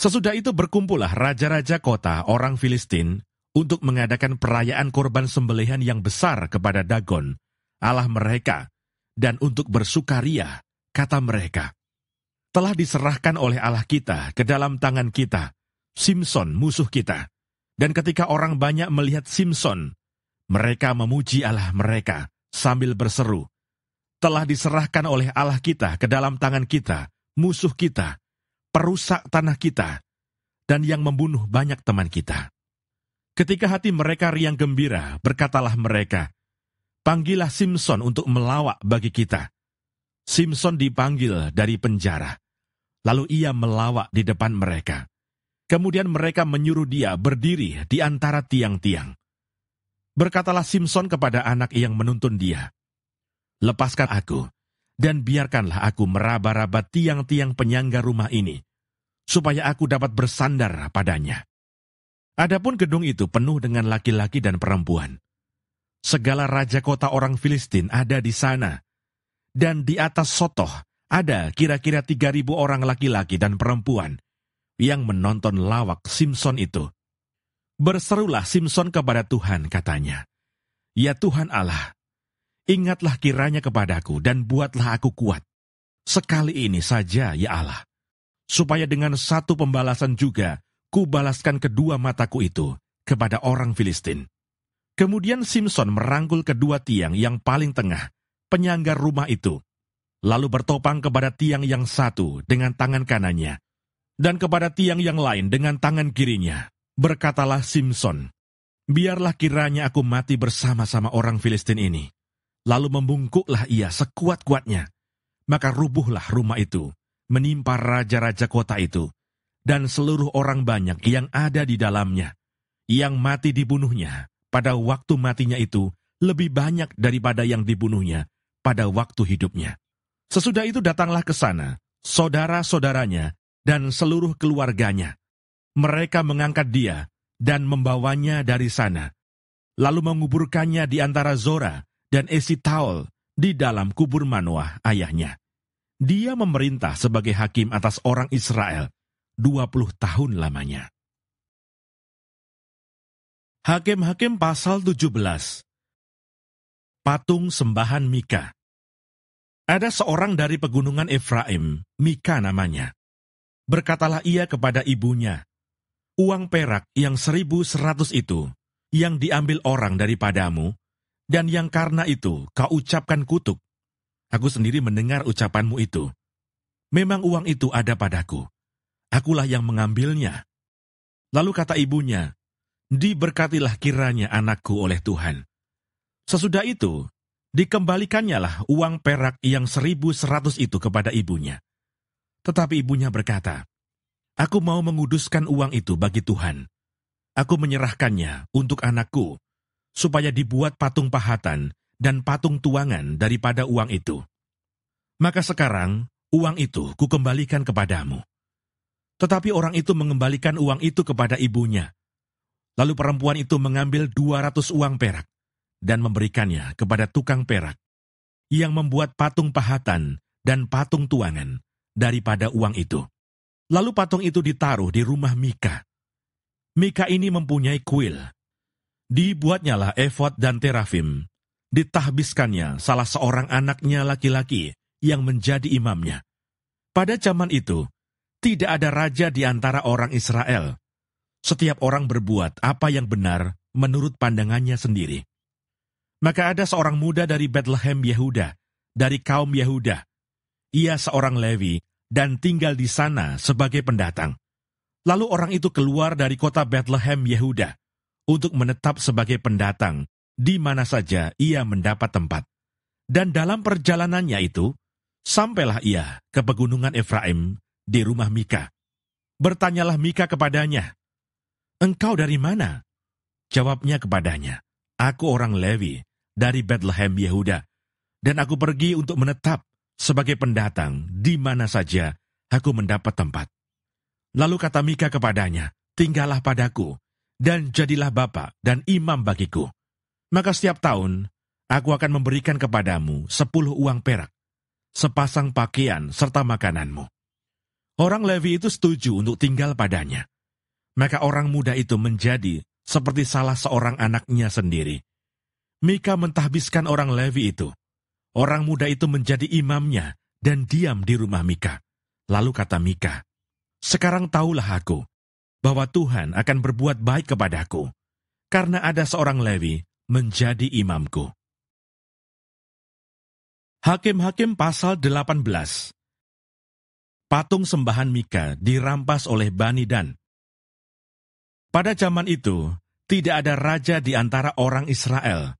[SPEAKER 2] Sesudah itu berkumpullah raja-raja kota orang Filistin untuk mengadakan perayaan korban sembelihan yang besar kepada Dagon, Allah mereka, dan untuk bersukaria, kata mereka. Telah diserahkan oleh Allah kita ke dalam tangan kita, Simpson musuh kita. Dan ketika orang banyak melihat Simpson, mereka memuji Allah mereka sambil berseru, telah diserahkan oleh Allah kita ke dalam tangan kita, musuh kita, perusak tanah kita, dan yang membunuh banyak teman kita. Ketika hati mereka riang gembira, berkatalah mereka, Panggillah Simpson untuk melawak bagi kita. Simpson dipanggil dari penjara. Lalu ia melawak di depan mereka. Kemudian mereka menyuruh dia berdiri di antara tiang-tiang. Berkatalah Simpson kepada anak yang menuntun dia, Lepaskan aku, dan biarkanlah aku meraba-raba tiang-tiang penyangga rumah ini, supaya aku dapat bersandar padanya. Adapun gedung itu penuh dengan laki-laki dan perempuan. Segala raja kota orang Filistin ada di sana, dan di atas sotoh ada kira-kira tiga ribu orang laki-laki dan perempuan yang menonton lawak Simpson itu Berserulah Simpson kepada Tuhan, katanya. Ya Tuhan Allah, ingatlah kiranya kepadaku dan buatlah aku kuat. Sekali ini saja, ya Allah. Supaya dengan satu pembalasan juga, ku balaskan kedua mataku itu kepada orang Filistin. Kemudian Simpson merangkul kedua tiang yang paling tengah, penyangga rumah itu, lalu bertopang kepada tiang yang satu dengan tangan kanannya, dan kepada tiang yang lain dengan tangan kirinya. Berkatalah Simpson, biarlah kiranya aku mati bersama-sama orang Filistin ini. Lalu membungkuklah ia sekuat-kuatnya. Maka rubuhlah rumah itu, menimpa raja-raja kota itu, dan seluruh orang banyak yang ada di dalamnya. Yang mati dibunuhnya pada waktu matinya itu lebih banyak daripada yang dibunuhnya pada waktu hidupnya. Sesudah itu datanglah ke sana, saudara-saudaranya dan seluruh keluarganya, mereka mengangkat dia dan membawanya dari sana, lalu menguburkannya di antara Zora dan Esitaol di dalam kubur Manoah ayahnya. Dia memerintah
[SPEAKER 1] sebagai hakim atas orang Israel 20 tahun lamanya. Hakim-hakim pasal 17 Patung sembahan Mika Ada seorang dari pegunungan Efraim,
[SPEAKER 2] Mika namanya. Berkatalah ia kepada ibunya, uang perak yang seribu seratus itu, yang diambil orang daripadamu, dan yang karena itu kau ucapkan kutuk. Aku sendiri mendengar ucapanmu itu. Memang uang itu ada padaku. Akulah yang mengambilnya. Lalu kata ibunya, Diberkatilah kiranya anakku oleh Tuhan. Sesudah itu, dikembalikannyalah uang perak yang seribu seratus itu kepada ibunya. Tetapi ibunya berkata, Aku mau menguduskan uang itu bagi Tuhan. Aku menyerahkannya untuk anakku, supaya dibuat patung pahatan dan patung tuangan daripada uang itu. Maka sekarang, uang itu kukembalikan kepadamu. Tetapi orang itu mengembalikan uang itu kepada ibunya. Lalu perempuan itu mengambil 200 uang perak dan memberikannya kepada tukang perak yang membuat patung pahatan dan patung tuangan daripada uang itu. Lalu patung itu ditaruh di rumah Mika. Mika ini mempunyai kuil. Dibuatnyalah efod dan terafim. Ditahbiskannya salah seorang anaknya laki-laki yang menjadi imamnya. Pada zaman itu, tidak ada raja di antara orang Israel. Setiap orang berbuat apa yang benar menurut pandangannya sendiri. Maka ada seorang muda dari Bethlehem Yehuda, dari kaum Yehuda. Ia seorang Lewi dan tinggal di sana sebagai pendatang. Lalu orang itu keluar dari kota Bethlehem Yehuda untuk menetap sebagai pendatang di mana saja ia mendapat tempat. Dan dalam perjalanannya itu, sampailah ia ke pegunungan Efraim di rumah Mika. Bertanyalah Mika kepadanya, Engkau dari mana? Jawabnya kepadanya, Aku orang Lewi dari Bethlehem Yehuda, dan aku pergi untuk menetap sebagai pendatang di mana saja aku mendapat tempat. Lalu kata Mika kepadanya, tinggallah padaku, dan jadilah bapak dan imam bagiku. Maka setiap tahun, aku akan memberikan kepadamu sepuluh uang perak, sepasang pakaian serta makananmu. Orang Levi itu setuju untuk tinggal padanya. Maka orang muda itu menjadi seperti salah seorang anaknya sendiri. Mika mentahbiskan orang Levi itu, Orang muda itu menjadi imamnya dan diam di rumah Mika. Lalu kata Mika, Sekarang tahulah aku, bahwa Tuhan akan berbuat
[SPEAKER 1] baik kepadaku, karena ada seorang Lewi menjadi imamku. Hakim-hakim pasal 18 Patung sembahan Mika dirampas oleh Bani Dan.
[SPEAKER 2] Pada zaman itu, tidak ada raja di antara orang Israel.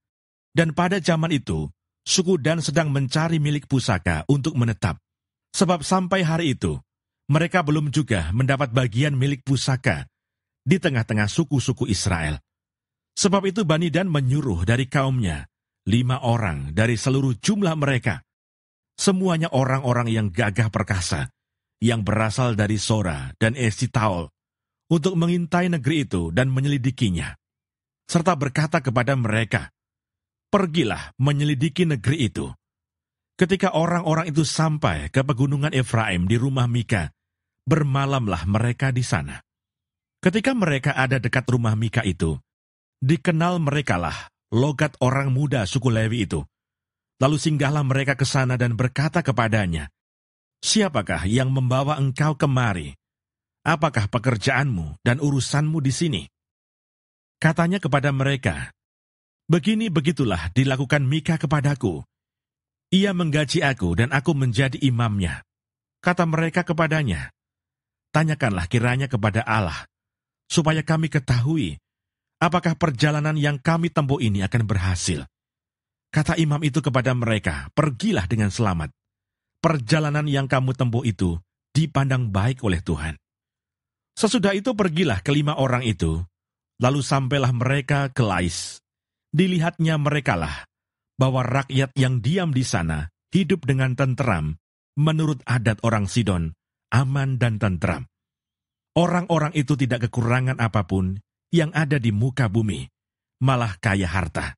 [SPEAKER 2] Dan pada zaman itu, suku Dan sedang mencari milik pusaka untuk menetap. Sebab sampai hari itu, mereka belum juga mendapat bagian milik pusaka di tengah-tengah suku-suku Israel. Sebab itu Bani Dan menyuruh dari kaumnya, lima orang dari seluruh jumlah mereka, semuanya orang-orang yang gagah perkasa, yang berasal dari Sora dan Esitaol, untuk mengintai negeri itu dan menyelidikinya, serta berkata kepada mereka, pergilah menyelidiki negeri itu. Ketika orang-orang itu sampai ke pegunungan Efraim di rumah Mika, bermalamlah mereka di sana. Ketika mereka ada dekat rumah Mika itu, dikenal merekalah logat orang muda suku Lewi itu. Lalu singgahlah mereka ke sana dan berkata kepadanya, Siapakah yang membawa engkau kemari? Apakah pekerjaanmu dan urusanmu di sini? Katanya kepada mereka, Begini begitulah dilakukan Mika kepadaku. Ia menggaji aku dan aku menjadi imamnya. Kata mereka kepadanya, Tanyakanlah kiranya kepada Allah, supaya kami ketahui apakah perjalanan yang kami tempuh ini akan berhasil. Kata imam itu kepada mereka, pergilah dengan selamat. Perjalanan yang kamu tempuh itu dipandang baik oleh Tuhan. Sesudah itu pergilah kelima orang itu, lalu sampailah mereka ke Lais dilihatnya merekalah bahwa rakyat yang diam di sana hidup dengan tenteram menurut adat orang Sidon, aman dan tenteram. Orang-orang itu tidak kekurangan apapun yang ada di muka bumi, malah kaya harta.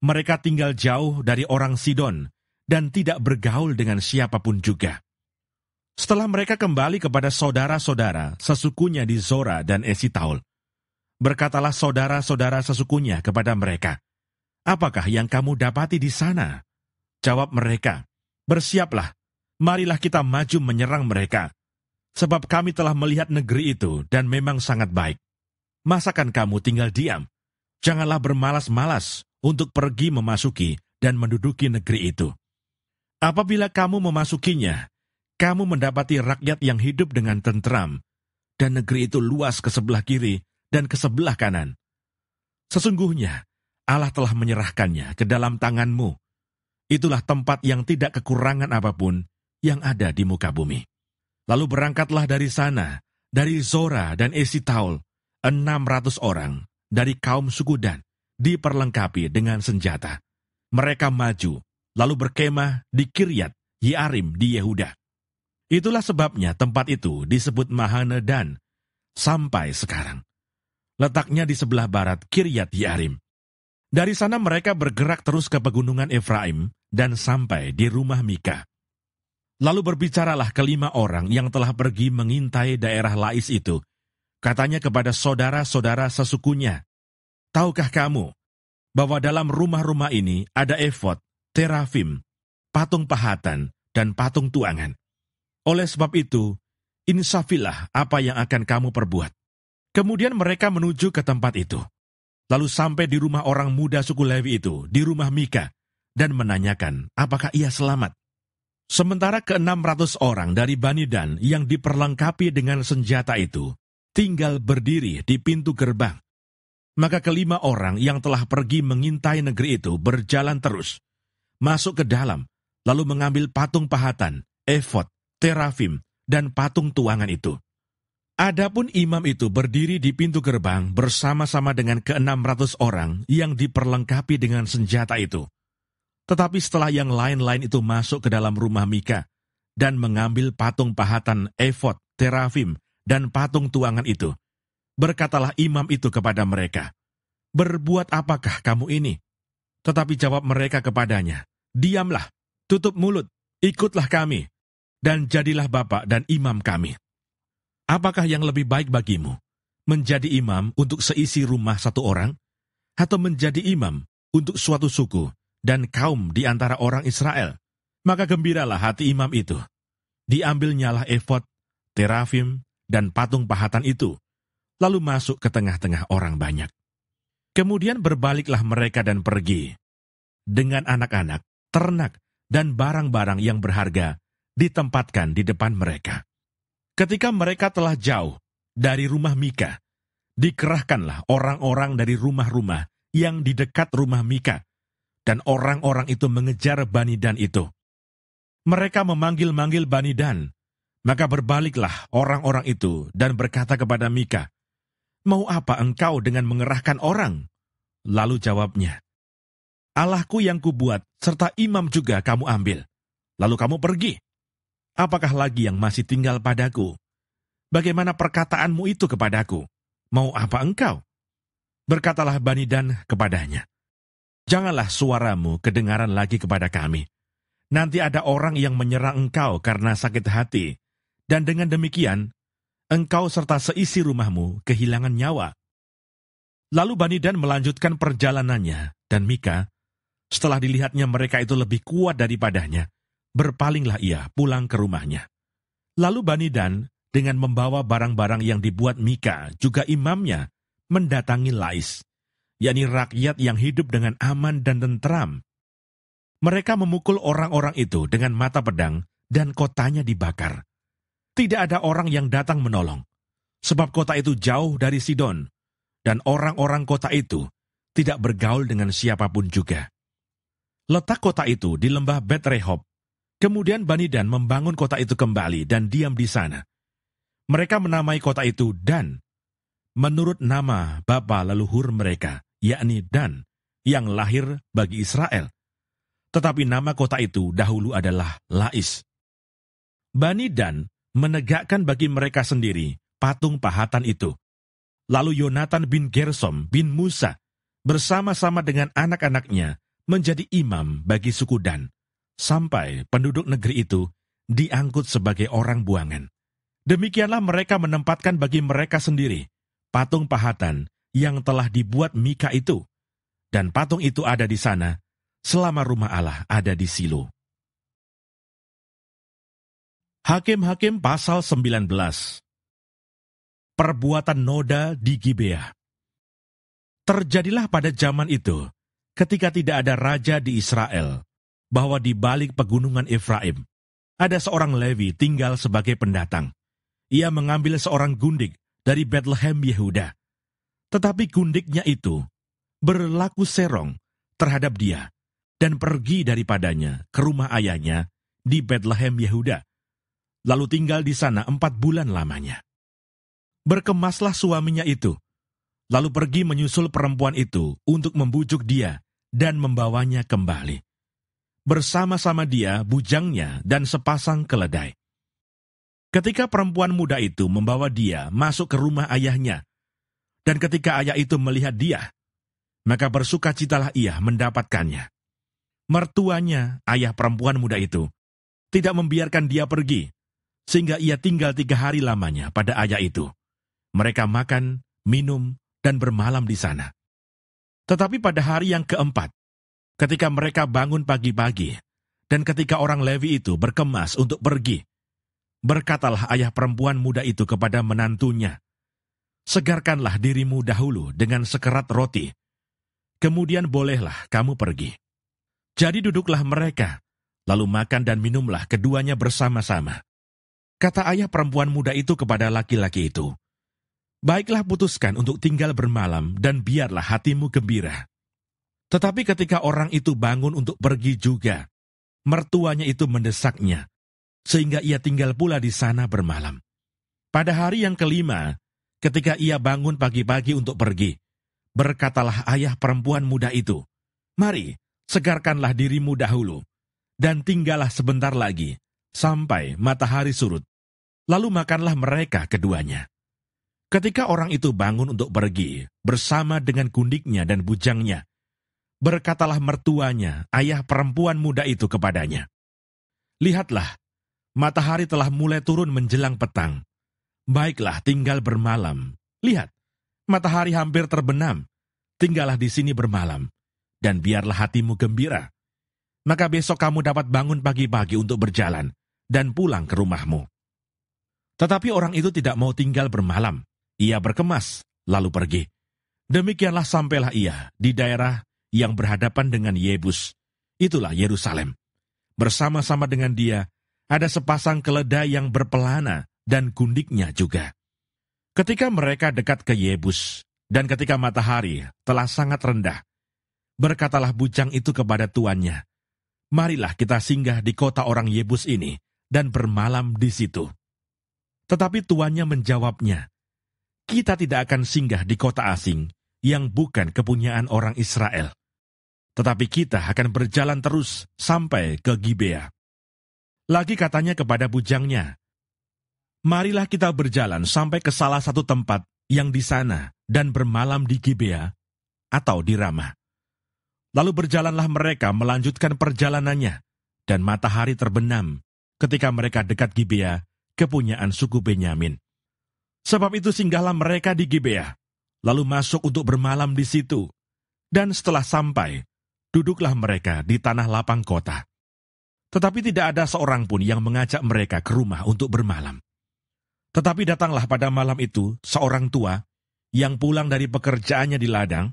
[SPEAKER 2] Mereka tinggal jauh dari orang Sidon dan tidak bergaul dengan siapapun juga. Setelah mereka kembali kepada saudara-saudara sesukunya di Zora dan Esitaul, berkatalah saudara-saudara sesukunya kepada mereka, Apakah yang kamu dapati di sana? Jawab mereka, Bersiaplah, marilah kita maju menyerang mereka. Sebab kami telah melihat negeri itu dan memang sangat baik. Masakan kamu tinggal diam? Janganlah bermalas-malas untuk pergi memasuki dan menduduki negeri itu. Apabila kamu memasukinya, kamu mendapati rakyat yang hidup dengan tentram, dan negeri itu luas ke sebelah kiri dan ke sebelah kanan. Sesungguhnya, Allah telah menyerahkannya ke dalam tanganmu. Itulah tempat yang tidak kekurangan apapun yang ada di muka bumi. Lalu berangkatlah dari sana, dari Zora dan Esitaul, ratus orang dari kaum suku Dan, diperlengkapi dengan senjata. Mereka maju, lalu berkemah di Kiryat, Yarim di Yehuda. Itulah sebabnya tempat itu disebut Mahane Dan sampai sekarang letaknya di sebelah barat Kiryat Yarim. Dari sana mereka bergerak terus ke pegunungan Efraim dan sampai di rumah Mika. Lalu berbicaralah kelima orang yang telah pergi mengintai daerah Lais itu. Katanya kepada saudara-saudara sesukunya, Tahukah kamu bahwa dalam rumah-rumah ini ada efod, terafim, patung pahatan, dan patung tuangan. Oleh sebab itu, insafilah apa yang akan kamu perbuat. Kemudian mereka menuju ke tempat itu. Lalu sampai di rumah orang muda suku Lewi itu, di rumah Mika, dan menanyakan apakah ia selamat. Sementara ke-600 orang dari Bani Dan yang diperlengkapi dengan senjata itu tinggal berdiri di pintu gerbang. Maka kelima orang yang telah pergi mengintai negeri itu berjalan terus, masuk ke dalam, lalu mengambil patung pahatan, efot, terafim, dan patung tuangan itu. Adapun imam itu berdiri di pintu gerbang bersama-sama dengan ke-600 orang yang diperlengkapi dengan senjata itu. Tetapi setelah yang lain-lain itu masuk ke dalam rumah Mika dan mengambil patung pahatan efod, terafim, dan patung tuangan itu, berkatalah imam itu kepada mereka, Berbuat apakah kamu ini? Tetapi jawab mereka kepadanya, Diamlah, tutup mulut, ikutlah kami, dan jadilah bapak dan imam kami.' Apakah yang lebih baik bagimu? Menjadi imam untuk seisi rumah satu orang? Atau menjadi imam untuk suatu suku dan kaum di antara orang Israel? Maka gembiralah hati imam itu. Diambilnyalah efod, terafim, dan patung pahatan itu, lalu masuk ke tengah-tengah orang banyak. Kemudian berbaliklah mereka dan pergi. Dengan anak-anak, ternak, dan barang-barang yang berharga ditempatkan di depan mereka. Ketika mereka telah jauh dari rumah Mika, dikerahkanlah orang-orang dari rumah-rumah yang di dekat rumah Mika, dan orang-orang itu mengejar Bani Dan itu. Mereka memanggil-manggil Bani Dan, maka berbaliklah orang-orang itu dan berkata kepada Mika, Mau apa engkau dengan mengerahkan orang? Lalu jawabnya, Allahku yang kubuat, serta imam juga kamu ambil. Lalu kamu pergi Apakah lagi yang masih tinggal padaku? Bagaimana perkataanmu itu kepadaku? Mau apa engkau? Berkatalah Bani Dan kepadanya, Janganlah suaramu kedengaran lagi kepada kami. Nanti ada orang yang menyerang engkau karena sakit hati, dan dengan demikian, engkau serta seisi rumahmu kehilangan nyawa. Lalu Bani Dan melanjutkan perjalanannya, dan Mika, setelah dilihatnya mereka itu lebih kuat daripadanya, berpalinglah ia pulang ke rumahnya. Lalu Bani Dan dengan membawa barang-barang yang dibuat Mika, juga imamnya, mendatangi Lais, yakni rakyat yang hidup dengan aman dan tentram. Mereka memukul orang-orang itu dengan mata pedang dan kotanya dibakar. Tidak ada orang yang datang menolong, sebab kota itu jauh dari Sidon, dan orang-orang kota itu tidak bergaul dengan siapapun juga. Letak kota itu di lembah Betrehob Kemudian Bani Dan membangun kota itu kembali dan diam di sana. Mereka menamai kota itu Dan, menurut nama bapa leluhur mereka, yakni Dan, yang lahir bagi Israel. Tetapi nama kota itu dahulu adalah Lais. Bani Dan menegakkan bagi mereka sendiri patung pahatan itu. Lalu Yonatan bin Gersom bin Musa bersama-sama dengan anak-anaknya menjadi imam bagi suku Dan sampai penduduk negeri itu diangkut sebagai orang buangan. Demikianlah mereka menempatkan bagi mereka sendiri patung pahatan yang telah dibuat Mika itu. Dan patung itu ada di sana selama rumah
[SPEAKER 1] Allah ada di Silo. Hakim-hakim pasal 19 Perbuatan noda di Gibeah
[SPEAKER 2] Terjadilah pada zaman itu, ketika tidak ada raja di Israel, bahwa di balik pegunungan Efraim ada seorang Lewi tinggal sebagai pendatang. Ia mengambil seorang gundik dari Bethlehem Yehuda. Tetapi gundiknya itu berlaku serong terhadap dia dan pergi daripadanya ke rumah ayahnya di Bethlehem Yehuda. Lalu tinggal di sana empat bulan lamanya. Berkemaslah suaminya itu, lalu pergi menyusul perempuan itu untuk membujuk dia dan membawanya kembali bersama-sama dia bujangnya dan sepasang keledai. Ketika perempuan muda itu membawa dia masuk ke rumah ayahnya, dan ketika ayah itu melihat dia, maka bersukacitalah ia mendapatkannya. Mertuanya, ayah perempuan muda itu, tidak membiarkan dia pergi, sehingga ia tinggal tiga hari lamanya pada ayah itu. Mereka makan, minum, dan bermalam di sana. Tetapi pada hari yang keempat, ketika mereka bangun pagi-pagi, dan ketika orang Lewi itu berkemas untuk pergi, berkatalah ayah perempuan muda itu kepada menantunya, Segarkanlah dirimu dahulu dengan sekerat roti, kemudian bolehlah kamu pergi. Jadi duduklah mereka, lalu makan dan minumlah keduanya bersama-sama. Kata ayah perempuan muda itu kepada laki-laki itu, Baiklah putuskan untuk tinggal bermalam dan biarlah hatimu gembira. Tetapi ketika orang itu bangun untuk pergi juga, mertuanya itu mendesaknya, sehingga ia tinggal pula di sana bermalam. Pada hari yang kelima, ketika ia bangun pagi-pagi untuk pergi, berkatalah ayah perempuan muda itu, Mari, segarkanlah dirimu dahulu, dan tinggallah sebentar lagi, sampai matahari surut. Lalu makanlah mereka keduanya. Ketika orang itu bangun untuk pergi, bersama dengan kundiknya dan bujangnya, Berkatalah mertuanya, ayah perempuan muda itu kepadanya. Lihatlah, matahari telah mulai turun menjelang petang. Baiklah, tinggal bermalam. Lihat, matahari hampir terbenam. Tinggallah di sini bermalam, dan biarlah hatimu gembira. Maka besok kamu dapat bangun pagi-pagi untuk berjalan dan pulang ke rumahmu. Tetapi orang itu tidak mau tinggal bermalam. Ia berkemas, lalu pergi. Demikianlah sampailah ia di daerah yang berhadapan dengan Yebus. Itulah Yerusalem. Bersama-sama dengan dia, ada sepasang keledai yang berpelana dan gundiknya juga. Ketika mereka dekat ke Yebus, dan ketika matahari telah sangat rendah, berkatalah bujang itu kepada tuannya, Marilah kita singgah di kota orang Yebus ini dan bermalam di situ. Tetapi tuannya menjawabnya, Kita tidak akan singgah di kota asing yang bukan kepunyaan orang Israel tetapi kita akan berjalan terus sampai ke Gibea. Lagi katanya kepada bujangnya, Marilah kita berjalan sampai ke salah satu tempat yang di sana dan bermalam di Gibea atau di Rama." Lalu berjalanlah mereka melanjutkan perjalanannya, dan matahari terbenam ketika mereka dekat Gibea, kepunyaan suku Benyamin. Sebab itu singgahlah mereka di Gibea, lalu masuk untuk bermalam di situ. Dan setelah sampai, duduklah mereka di tanah lapang kota. Tetapi tidak ada seorang pun yang mengajak mereka ke rumah untuk bermalam. Tetapi datanglah pada malam itu seorang tua yang pulang dari pekerjaannya di ladang.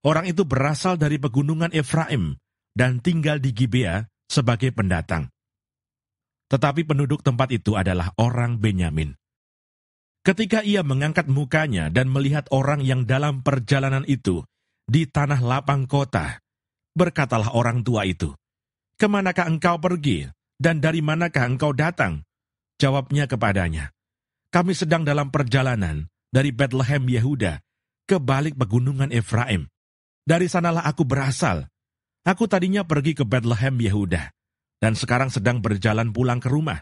[SPEAKER 2] Orang itu berasal dari pegunungan Efraim dan tinggal di Gibea sebagai pendatang. Tetapi penduduk tempat itu adalah orang Benyamin. Ketika ia mengangkat mukanya dan melihat orang yang dalam perjalanan itu di tanah lapang kota, berkatalah orang tua itu, kemanakah engkau pergi dan dari manakah engkau datang? Jawabnya kepadanya, kami sedang dalam perjalanan dari Bethlehem Yehuda ke balik pegunungan Efraim. Dari sanalah aku berasal. Aku tadinya pergi ke Bethlehem Yehuda dan sekarang sedang berjalan pulang ke rumah.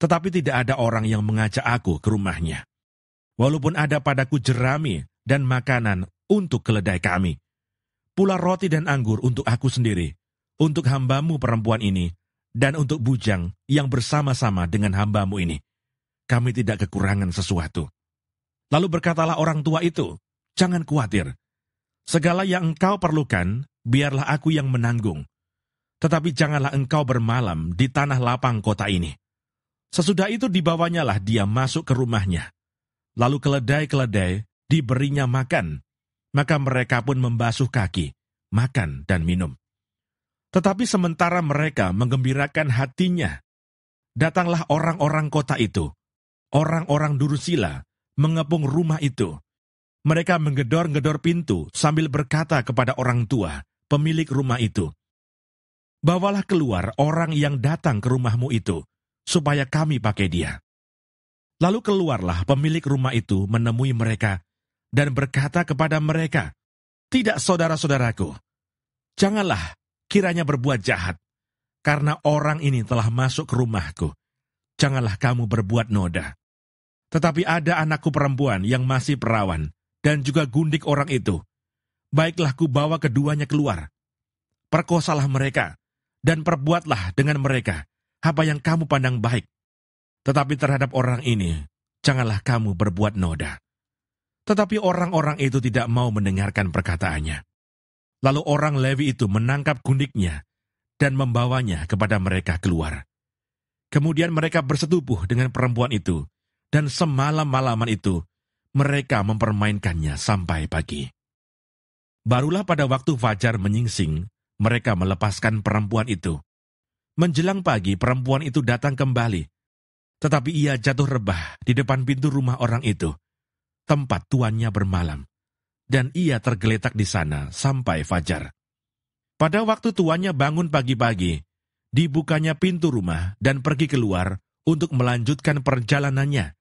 [SPEAKER 2] Tetapi tidak ada orang yang mengajak aku ke rumahnya. Walaupun ada padaku jerami dan makanan untuk keledai kami, pula roti dan anggur untuk aku sendiri, untuk hambamu perempuan ini, dan untuk bujang yang bersama-sama dengan hambamu ini. Kami tidak kekurangan sesuatu. Lalu berkatalah orang tua itu, jangan khawatir. Segala yang engkau perlukan, biarlah aku yang menanggung. Tetapi janganlah engkau bermalam di tanah lapang kota ini. Sesudah itu dibawanyalah dia masuk ke rumahnya. Lalu keledai-keledai diberinya makan, maka mereka pun membasuh kaki, makan, dan minum. Tetapi sementara mereka menggembirakan hatinya, datanglah orang-orang kota itu, orang-orang Durusila, mengepung rumah itu. Mereka menggedor-gedor pintu sambil berkata kepada orang tua, pemilik rumah itu, Bawalah keluar orang yang datang ke rumahmu itu, supaya kami pakai dia. Lalu keluarlah pemilik rumah itu menemui mereka dan berkata kepada mereka, Tidak saudara-saudaraku, janganlah kiranya berbuat jahat, karena orang ini telah masuk ke rumahku. Janganlah kamu berbuat noda. Tetapi ada anakku perempuan yang masih perawan, dan juga gundik orang itu. Baiklah ku bawa keduanya keluar. Perkosalah mereka, dan perbuatlah dengan mereka apa yang kamu pandang baik. Tetapi terhadap orang ini, janganlah kamu berbuat noda. Tetapi orang-orang itu tidak mau mendengarkan perkataannya. Lalu orang Lewi itu menangkap gundiknya dan membawanya kepada mereka keluar. Kemudian mereka bersetubuh dengan perempuan itu, dan semalam-malaman itu mereka mempermainkannya sampai pagi. Barulah pada waktu fajar menyingsing, mereka melepaskan perempuan itu. Menjelang pagi, perempuan itu datang kembali, tetapi ia jatuh rebah di depan pintu rumah orang itu tempat tuannya bermalam, dan ia tergeletak di sana sampai fajar. Pada waktu tuannya bangun pagi-pagi, dibukanya pintu rumah dan pergi keluar untuk melanjutkan perjalanannya.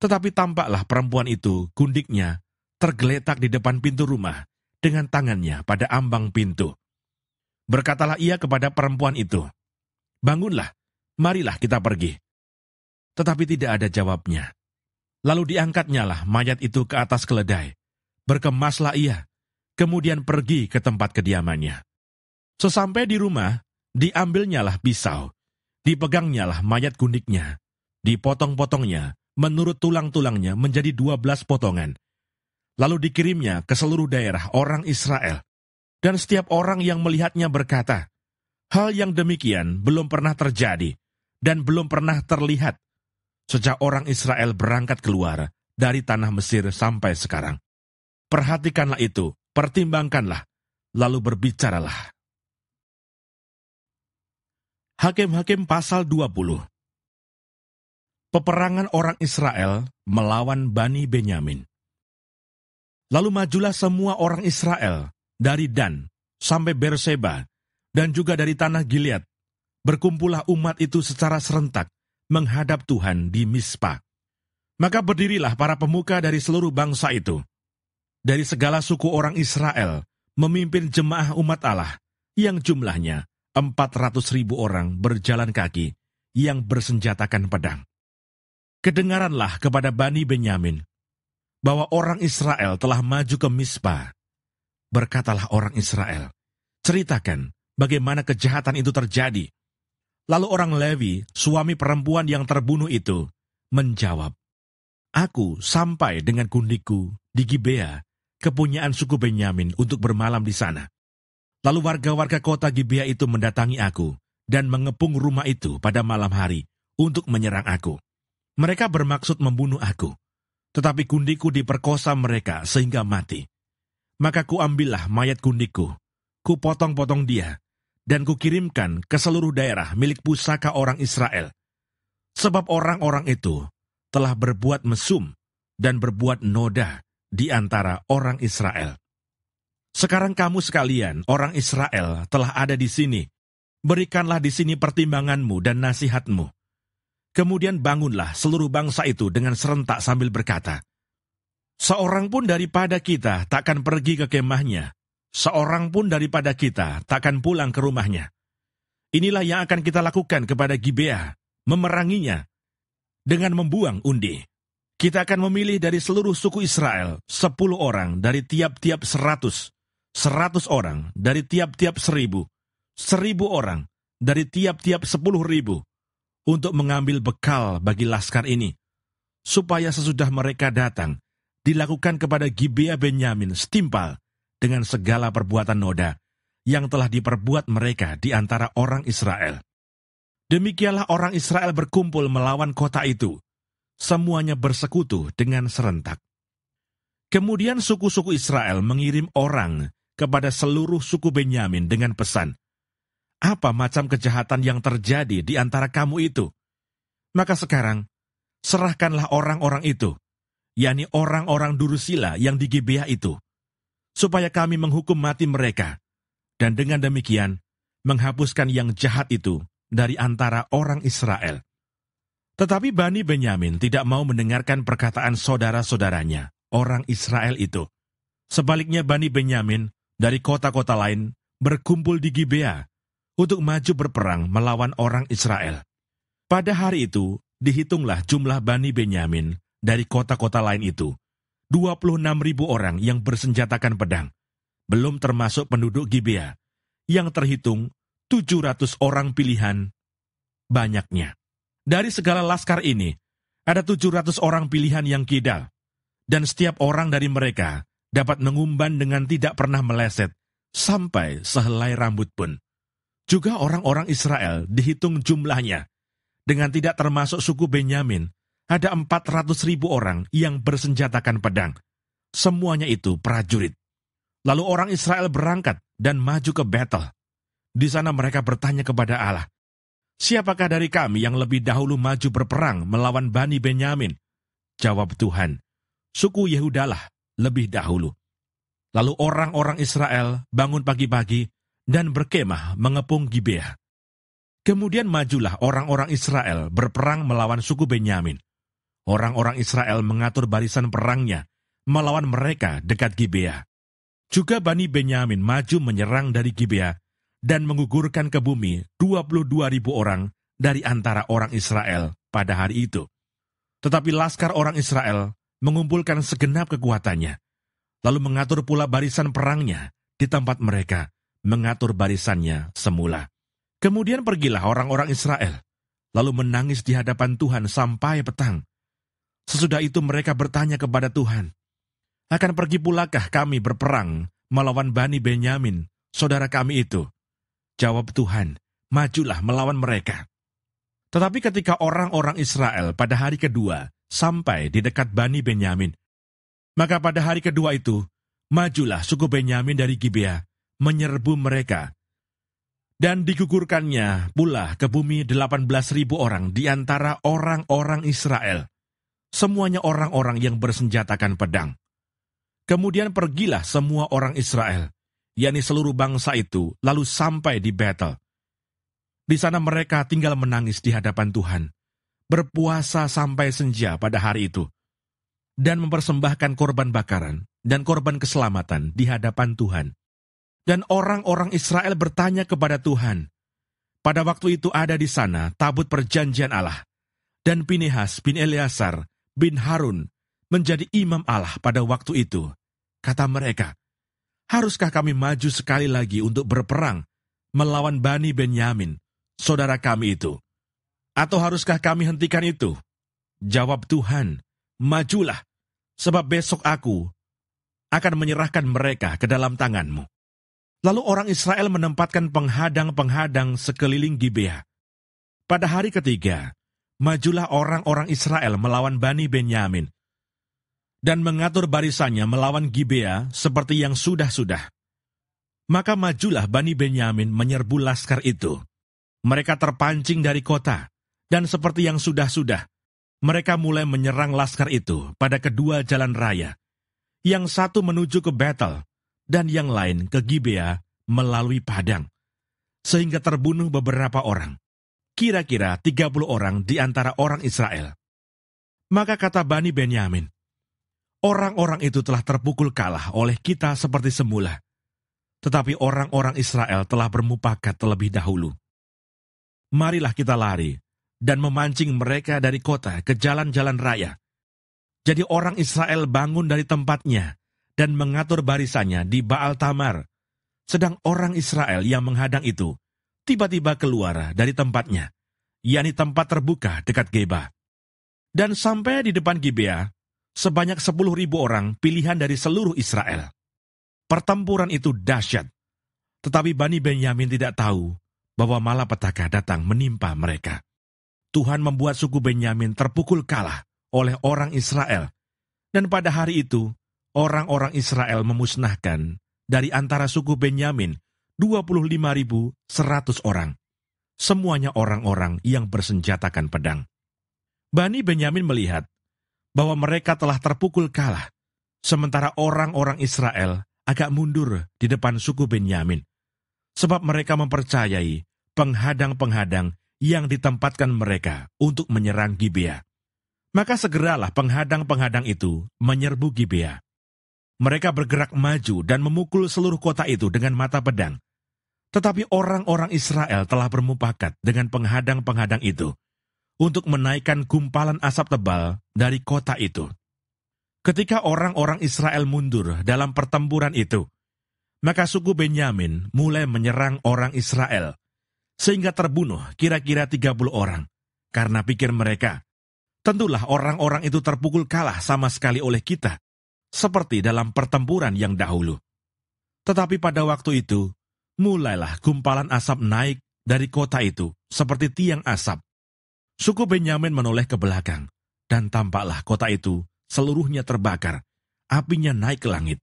[SPEAKER 2] Tetapi tampaklah perempuan itu, gundiknya, tergeletak di depan pintu rumah dengan tangannya pada ambang pintu. Berkatalah ia kepada perempuan itu, Bangunlah, marilah kita pergi. Tetapi tidak ada jawabnya. Lalu diangkatnyalah mayat itu ke atas keledai. Berkemaslah ia, kemudian pergi ke tempat kediamannya. Sesampai di rumah, diambilnyalah pisau, dipegangnyalah mayat gundiknya, dipotong-potongnya, menurut tulang-tulangnya menjadi dua belas potongan. Lalu dikirimnya ke seluruh daerah orang Israel. Dan setiap orang yang melihatnya berkata, Hal yang demikian belum pernah terjadi dan belum pernah terlihat sejak orang Israel berangkat keluar dari tanah Mesir sampai sekarang. Perhatikanlah
[SPEAKER 1] itu, pertimbangkanlah, lalu berbicaralah. Hakim-hakim pasal 20 Peperangan
[SPEAKER 2] orang Israel melawan Bani Benyamin. Lalu majulah semua orang Israel dari Dan sampai Berseba dan juga dari tanah Gilead. Berkumpullah umat itu secara serentak menghadap Tuhan di Mispa. Maka berdirilah para pemuka dari seluruh bangsa itu, dari segala suku orang Israel, memimpin jemaah umat Allah yang jumlahnya 400 ribu orang berjalan kaki yang bersenjatakan pedang. Kedengaranlah kepada Bani Benyamin bahwa orang Israel telah maju ke Mispa. Berkatalah orang Israel, ceritakan bagaimana kejahatan itu terjadi Lalu orang Lewi, suami perempuan yang terbunuh itu, menjawab, Aku sampai dengan kundiku di Gibea, kepunyaan suku Benyamin untuk bermalam di sana. Lalu warga-warga kota Gibea itu mendatangi aku dan mengepung rumah itu pada malam hari untuk menyerang aku. Mereka bermaksud membunuh aku, tetapi kundiku diperkosa mereka sehingga mati. Maka kuambillah mayat kundiku, kupotong-potong dia, dan kukirimkan ke seluruh daerah milik pusaka orang Israel. Sebab orang-orang itu telah berbuat mesum dan berbuat noda di antara orang Israel. Sekarang kamu sekalian, orang Israel, telah ada di sini. Berikanlah di sini pertimbanganmu dan nasihatmu. Kemudian bangunlah seluruh bangsa itu dengan serentak sambil berkata, Seorang pun daripada kita takkan pergi ke kemahnya, Seorang pun daripada kita takkan pulang ke rumahnya. Inilah yang akan kita lakukan kepada Gibeah, memeranginya dengan membuang undi. Kita akan memilih dari seluruh suku Israel sepuluh orang dari tiap-tiap seratus, seratus orang dari tiap-tiap seribu, seribu orang dari tiap-tiap sepuluh ribu untuk mengambil bekal bagi laskar ini, supaya sesudah mereka datang dilakukan kepada Gibeah Benyamin setimpal dengan segala perbuatan noda yang telah diperbuat mereka di antara orang Israel. Demikianlah orang Israel berkumpul melawan kota itu. Semuanya bersekutu dengan serentak. Kemudian suku-suku Israel mengirim orang kepada seluruh suku Benyamin dengan pesan, apa macam kejahatan yang terjadi di antara kamu itu? Maka sekarang, serahkanlah orang-orang itu, yakni orang-orang Durusila yang di Gibea itu, supaya kami menghukum mati mereka, dan dengan demikian menghapuskan yang jahat itu dari antara orang Israel. Tetapi Bani Benyamin tidak mau mendengarkan perkataan saudara-saudaranya, orang Israel itu. Sebaliknya Bani Benyamin dari kota-kota lain berkumpul di Gibea untuk maju berperang melawan orang Israel. Pada hari itu, dihitunglah jumlah Bani Benyamin dari kota-kota lain itu, ribu orang yang bersenjatakan pedang, belum termasuk penduduk Gibea, yang terhitung 700 orang pilihan banyaknya. Dari segala laskar ini, ada 700 orang pilihan yang kidal, dan setiap orang dari mereka dapat mengumban dengan tidak pernah meleset sampai sehelai rambut pun. Juga orang-orang Israel dihitung jumlahnya, dengan tidak termasuk suku Benyamin ada empat ratus ribu orang yang bersenjatakan pedang. Semuanya itu prajurit. Lalu orang Israel berangkat dan maju ke battle. Di sana mereka bertanya kepada Allah, Siapakah dari kami yang lebih dahulu maju berperang melawan Bani Benyamin? Jawab Tuhan, suku Yehudalah lebih dahulu. Lalu orang-orang Israel bangun pagi-pagi dan berkemah mengepung Gibeah. Kemudian majulah orang-orang Israel berperang melawan suku Benyamin orang-orang Israel mengatur barisan perangnya melawan mereka dekat Gibea. Juga Bani Benyamin maju menyerang dari Gibea dan mengugurkan ke bumi 22 ribu orang dari antara orang Israel pada hari itu. Tetapi laskar orang Israel mengumpulkan segenap kekuatannya, lalu mengatur pula barisan perangnya di tempat mereka mengatur barisannya semula. Kemudian pergilah orang-orang Israel, lalu menangis di hadapan Tuhan sampai petang, Sesudah itu mereka bertanya kepada Tuhan, Akan pergi pulakah kami berperang melawan Bani Benyamin, saudara kami itu? Jawab Tuhan, majulah melawan mereka. Tetapi ketika orang-orang Israel pada hari kedua sampai di dekat Bani Benyamin, maka pada hari kedua itu, majulah suku Benyamin dari Gibeah menyerbu mereka, dan digugurkannya pula ke bumi delapan orang di antara orang-orang Israel semuanya orang-orang yang bersenjatakan pedang. Kemudian pergilah semua orang Israel, yakni seluruh bangsa itu, lalu sampai di Betel. Di sana mereka tinggal menangis di hadapan Tuhan, berpuasa sampai senja pada hari itu, dan mempersembahkan korban bakaran dan korban keselamatan di hadapan Tuhan. Dan orang-orang Israel bertanya kepada Tuhan, pada waktu itu ada di sana tabut perjanjian Allah, dan Pinehas bin Eleazar bin Harun menjadi imam Allah pada waktu itu. Kata mereka, Haruskah kami maju sekali lagi untuk berperang melawan Bani Benyamin, saudara kami itu? Atau haruskah kami hentikan itu? Jawab Tuhan, majulah, sebab besok aku akan menyerahkan mereka ke dalam tanganmu. Lalu orang Israel menempatkan penghadang-penghadang sekeliling Gibeah. Pada hari ketiga, majulah orang-orang Israel melawan Bani Benyamin dan mengatur barisannya melawan Gibea seperti yang sudah-sudah. Maka majulah Bani Benyamin menyerbu laskar itu. Mereka terpancing dari kota, dan seperti yang sudah-sudah, mereka mulai menyerang laskar itu pada kedua jalan raya. Yang satu menuju ke Betel, dan yang lain ke Gibea melalui Padang. Sehingga terbunuh beberapa orang kira-kira 30 orang di antara orang Israel. Maka kata Bani Benyamin, orang-orang itu telah terpukul kalah oleh kita seperti semula. Tetapi orang-orang Israel telah bermupakat terlebih dahulu. Marilah kita lari dan memancing mereka dari kota ke jalan-jalan raya. Jadi orang Israel bangun dari tempatnya dan mengatur barisannya di Baal Tamar. Sedang orang Israel yang menghadang itu tiba-tiba keluar dari tempatnya, yakni tempat terbuka dekat Geba. Dan sampai di depan Gibea, sebanyak sepuluh ribu orang pilihan dari seluruh Israel. Pertempuran itu dahsyat, tetapi Bani Benyamin tidak tahu bahwa malapetaka datang menimpa mereka. Tuhan membuat suku Benyamin terpukul kalah oleh orang Israel, dan pada hari itu orang-orang Israel memusnahkan dari antara suku Benyamin 25.100 orang. Semuanya orang-orang yang bersenjatakan pedang. Bani Benyamin melihat bahwa mereka telah terpukul kalah, sementara orang-orang Israel agak mundur di depan suku Benyamin, sebab mereka mempercayai penghadang-penghadang yang ditempatkan mereka untuk menyerang Gibeah. Maka segeralah penghadang-penghadang itu menyerbu Gibeah. Mereka bergerak maju dan memukul seluruh kota itu dengan mata pedang. Tetapi orang-orang Israel telah bermupakat dengan penghadang-penghadang itu untuk menaikkan gumpalan asap tebal dari kota itu. Ketika orang-orang Israel mundur dalam pertempuran itu, maka suku Benyamin mulai menyerang orang Israel, sehingga terbunuh kira-kira 30 orang. Karena pikir mereka, tentulah orang-orang itu terpukul kalah sama sekali oleh kita, seperti dalam pertempuran yang dahulu. Tetapi pada waktu itu, mulailah gumpalan asap naik dari kota itu seperti tiang asap. Suku Benyamin menoleh ke belakang, dan tampaklah kota itu seluruhnya terbakar, apinya naik ke langit.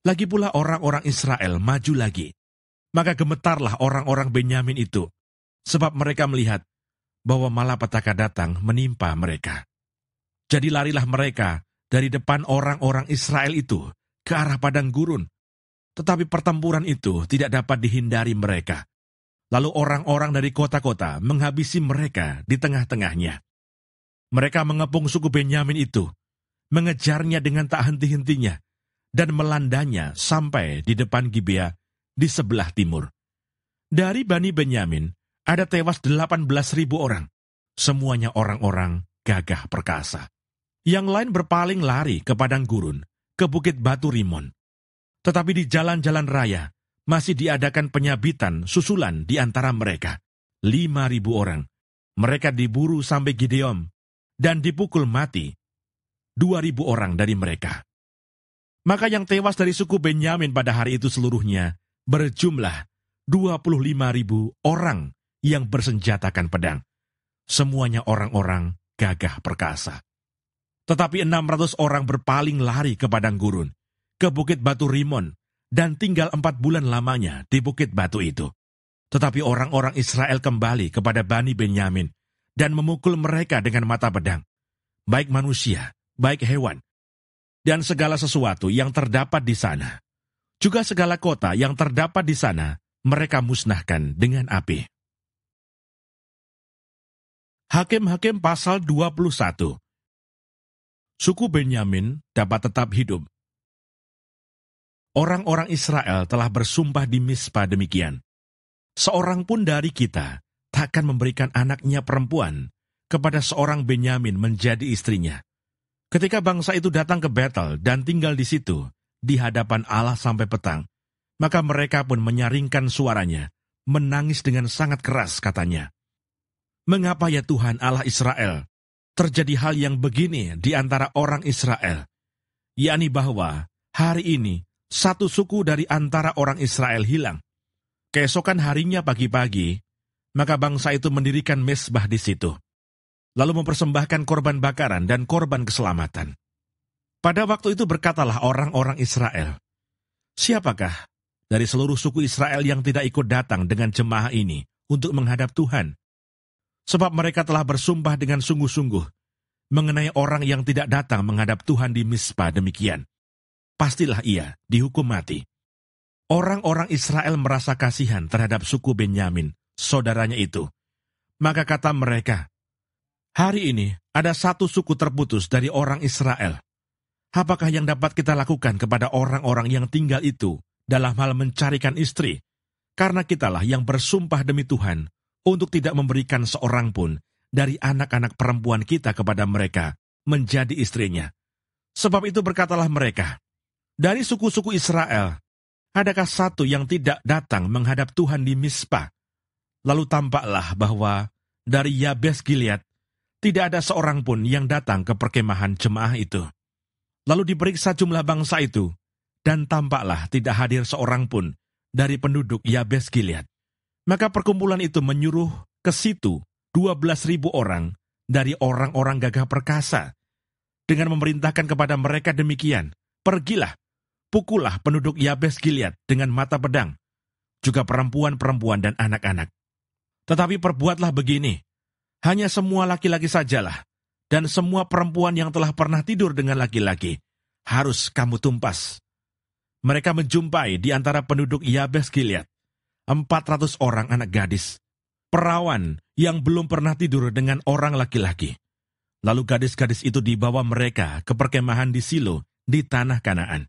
[SPEAKER 2] Lagi pula orang-orang Israel maju lagi. Maka gemetarlah orang-orang Benyamin itu, sebab mereka melihat bahwa malapetaka datang menimpa mereka. Jadi larilah mereka dari depan orang-orang Israel itu ke arah padang gurun. Tetapi pertempuran itu tidak dapat dihindari mereka. Lalu orang-orang dari kota-kota menghabisi mereka di tengah-tengahnya. Mereka mengepung suku Benyamin itu, mengejarnya dengan tak henti-hentinya, dan melandanya sampai di depan Gibea di sebelah timur. Dari Bani Benyamin, ada tewas 18.000 orang. Semuanya orang-orang gagah perkasa. Yang lain berpaling lari ke padang gurun, ke bukit batu Rimon. Tetapi di jalan-jalan raya, masih diadakan penyabitan susulan di antara mereka. Lima ribu orang. Mereka diburu sampai Gideon dan dipukul mati. Dua ribu orang dari mereka. Maka yang tewas dari suku Benyamin pada hari itu seluruhnya berjumlah dua puluh lima ribu orang yang bersenjatakan pedang. Semuanya orang-orang gagah perkasa. Tetapi 600 orang berpaling lari ke padang gurun, ke bukit batu Rimon, dan tinggal empat bulan lamanya di bukit batu itu. Tetapi orang-orang Israel kembali kepada Bani Benyamin dan memukul mereka dengan mata pedang, baik manusia, baik hewan, dan segala sesuatu yang terdapat di sana. Juga segala kota yang terdapat di sana, mereka musnahkan dengan api.
[SPEAKER 1] Hakim-hakim pasal 21 suku Benyamin dapat tetap hidup.
[SPEAKER 2] Orang-orang Israel telah bersumpah di Mispa demikian. Seorang pun dari kita takkan memberikan anaknya perempuan kepada seorang Benyamin menjadi istrinya. Ketika bangsa itu datang ke Betel dan tinggal di situ, di hadapan Allah sampai petang, maka mereka pun menyaringkan suaranya, menangis dengan sangat keras katanya. Mengapa ya Tuhan Allah Israel terjadi hal yang begini di antara orang Israel, yakni bahwa hari ini satu suku dari antara orang Israel hilang. Keesokan harinya pagi-pagi, maka bangsa itu mendirikan mesbah di situ, lalu mempersembahkan korban bakaran dan korban keselamatan. Pada waktu itu berkatalah orang-orang Israel, Siapakah dari seluruh suku Israel yang tidak ikut datang dengan jemaah ini untuk menghadap Tuhan sebab mereka telah bersumpah dengan sungguh-sungguh mengenai orang yang tidak datang menghadap Tuhan di Mispa demikian. Pastilah ia dihukum mati. Orang-orang Israel merasa kasihan terhadap suku Benyamin, saudaranya itu. Maka kata mereka, Hari ini ada satu suku terputus dari orang Israel. Apakah yang dapat kita lakukan kepada orang-orang yang tinggal itu dalam hal mencarikan istri? Karena kitalah yang bersumpah demi Tuhan untuk tidak memberikan seorang pun dari anak-anak perempuan kita kepada mereka menjadi istrinya. Sebab itu berkatalah mereka, dari suku-suku Israel, adakah satu yang tidak datang menghadap Tuhan di Mispa? Lalu tampaklah bahwa dari Yabes Gilead tidak ada seorang pun yang datang ke perkemahan jemaah itu. Lalu diperiksa jumlah bangsa itu, dan tampaklah tidak hadir seorang pun dari penduduk Yabes Gilead. Maka perkumpulan itu menyuruh ke situ dua belas ribu orang dari orang-orang gagah perkasa dengan memerintahkan kepada mereka demikian, pergilah, pukullah penduduk Yabes Gilead dengan mata pedang, juga perempuan-perempuan dan anak-anak. Tetapi perbuatlah begini, hanya semua laki-laki sajalah, dan semua perempuan yang telah pernah tidur dengan laki-laki, harus kamu tumpas. Mereka menjumpai di antara penduduk Yabes Gilead, 400 orang anak gadis, perawan yang belum pernah tidur dengan orang laki-laki. Lalu gadis-gadis itu dibawa mereka ke perkemahan di Silo, di tanah Kanaan.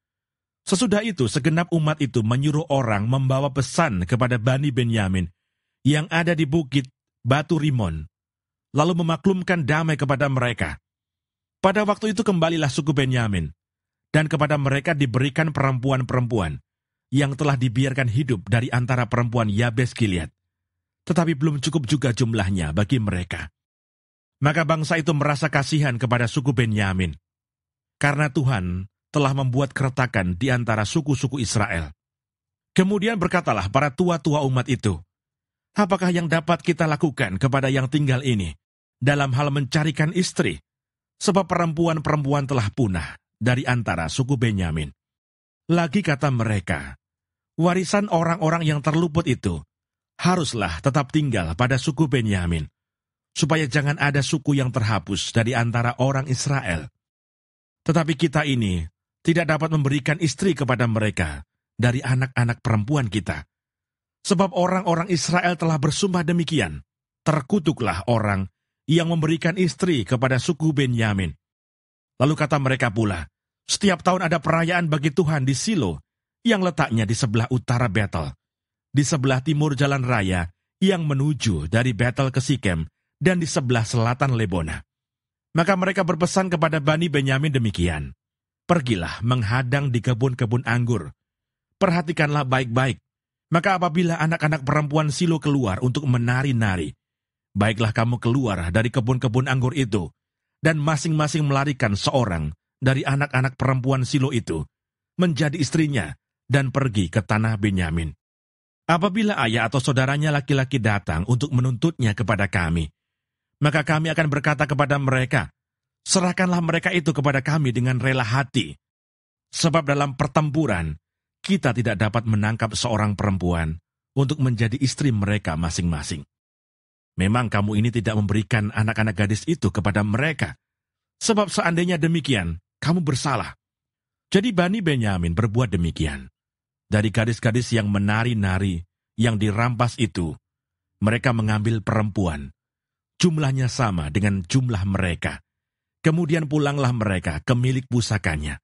[SPEAKER 2] Sesudah itu, segenap umat itu menyuruh orang membawa pesan kepada Bani Benyamin yang ada di bukit Batu Rimon, lalu memaklumkan damai kepada mereka. Pada waktu itu kembalilah suku Benyamin, dan kepada mereka diberikan perempuan-perempuan, yang telah dibiarkan hidup dari antara perempuan Yabes Gilead. Tetapi belum cukup juga jumlahnya bagi mereka. Maka bangsa itu merasa kasihan kepada suku Benyamin. Karena Tuhan telah membuat keretakan di antara suku-suku Israel. Kemudian berkatalah para tua-tua umat itu, Apakah yang dapat kita lakukan kepada yang tinggal ini dalam hal mencarikan istri? Sebab perempuan-perempuan telah punah dari antara suku Benyamin. Lagi kata mereka, warisan orang-orang yang terluput itu haruslah tetap tinggal pada suku Benyamin, supaya jangan ada suku yang terhapus dari antara orang Israel. Tetapi kita ini tidak dapat memberikan istri kepada mereka dari anak-anak perempuan kita. Sebab orang-orang Israel telah bersumpah demikian, terkutuklah orang yang memberikan istri kepada suku Benyamin. Lalu kata mereka pula, setiap tahun ada perayaan bagi Tuhan di Silo, yang letaknya di sebelah utara Bethel, di sebelah timur jalan raya yang menuju dari Bethel ke Sikem, dan di sebelah selatan Lebona. Maka mereka berpesan kepada Bani Benyamin demikian, Pergilah menghadang di kebun-kebun anggur, perhatikanlah baik-baik, maka apabila anak-anak perempuan Silo keluar untuk menari-nari, baiklah kamu keluar dari kebun-kebun anggur itu, dan masing-masing melarikan seorang dari anak-anak perempuan Silo itu, menjadi istrinya dan pergi ke tanah Benyamin. Apabila ayah atau saudaranya laki-laki datang untuk menuntutnya kepada kami, maka kami akan berkata kepada mereka, serahkanlah mereka itu kepada kami dengan rela hati. Sebab dalam pertempuran, kita tidak dapat menangkap seorang perempuan untuk menjadi istri mereka masing-masing. Memang kamu ini tidak memberikan anak-anak gadis itu kepada mereka. Sebab seandainya demikian, kamu bersalah. Jadi Bani Benyamin berbuat demikian dari gadis-gadis yang menari-nari yang dirampas itu, mereka mengambil perempuan. Jumlahnya sama dengan jumlah mereka. Kemudian pulanglah mereka ke milik pusakanya,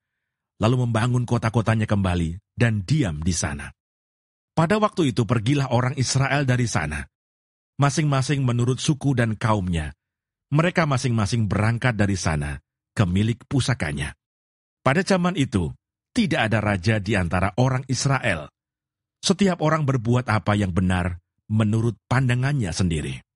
[SPEAKER 2] lalu membangun kota-kotanya kembali dan diam di sana. Pada waktu itu pergilah orang Israel dari sana, masing-masing menurut suku dan kaumnya. Mereka masing-masing berangkat dari sana ke milik pusakanya. Pada zaman itu, tidak ada raja di antara orang
[SPEAKER 1] Israel. Setiap orang berbuat apa yang benar menurut pandangannya sendiri.